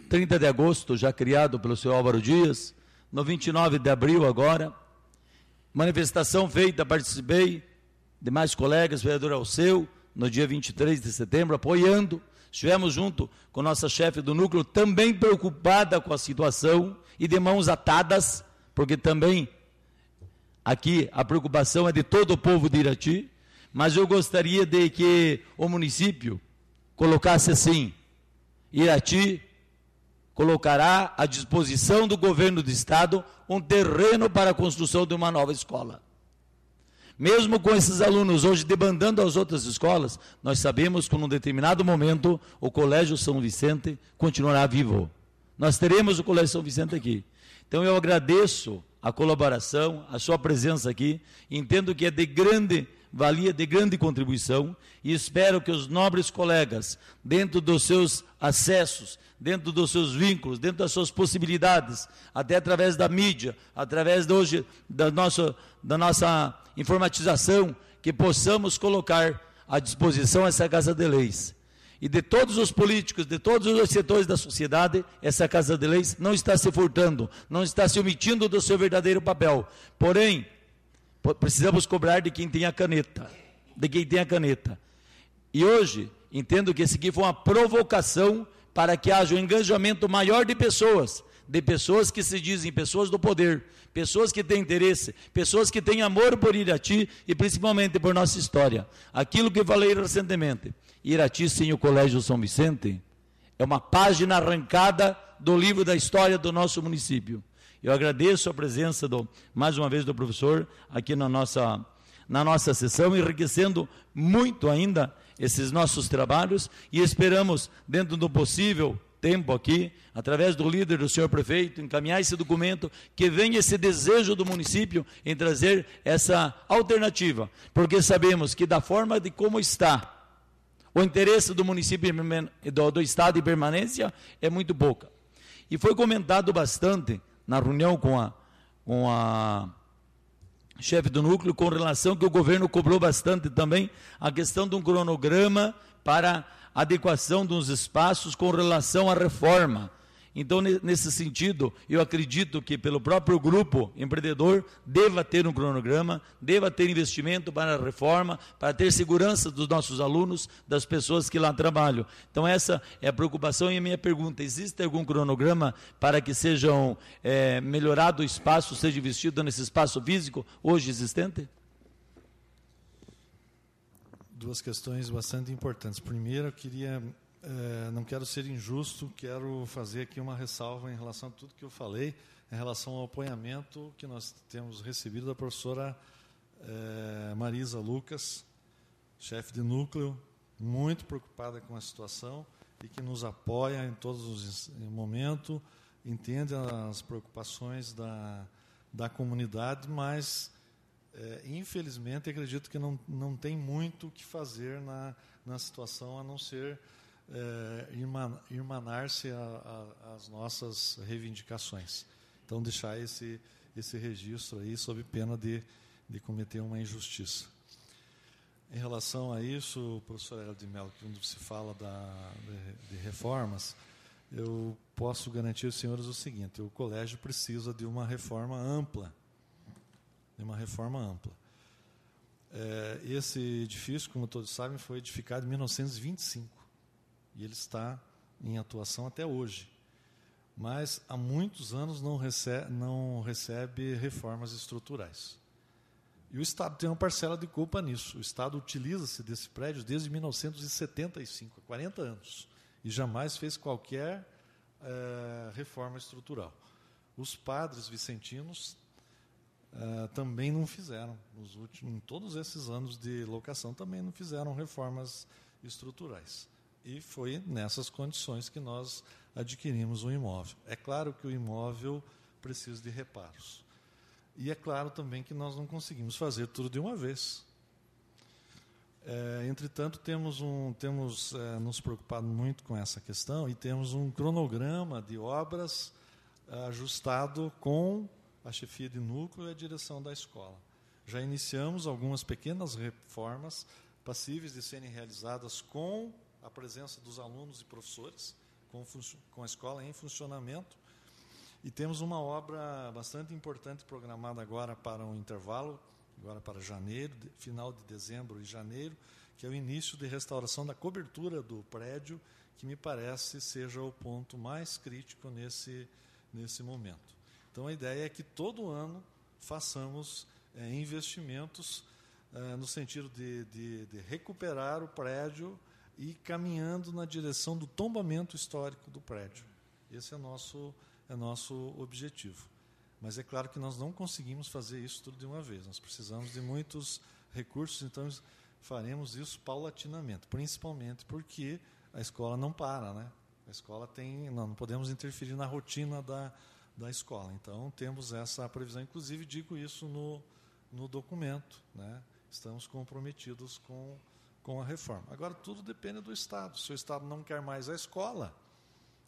30 de agosto, já criado pelo senhor Álvaro Dias, no 29 de abril agora, manifestação feita, participei, demais colegas, vereador Alceu, no dia 23 de setembro, apoiando. Estivemos junto com nossa chefe do núcleo, também preocupada com a situação e de mãos atadas, porque também aqui a preocupação é de todo o povo de Irati, mas eu gostaria de que o município colocasse assim: Irati colocará à disposição do governo do estado um terreno para a construção de uma nova escola. Mesmo com esses alunos hoje debandando às outras escolas, nós sabemos que num determinado momento o Colégio São Vicente continuará vivo. Nós teremos o Colégio São Vicente aqui. Então eu agradeço a colaboração, a sua presença aqui. Entendo que é de grande valia de grande contribuição e espero que os nobres colegas, dentro dos seus acessos, dentro dos seus vínculos, dentro das suas possibilidades, até através da mídia, através de hoje da nossa, da nossa informatização, que possamos colocar à disposição essa Casa de Leis. E de todos os políticos, de todos os setores da sociedade, essa Casa de Leis não está se furtando, não está se omitindo do seu verdadeiro papel. Porém, Precisamos cobrar de quem tem a caneta. De quem tem a caneta. E hoje, entendo que esse aqui foi uma provocação para que haja um engajamento maior de pessoas, de pessoas que se dizem pessoas do poder, pessoas que têm interesse, pessoas que têm amor por Irati e principalmente por nossa história. Aquilo que falei recentemente, Irati sem o Colégio São Vicente é uma página arrancada do livro da história do nosso município. Eu agradeço a presença do, mais uma vez do professor aqui na nossa, na nossa sessão, enriquecendo muito ainda esses nossos trabalhos e esperamos, dentro do possível tempo aqui, através do líder do senhor prefeito, encaminhar esse documento, que venha esse desejo do município em trazer essa alternativa, porque sabemos que da forma de como está, o interesse do município do, do estado em permanência é muito pouca. E foi comentado bastante na reunião com a, com a chefe do núcleo, com relação que o governo cobrou bastante também a questão de um cronograma para adequação dos espaços com relação à reforma então, nesse sentido, eu acredito que pelo próprio grupo empreendedor deva ter um cronograma, deva ter investimento para a reforma, para ter segurança dos nossos alunos, das pessoas que lá trabalham. Então, essa é a preocupação e a minha pergunta: existe algum cronograma para que sejam é, melhorado o espaço, seja investido nesse espaço físico hoje existente? Duas questões bastante importantes. Primeiro, eu queria é, não quero ser injusto, quero fazer aqui uma ressalva em relação a tudo que eu falei, em relação ao apoiamento que nós temos recebido da professora é, Marisa Lucas, chefe de núcleo, muito preocupada com a situação e que nos apoia em todos os momentos, entende as preocupações da, da comunidade, mas é, infelizmente acredito que não, não tem muito o que fazer na, na situação a não ser é, eh, irmanar-se às nossas reivindicações. Então, deixar esse, esse registro aí sob pena de, de cometer uma injustiça. Em relação a isso, professor Hélio de Mello, quando se fala da, de, de, reformas, eu posso garantir aos senhores o seguinte: o colégio precisa de uma reforma ampla. De uma reforma ampla. É, esse edifício, como todos sabem, foi edificado em 1925 e ele está em atuação até hoje. Mas há muitos anos não recebe, não recebe reformas estruturais. E o Estado tem uma parcela de culpa nisso. O Estado utiliza-se desse prédio desde 1975, 40 anos, e jamais fez qualquer eh, reforma estrutural. Os padres vicentinos eh, também não fizeram, nos últimos, em todos esses anos de locação, também não fizeram reformas estruturais. E foi nessas condições que nós adquirimos um imóvel. É claro que o imóvel precisa de reparos. E é claro também que nós não conseguimos fazer tudo de uma vez. É, entretanto, temos, um, temos é, nos preocupado muito com essa questão e temos um cronograma de obras é, ajustado com a chefia de núcleo e a direção da escola. Já iniciamos algumas pequenas reformas passíveis de serem realizadas com a presença dos alunos e professores com, com a escola em funcionamento. E temos uma obra bastante importante programada agora para um intervalo, agora para janeiro, final de dezembro e janeiro, que é o início de restauração da cobertura do prédio, que me parece seja o ponto mais crítico nesse, nesse momento. Então a ideia é que todo ano façamos é, investimentos é, no sentido de, de, de recuperar o prédio e caminhando na direção do tombamento histórico do prédio. Esse é nosso é nosso objetivo. Mas é claro que nós não conseguimos fazer isso tudo de uma vez. Nós precisamos de muitos recursos, então faremos isso paulatinamente, principalmente porque a escola não para, né? A escola tem, não, não podemos interferir na rotina da, da escola. Então temos essa previsão, inclusive digo isso no, no documento, né? Estamos comprometidos com com a reforma. Agora, tudo depende do Estado. Se o Estado não quer mais a escola,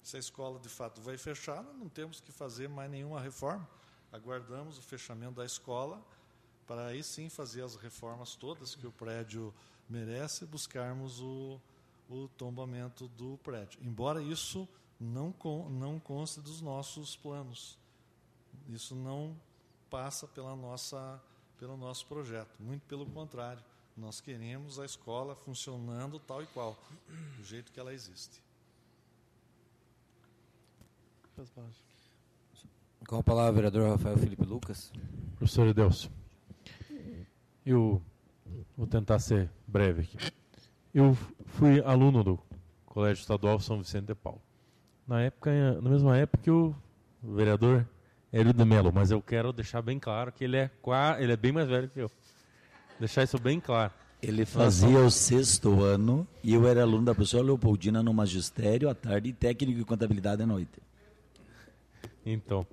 se a escola de fato vai fechar, não temos que fazer mais nenhuma reforma. Aguardamos o fechamento da escola para aí sim fazer as reformas todas que o prédio merece e buscarmos o, o tombamento do prédio. Embora isso não, con, não conste dos nossos planos. Isso não passa pela nossa, pelo nosso projeto. Muito pelo contrário nós queremos a escola funcionando tal e qual, do jeito que ela existe. Com a palavra, vereador Rafael Felipe Lucas. Professor Edelcio, eu vou tentar ser breve aqui. Eu fui aluno do Colégio Estadual São Vicente de Paulo. Na época, na mesma época que o vereador Hélio de Mello, mas eu quero deixar bem claro que ele é, ele é bem mais velho que eu. Deixar isso bem claro. Ele fazia o sexto ano e eu era aluno da professora Leopoldina no magistério à tarde e técnico de contabilidade à noite. Então,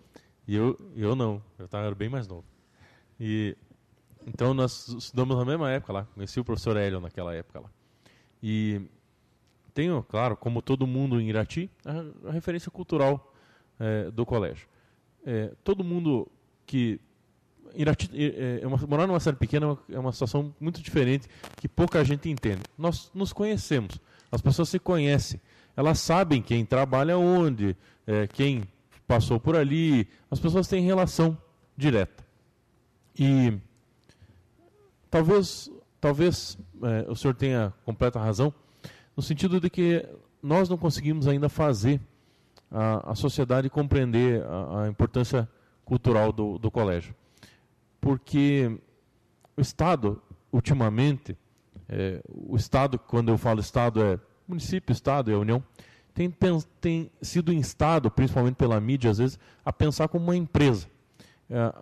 eu, eu não, eu estava bem mais novo. E então nós estudamos na mesma época lá, conheci o professor Hélio naquela época lá. E tenho, claro, como todo mundo em Irati, a, a referência cultural é, do colégio. É, todo mundo que Irati, é, é uma, morar numa cidade pequena é uma, é uma situação muito diferente que pouca gente entende. Nós nos conhecemos, as pessoas se conhecem, elas sabem quem trabalha onde, é, quem passou por ali, as pessoas têm relação direta. E talvez, talvez é, o senhor tenha completa razão, no sentido de que nós não conseguimos ainda fazer a, a sociedade compreender a, a importância cultural do, do colégio porque o Estado, ultimamente, é, o Estado, quando eu falo Estado, é município, Estado, é União, tem, tem sido instado, principalmente pela mídia, às vezes, a pensar como uma empresa. É,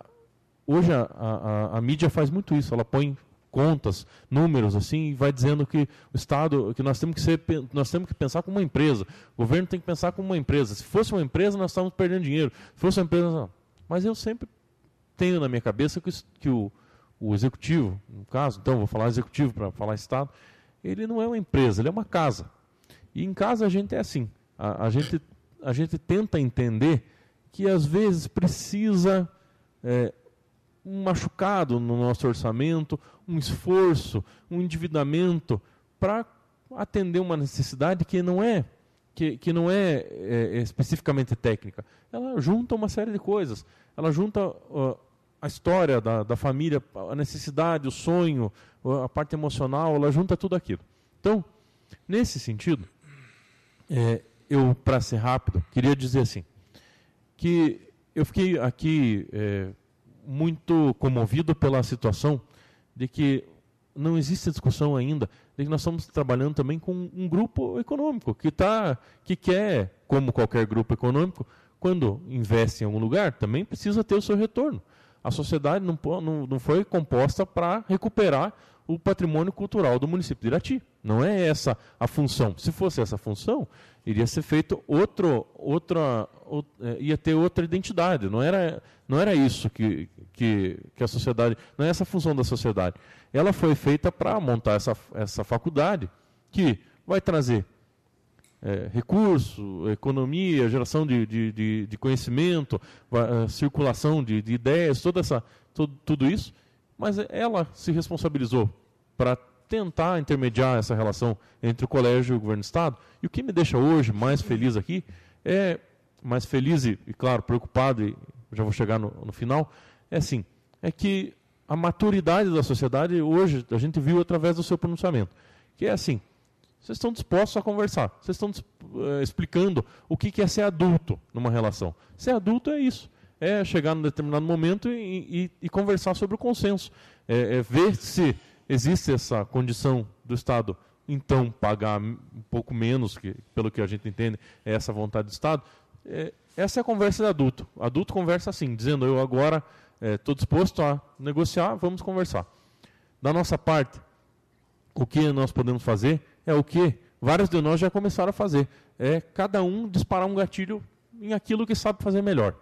hoje a, a, a, mídia faz muito isso, ela põe contas, números assim e vai dizendo que o Estado, que nós temos que ser, nós temos que pensar como uma empresa. O governo tem que pensar como uma empresa. Se fosse uma empresa, nós estávamos perdendo dinheiro. Se fosse uma empresa, não. mas eu sempre tenho na minha cabeça que, que o, o executivo, no caso, então vou falar executivo para falar Estado, ele não é uma empresa, ele é uma casa. E em casa a gente é assim. A, a gente, a gente tenta entender que às vezes precisa é, um machucado no nosso orçamento, um esforço, um endividamento para atender uma necessidade que não é que, que não é, é, especificamente técnica. Ela junta uma série de coisas. Ela junta a história da, da família, a necessidade, o sonho, a parte emocional, ela junta tudo aquilo. Então, nesse sentido, é, eu, para ser rápido, queria dizer assim, que eu fiquei aqui é, muito comovido pela situação de que não existe discussão ainda de que nós estamos trabalhando também com um grupo econômico que tá, que quer, como qualquer grupo econômico, quando investe em algum lugar, também precisa ter o seu retorno. A sociedade não, não, não foi composta para recuperar o patrimônio cultural do município de Irati. Não é essa a função. Se fosse essa a função, iria ser feito outro, outra, é, ia ter outra identidade. Não era, não era isso que, que, que a sociedade, não é essa a função da sociedade. Ela foi feita para montar essa, essa faculdade que vai trazer é, recurso, economia, geração de, de, de, de conhecimento, é, circulação de, de ideias, toda essa, tudo isso, mas ela se responsabilizou para tentar intermediar essa relação entre o colégio e o governo do Estado. E o que me deixa hoje mais feliz aqui é, mais feliz e, e claro, preocupado, e já vou chegar no, no final, é assim, é que a maturidade da sociedade hoje a gente viu através do seu pronunciamento, que é assim, vocês estão dispostos a conversar. Vocês estão uh, explicando o que, que é ser adulto numa relação. Ser adulto é isso. É chegar num determinado momento e, e, e conversar sobre o consenso. É, é ver se existe essa condição do Estado então pagar um pouco menos, que, pelo que a gente entende, é essa vontade do Estado. É, essa é a conversa de adulto. Adulto conversa assim, dizendo eu agora estou é, disposto a negociar, vamos conversar. Da nossa parte, o que nós podemos fazer é o que vários de nós já começaram a fazer. É cada um disparar um gatilho em aquilo que sabe fazer melhor.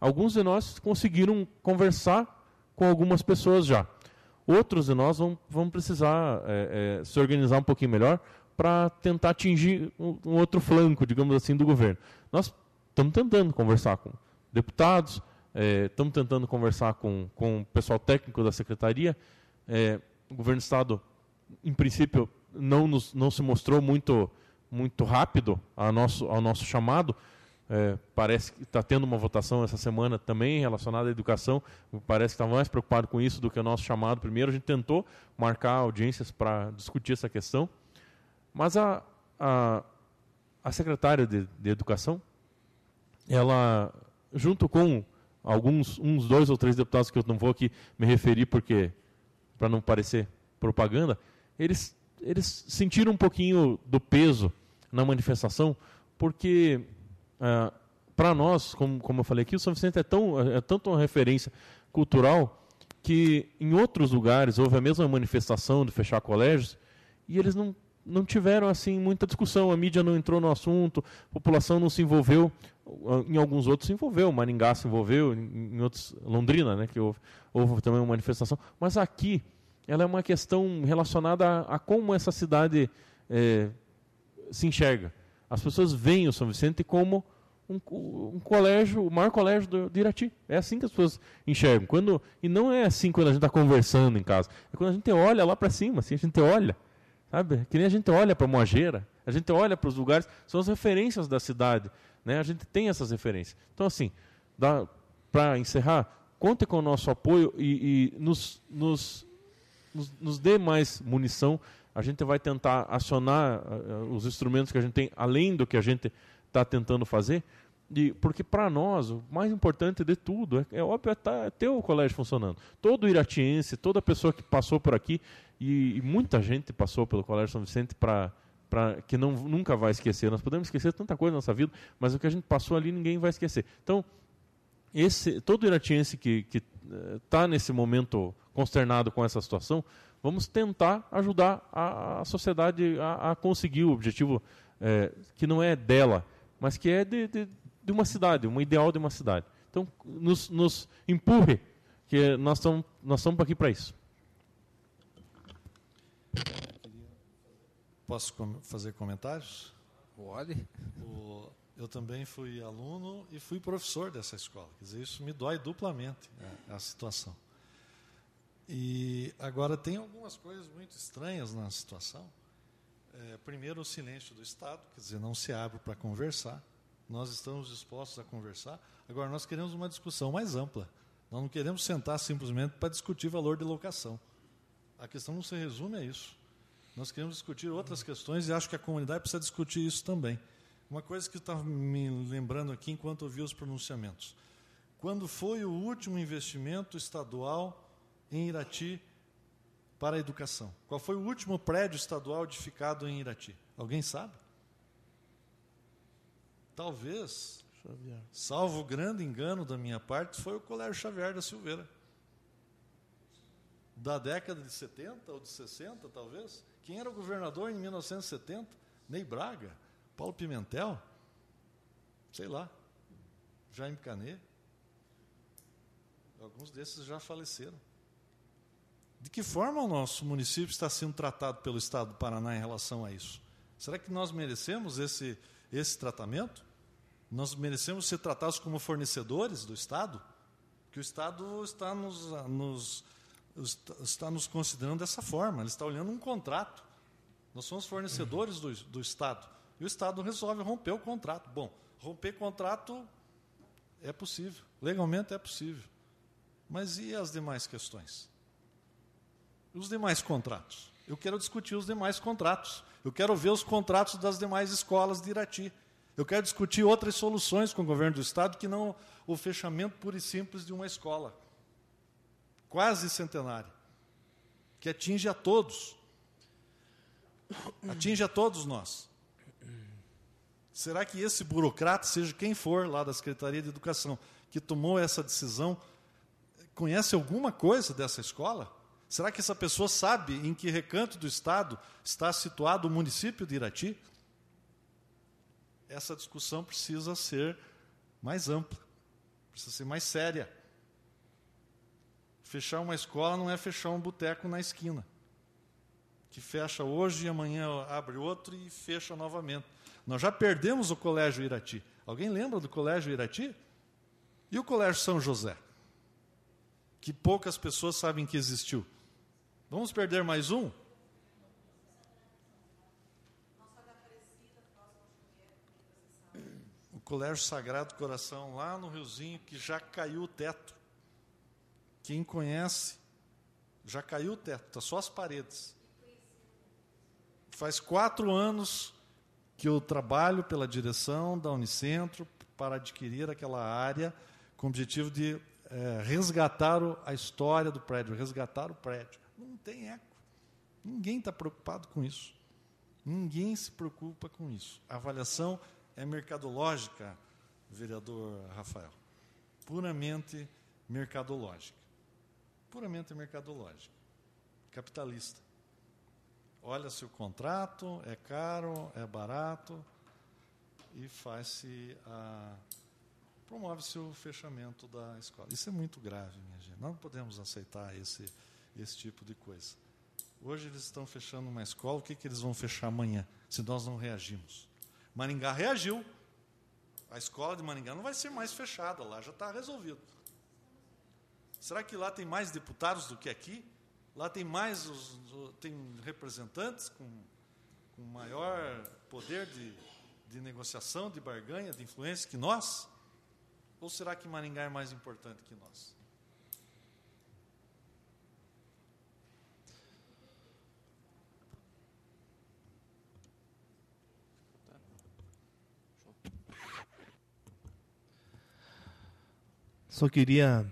Alguns de nós conseguiram conversar com algumas pessoas já. Outros de nós vão, vão precisar é, é, se organizar um pouquinho melhor para tentar atingir um, um outro flanco, digamos assim, do governo. Nós estamos tentando conversar com deputados, estamos é, tentando conversar com, com o pessoal técnico da secretaria. É, o governo do Estado, em princípio, não, nos, não se mostrou muito, muito rápido ao nosso, ao nosso chamado. É, parece que está tendo uma votação essa semana também relacionada à educação. Parece que está mais preocupado com isso do que o nosso chamado primeiro. A gente tentou marcar audiências para discutir essa questão, mas a, a, a secretária de, de, Educação, ela, junto com alguns, uns dois ou três deputados que eu não vou aqui me referir porque para não parecer propaganda, eles eles sentiram um pouquinho do peso na manifestação, porque ah, para nós, como, como eu falei aqui, o São Vicente é, tão, é tanto uma referência cultural que em outros lugares houve a mesma manifestação de fechar colégios e eles não, não tiveram assim muita discussão, a mídia não entrou no assunto, a população não se envolveu, ah, em alguns outros se envolveu, Maringá se envolveu, em outros Londrina, né, que houve, houve também uma manifestação, mas aqui ela é uma questão relacionada a, a como essa cidade é, se enxerga. As pessoas veem o São Vicente como um, um colégio, o maior colégio do, de Irati. É assim que as pessoas enxergam. Quando, e não é assim quando a gente está conversando em casa. É quando a gente olha lá para cima, assim, a gente olha. Sabe? Que nem a gente olha para a Moageira, a gente olha para os lugares, são as referências da cidade. Né? A gente tem essas referências. Então, assim, para encerrar, conte com o nosso apoio e, e nos, nos nos, nos dê mais munição. A gente vai tentar acionar uh, os instrumentos que a gente tem, além do que a gente está tentando fazer, e porque para nós o mais importante de tudo é, é óbvio é, tá, é ter o colégio funcionando. Todo iratiense, toda pessoa que passou por aqui e, e muita gente passou pelo Colégio São Vicente para para que não nunca vai esquecer. Nós podemos esquecer tanta coisa na nossa vida, mas o que a gente passou ali ninguém vai esquecer. Então esse todo iratiense que, que está nesse momento consternado com essa situação, vamos tentar ajudar a, a sociedade a, a, conseguir o objetivo é, que não é dela, mas que é de, de, de, uma cidade, um ideal de uma cidade. Então, nos, nos empurre, que nós estamos nós estamos aqui para isso. Posso fazer comentários? Pode. O eu também fui aluno e fui professor dessa escola. Quer dizer, isso me dói duplamente a, né, a situação. E agora tem algumas coisas muito estranhas na situação. É, primeiro, o silêncio do Estado, quer dizer, não se abre para conversar. Nós estamos dispostos a conversar. Agora, nós queremos uma discussão mais ampla. Nós não queremos sentar simplesmente para discutir valor de locação. A questão não se resume a isso. Nós queremos discutir outras questões e acho que a comunidade precisa discutir isso também. Uma coisa que eu estava me lembrando aqui enquanto ouvi os pronunciamentos. Quando foi o último investimento estadual em Irati para a educação? Qual foi o último prédio estadual edificado em Irati? Alguém sabe? Talvez, Xavier. salvo o grande engano da minha parte, foi o Colégio Xavier da Silveira. Da década de 70 ou de 60, talvez. Quem era o governador em 1970? Ney Braga Paulo Pimentel? Sei lá. Jaime Canet? Alguns desses já faleceram. De que forma o nosso município está sendo tratado pelo Estado do Paraná em relação a isso? Será que nós merecemos esse, esse tratamento? Nós merecemos ser tratados como fornecedores do Estado? Que o Estado está nos, nos, está nos considerando dessa forma, ele está olhando um contrato. Nós somos fornecedores do, do Estado. E o Estado resolve romper o contrato. Bom, romper contrato é possível, legalmente é possível. Mas e as demais questões? Os demais contratos? Eu quero discutir os demais contratos. Eu quero ver os contratos das demais escolas de Irati. Eu quero discutir outras soluções com o governo do Estado que não o fechamento pura e simples de uma escola, quase centenária, que atinge a todos. Atinge a todos nós. Será que esse burocrata, seja quem for lá da Secretaria de Educação, que tomou essa decisão, conhece alguma coisa dessa escola? Será que essa pessoa sabe em que recanto do Estado está situado o município de Irati? Essa discussão precisa ser mais ampla, precisa ser mais séria. Fechar uma escola não é fechar um boteco na esquina, que fecha hoje e amanhã abre outro e fecha novamente. Nós já perdemos o Colégio Irati. Alguém lembra do Colégio Irati? E o Colégio São José? Que poucas pessoas sabem que existiu. Vamos perder mais um? O Colégio Sagrado Coração, lá no Riozinho, que já caiu o teto. Quem conhece, já caiu o teto, tá só as paredes. Faz quatro anos que eu trabalho pela direção da Unicentro para adquirir aquela área com o objetivo de é, resgatar o, a história do prédio, resgatar o prédio. Não tem eco. Ninguém está preocupado com isso. Ninguém se preocupa com isso. A avaliação é mercadológica, vereador Rafael. Puramente mercadológica. Puramente mercadológica. Capitalista olha-se o contrato, é caro, é barato, e faz-se a. promove-se o fechamento da escola. Isso é muito grave, minha gente. não podemos aceitar esse, esse tipo de coisa. Hoje eles estão fechando uma escola, o que, que eles vão fechar amanhã, se nós não reagimos? Maringá reagiu. A escola de Maringá não vai ser mais fechada, lá já está resolvido. Será que lá tem mais deputados do que aqui? Lá tem mais os, tem representantes com, com maior poder de, de negociação, de barganha, de influência que nós? Ou será que Maringá é mais importante que nós? Só queria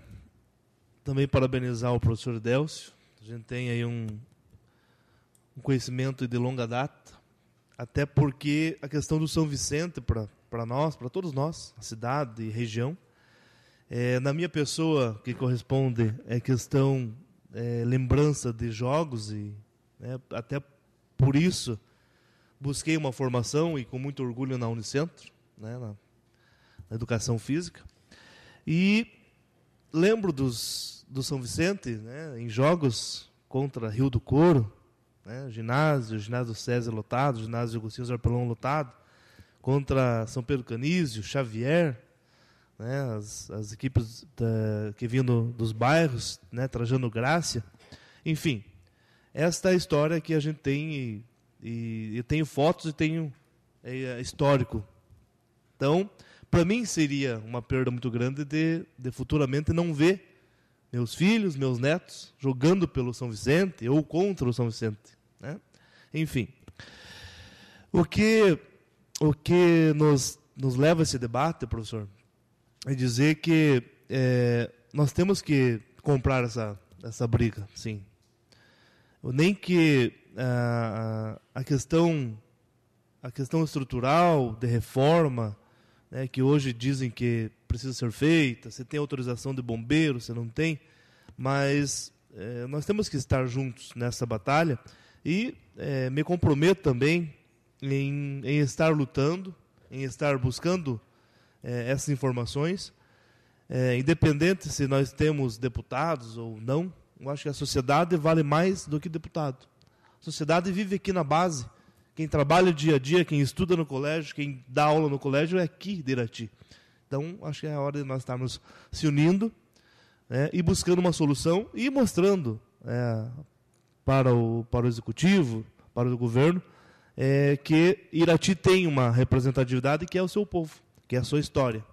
também parabenizar o professor Delcio gente tem aí um, um conhecimento de longa data, até porque a questão do São Vicente, para nós, para todos nós, a cidade e região, é, na minha pessoa, que corresponde é questão, é, lembrança de jogos, e né, até por isso busquei uma formação e com muito orgulho na Unicentro, né, na, na educação física. E lembro dos, do São Vicente, né, em jogos contra Rio do Couro, né, ginásio, ginásio César lotado, ginásio Agostinho Arpelão lotado, contra São Pedro Canísio, Xavier, né, as, as equipes da, eh, que vinham dos bairros, né, trajando graça. Enfim, esta é a história que a gente tem, e, e eu tenho fotos e tenho é, histórico. Então, para mim seria uma perda muito grande de, de futuramente não ver meus filhos, meus netos, jogando pelo São Vicente ou contra o São Vicente. Né? Enfim, o que, o que nos, nos leva a esse debate, professor, é dizer que é, nós temos que comprar essa, essa briga, sim. Nem que a, a questão a questão estrutural de reforma, né, que hoje dizem que precisa ser feita, se tem autorização de bombeiro, se não tem, mas é, nós temos que estar juntos nessa batalha e é, me comprometo também em, em, estar lutando, em estar buscando é, essas informações, independente se nós temos deputados ou não, eu acho que a sociedade vale mais do que deputado. A sociedade vive aqui na base, quem trabalha dia a dia, quem estuda no colégio, quem dá aula no colégio é aqui de Irati. Então, acho que é a hora de nós estarmos se unindo né, e buscando uma solução e mostrando é, para, o, para o executivo, para o governo, é, que Irati tem uma representatividade que é o seu povo, que é a sua história.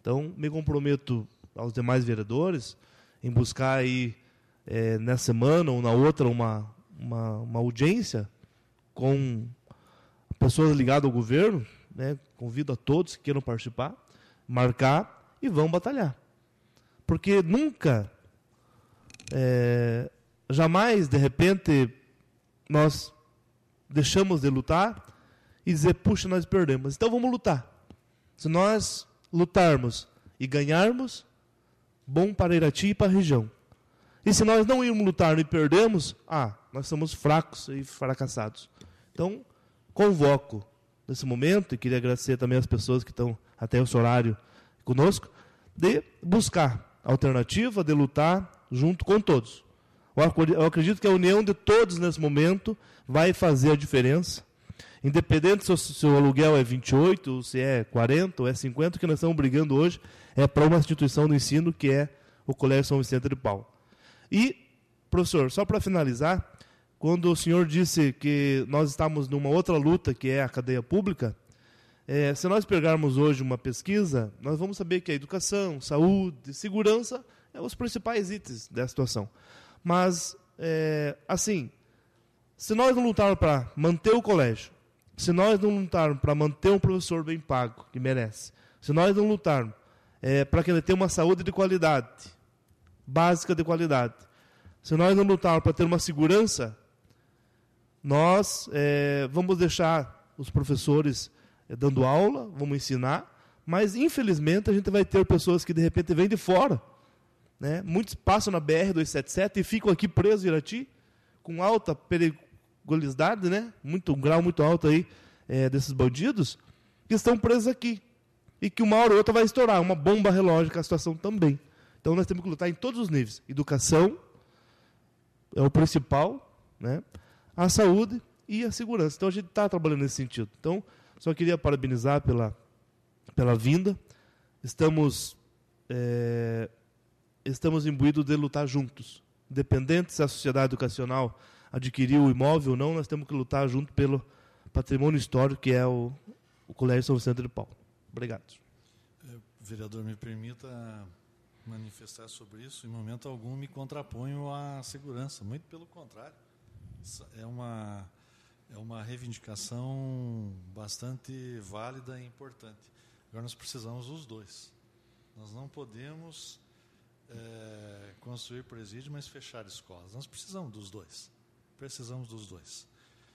Então, me comprometo aos demais vereadores em buscar aí é, nessa semana ou na outra uma, uma, uma audiência com pessoas ligadas ao governo. Né? Convido a todos que queiram participar marcar e vão batalhar. Porque nunca, é, jamais, de repente, nós deixamos de lutar e dizer, puxa, nós perdemos. Então vamos lutar. Se nós lutarmos e ganharmos, bom para Irati e para a região. E se nós não irmos lutar e perdemos, ah, nós somos fracos e fracassados. Então, convoco nesse momento, e queria agradecer também as pessoas que estão até seu horário conosco, de buscar alternativa, de lutar junto com todos. Eu acredito que a união de todos nesse momento vai fazer a diferença. Independente se o, seu aluguel é 28, ou se é 40, ou é 50, o que nós estamos brigando hoje é para uma instituição do ensino que é o Colégio São Vicente de Paulo. E, professor, só para finalizar, quando o senhor disse que nós estamos numa outra luta, que é a cadeia pública, é, se nós pegarmos hoje uma pesquisa, nós vamos saber que a educação, saúde, segurança é os principais itens da situação. Mas, é, assim, se nós não lutarmos para manter o colégio, se nós não lutarmos para manter um professor bem pago, que merece, se nós não lutarmos é, para que ele tenha uma saúde de qualidade, básica de qualidade, se nós não lutarmos para ter uma segurança nós é, vamos deixar os professores é, dando aula, vamos ensinar, mas infelizmente a gente vai ter pessoas que de repente vêm de fora. Né? Muitos passam na BR-277 e ficam aqui presos em Irati, com alta perigosidade, né? muito, um grau muito alto aí é, desses bandidos, que estão presos aqui. E que uma hora ou outra vai estourar, uma bomba relógica a situação também. Então nós temos que lutar em todos os níveis. Educação é o principal, né? a saúde e a segurança. Então a gente está trabalhando nesse sentido. Então, só queria parabenizar pela, pela vinda. Estamos, é, estamos imbuídos de lutar juntos. Independente se a sociedade educacional adquiriu o imóvel ou não, nós temos que lutar junto pelo patrimônio histórico que é o, o Colégio São Vicente de Paulo. Obrigado. Eh, vereador, me permita manifestar sobre isso. Em momento algum me contraponho à segurança, muito pelo contrário é uma, é uma reivindicação bastante válida e importante. Agora nós precisamos dos dois. Nós não podemos é, construir presídio, mas fechar escolas. Nós precisamos dos dois. Precisamos dos dois.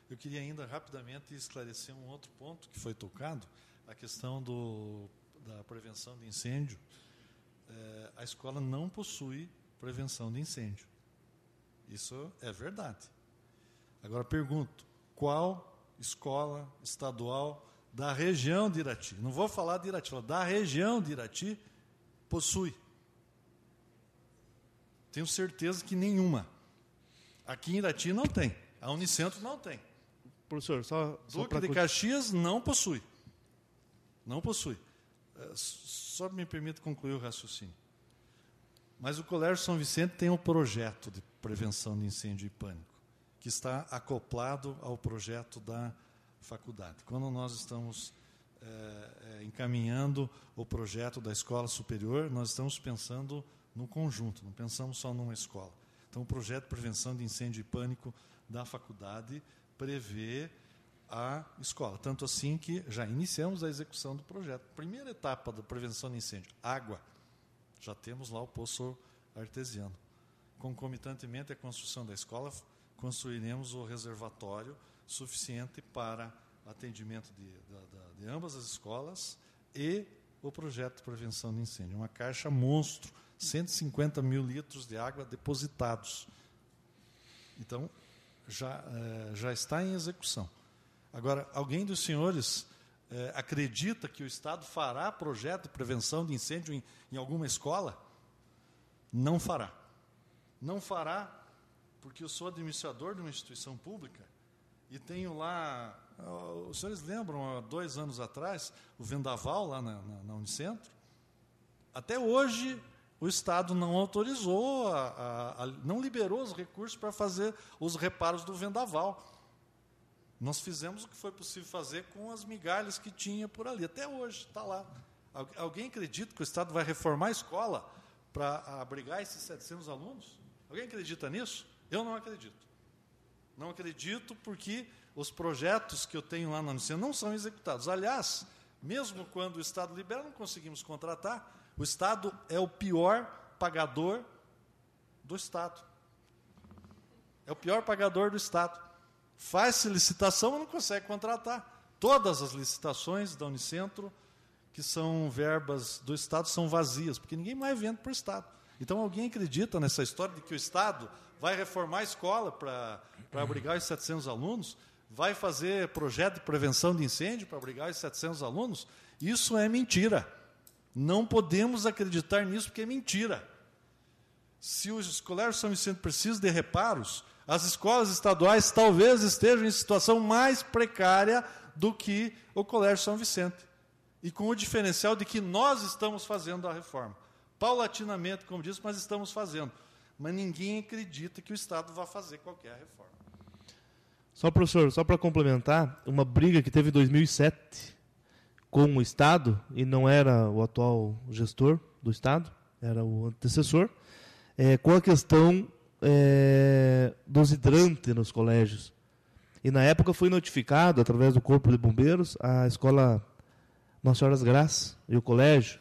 Eu queria ainda rapidamente esclarecer um outro ponto que foi tocado, a questão do, da prevenção de incêndio. É, a escola não possui prevenção de incêndio. Isso é verdade. Agora pergunto: qual escola estadual da região de Irati, não vou falar de Irati, da região de Irati, possui? Tenho certeza que nenhuma. Aqui em Irati não tem, a Unicentro não tem. Professor, só. só Duque de Caxias não possui. Não possui. É, só me permita concluir o raciocínio. Mas o Colégio São Vicente tem um projeto de prevenção de incêndio e pânico que está acoplado ao projeto da faculdade. Quando nós estamos é, encaminhando o projeto da escola superior, nós estamos pensando no conjunto, não pensamos só numa escola. Então, o projeto de prevenção de incêndio e pânico da faculdade prevê a escola. Tanto assim que já iniciamos a execução do projeto. Primeira etapa da prevenção de incêndio: água. Já temos lá o poço artesiano. Concomitantemente, a construção da escola construiremos o reservatório suficiente para atendimento de, de ambas as escolas e o projeto de prevenção de incêndio. Uma caixa monstro, 150 mil litros de água depositados. Então, já, eh, já está em execução. Agora, alguém dos senhores eh, acredita que o Estado fará projeto de prevenção de incêndio em, em alguma escola? Não fará. Não fará porque eu sou administrador de uma instituição pública e tenho lá. Ah, os senhores lembram, há dois anos atrás, o vendaval lá na, na, na Unicentro? Até hoje, o Estado não autorizou, a, a, a, não liberou os recursos para fazer os reparos do vendaval. Nós fizemos o que foi possível fazer com as migalhas que tinha por ali. Até hoje, está lá. Alguém acredita que o Estado vai reformar a escola para abrigar esses 700 alunos? Alguém acredita nisso? Eu não acredito. Não acredito porque os projetos que eu tenho lá na Unicentro não são executados. Aliás, mesmo quando o Estado libera, não conseguimos contratar. O Estado é o pior pagador do Estado. É o pior pagador do Estado. Faz-se licitação, mas não consegue contratar. Todas as licitações da Unicentro, que são verbas do Estado, são vazias, porque ninguém mais vende para o Estado. Então, alguém acredita nessa história de que o Estado vai reformar a escola para abrigar os 700 alunos, vai fazer projeto de prevenção de incêndio para abrigar os 700 alunos. Isso é mentira. Não podemos acreditar nisso porque é mentira. Se os colégios São Vicente precisam de reparos, as escolas estaduais talvez estejam em situação mais precária do que o Colégio São Vicente. E com o diferencial de que nós estamos fazendo a reforma. Paulatinamente, como disse, mas estamos fazendo mas ninguém acredita que o Estado vá fazer qualquer reforma. Só, professor, só para complementar, uma briga que teve em 2007 com o Estado, e não era o atual gestor do Estado, era o antecessor, é, com a questão é, dos hidrantes nos colégios. E na época foi notificado, através do Corpo de Bombeiros, a escola Nossa Senhora das Graças e o colégio.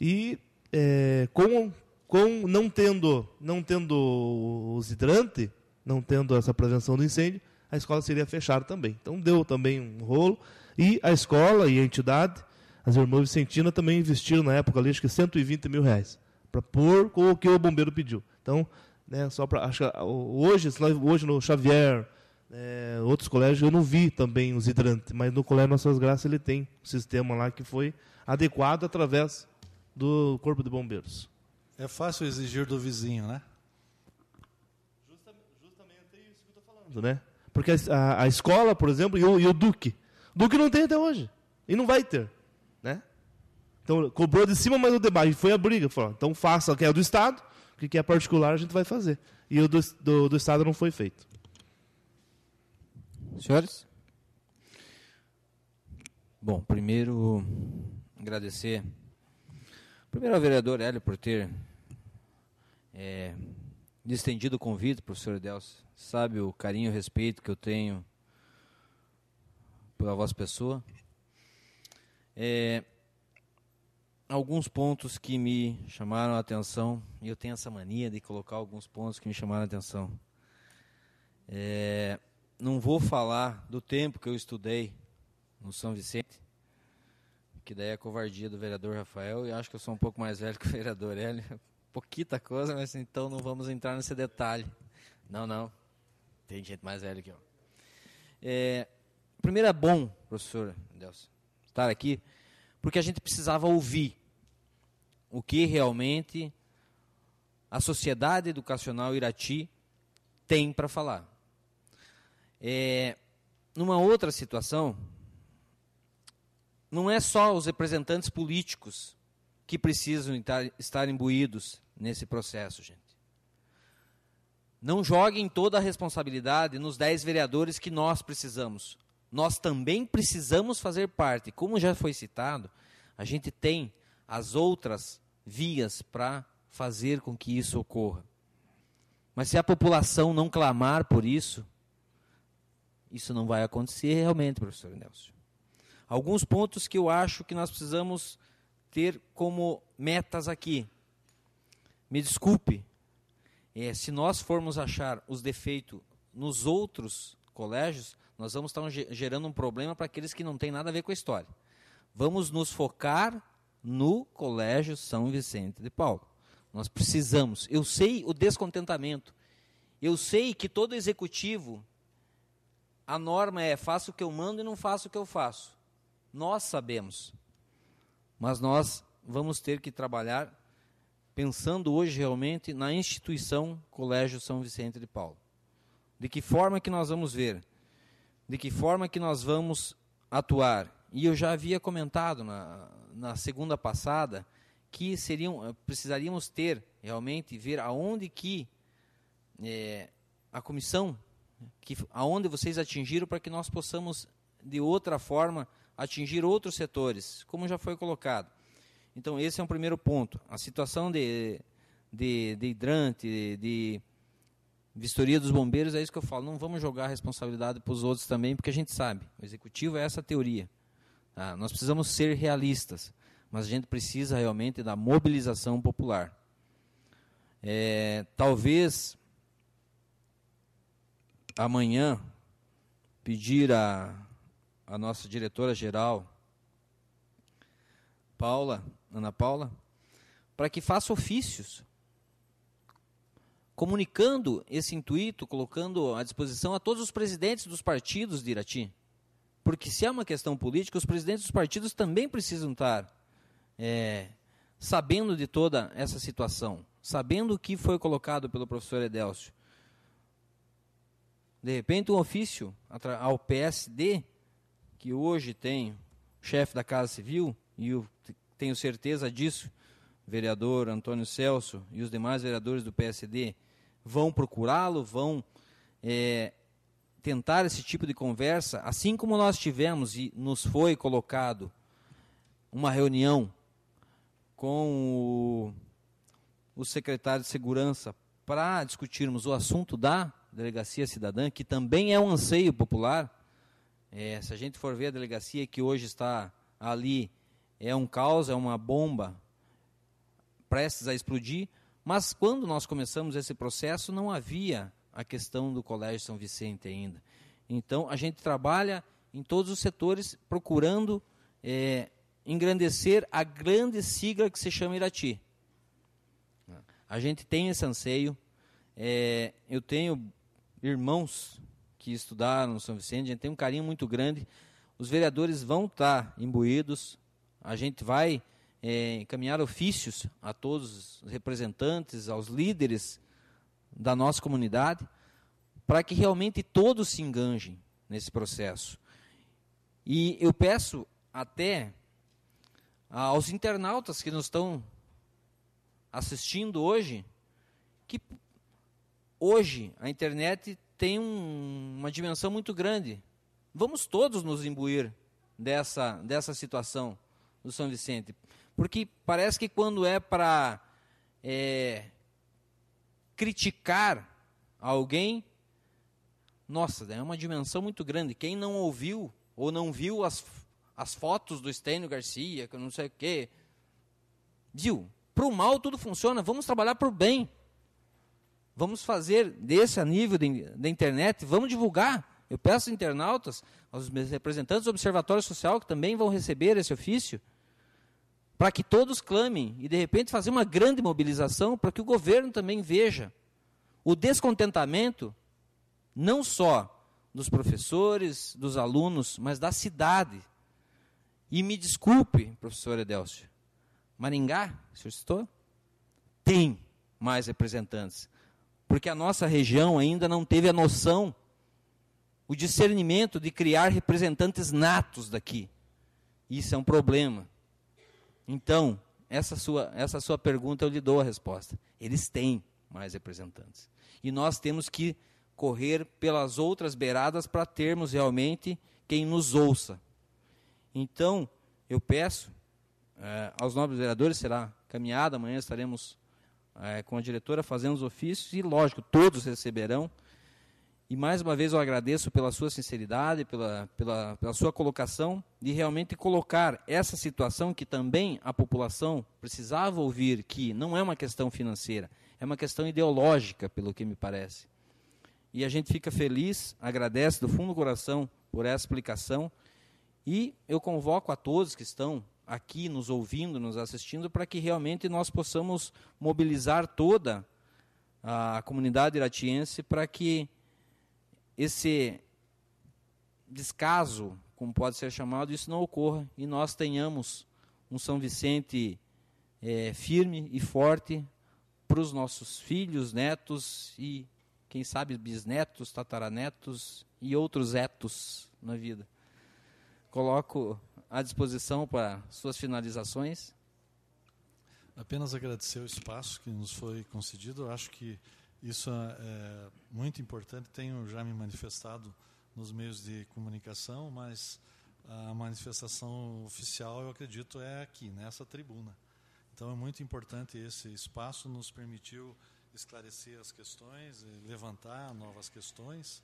E é, com com não tendo, não tendo os hidrantes, não tendo essa prevenção do incêndio, a escola seria fechada também. Então deu também um rolo e a escola e a entidade, as irmãs Vicentina também investiram na época ali acho que 120 mil reais para pôr o que o bombeiro pediu. Então né, só para ah, hoje, hoje no Xavier, é, outros colégios eu não vi também os hidrantes, mas no Colégio Nossas Graças ele tem um sistema lá que foi adequado através do Corpo de Bombeiros. É fácil exigir do vizinho, né? Justamente é isso que eu estou falando, né? Porque a, a, escola, por exemplo, e o, e o Duque. Duque não tem até hoje. E não vai ter. Né? Então, cobrou de cima, mas o debate foi a briga. Falou, então faça o que é do Estado, o que é particular a gente vai fazer. E o do, do, do Estado não foi feito. Senhores? Bom, primeiro agradecer primeiro ao vereador Hélio por ter é, estendido convite, professor Delcio. Sabe o carinho e respeito que eu tenho pela vossa pessoa. É, alguns pontos que me chamaram a atenção, e eu tenho essa mania de colocar alguns pontos que me chamaram a atenção. É, não vou falar do tempo que eu estudei no São Vicente, que daí é covardia do vereador Rafael, e acho que eu sou um pouco mais velho que o vereador Hélio, pouquita coisa, mas então não vamos entrar nesse detalhe. Não, não. Tem gente mais velha aqui ó É, primeiro é bom, professor Deus, estar aqui, porque a gente precisava ouvir o que realmente a Sociedade Educacional Irati tem para falar. É, numa outra situação, não é só os representantes políticos que precisam estar, estar imbuídos nesse processo, gente. Não joguem toda a responsabilidade nos 10 vereadores que nós precisamos. Nós também precisamos fazer parte. Como já foi citado, a gente tem as outras vias para fazer com que isso ocorra. Mas se a população não clamar por isso, isso não vai acontecer realmente, professor Nelson. Alguns pontos que eu acho que nós precisamos ter como metas aqui. Me desculpe, é, se nós formos achar os defeitos nos outros colégios, nós vamos estar gerando um problema para aqueles que não têm nada a ver com a história. Vamos nos focar no Colégio São Vicente de Paulo. Nós precisamos. Eu sei o descontentamento. Eu sei que todo executivo, a norma é faço o que eu mando e não faço o que eu faço. Nós sabemos. Mas nós vamos ter que trabalhar pensando hoje realmente na instituição Colégio São Vicente de Paulo. De que forma que nós vamos ver? De que forma que nós vamos atuar? E eu já havia comentado na, na segunda passada que seriam, eh, precisaríamos ter realmente ver aonde que é, a comissão, que, aonde vocês atingiram para que nós possamos de outra forma atingir outros setores, como já foi colocado. Então, esse é um primeiro ponto. A situação de, de, de hidrante, de vistoria dos bombeiros, é isso que eu falo. Não vamos jogar a responsabilidade para os outros também, porque a gente sabe. O executivo é essa teoria. Tá? Nós precisamos ser realistas, mas a gente precisa realmente da mobilização popular. É, talvez amanhã pedir a, a nossa diretora-geral, Paula, Ana Paula, para que faça ofícios, comunicando esse intuito, colocando à disposição a todos os presidentes dos partidos de Irati. Porque se é uma questão política, os presidentes dos partidos também precisam estar é, sabendo de toda essa situação, sabendo o que foi colocado pelo professor Edelcio. De repente, um ofício ao PSD, que hoje tem o chefe da Casa Civil e o tenho certeza disso, vereador Antônio Celso e os demais vereadores do PSD vão procurá-lo, vão é, tentar esse tipo de conversa, assim como nós tivemos e nos foi colocado uma reunião com o, o secretário de Segurança para discutirmos o assunto da Delegacia Cidadã, que também é um anseio popular. É, se a gente for ver a delegacia que hoje está ali é um caos, é uma bomba prestes a explodir, mas quando nós começamos esse processo não havia a questão do Colégio São Vicente ainda. Então a gente trabalha em todos os setores procurando é, engrandecer a grande sigla que se chama Irati. A gente tem esse anseio. É, eu tenho irmãos que estudaram no São Vicente, a gente tem um carinho muito grande. Os vereadores vão estar imbuídos a gente vai é, encaminhar ofícios a todos os representantes, aos líderes da nossa comunidade, para que realmente todos se enganjem nesse processo. E eu peço até aos internautas que nos estão assistindo hoje, que hoje a internet tem um, uma dimensão muito grande. Vamos todos nos imbuir dessa, dessa situação do São Vicente. Porque parece que quando é para é, criticar alguém, nossa, é uma dimensão muito grande. Quem não ouviu ou não viu as, as fotos do Estênio Garcia, que não sei o quê, viu? Para o mal tudo funciona, vamos trabalhar para o bem. Vamos fazer desse a nível da internet, vamos divulgar eu peço aos internautas, aos meus representantes do Observatório Social, que também vão receber esse ofício, para que todos clamem e, de repente, fazer uma grande mobilização para que o governo também veja o descontentamento, não só dos professores, dos alunos, mas da cidade. E me desculpe, professor Edelcio, Maringá, o senhor citou? Tem mais representantes. Porque a nossa região ainda não teve a noção o discernimento de criar representantes natos daqui. Isso é um problema. Então, essa sua, essa sua pergunta eu lhe dou a resposta. Eles têm mais representantes. E nós temos que correr pelas outras beiradas para termos realmente quem nos ouça. Então, eu peço eh, aos nobres vereadores, será caminhada, amanhã estaremos eh, com a diretora fazendo os ofícios e, lógico, todos receberão e mais uma vez eu agradeço pela sua sinceridade, pela, pela, pela sua colocação, de realmente colocar essa situação que também a população precisava ouvir, que não é uma questão financeira, é uma questão ideológica, pelo que me parece. E a gente fica feliz, agradece do fundo do coração por essa explicação. E eu convoco a todos que estão aqui nos ouvindo, nos assistindo, para que realmente nós possamos mobilizar toda a comunidade iratiense para que esse descaso, como pode ser chamado, isso não ocorra e nós tenhamos um São Vicente é, firme e forte para os nossos filhos, netos e, quem sabe, bisnetos, tataranetos e outros etos na vida. Coloco à disposição para suas finalizações. Apenas agradecer o espaço que nos foi concedido. Eu acho que isso é, é muito importante. Tenho já me manifestado nos meios de comunicação, mas a manifestação oficial, eu acredito, é aqui, nessa tribuna. Então é muito importante esse espaço, nos permitiu esclarecer as questões, eh, levantar novas questões,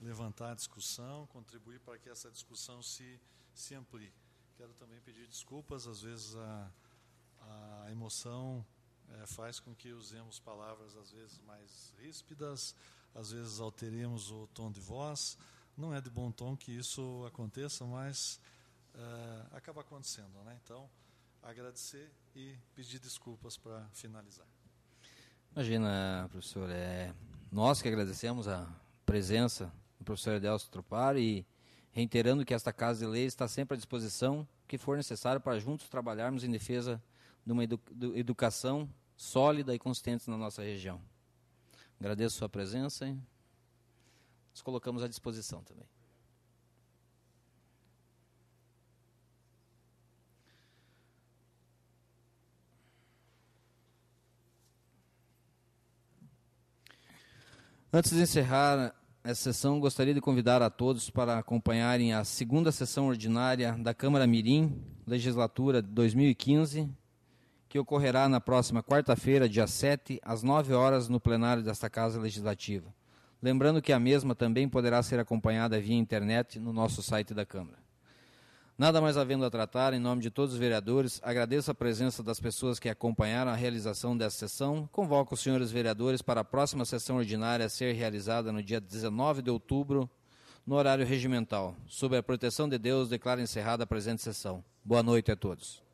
levantar a discussão, contribuir para que essa discussão se, se amplie. Quero também pedir desculpas, às vezes a, a emoção é, faz com que usemos palavras às vezes mais ríspidas, às vezes alteremos o tom de voz. Não é de bom tom que isso aconteça, mas é, acaba acontecendo. Né? Então, agradecer e pedir desculpas para finalizar. Imagina, professor, é, nós que agradecemos a presença do professor Edelso Tropar e reiterando que esta Casa de Leis está sempre à disposição, que for necessário para juntos trabalharmos em defesa de uma edu educação sólida e consistente na nossa região. Agradeço a sua presença. Hein? Nos colocamos à disposição também. Antes de encerrar essa sessão, gostaria de convidar a todos para acompanharem a segunda sessão ordinária da Câmara Mirim, legislatura 2015 que ocorrerá na próxima quarta-feira, dia 7, às 9 horas, no plenário desta Casa Legislativa. Lembrando que a mesma também poderá ser acompanhada via internet no nosso site da Câmara. Nada mais havendo a tratar, em nome de todos os vereadores, agradeço a presença das pessoas que acompanharam a realização desta sessão. Convoco os senhores vereadores para a próxima sessão ordinária a ser realizada no dia 19 de outubro, no horário regimental. Sob a proteção de Deus, declaro encerrada a presente sessão. Boa noite a todos.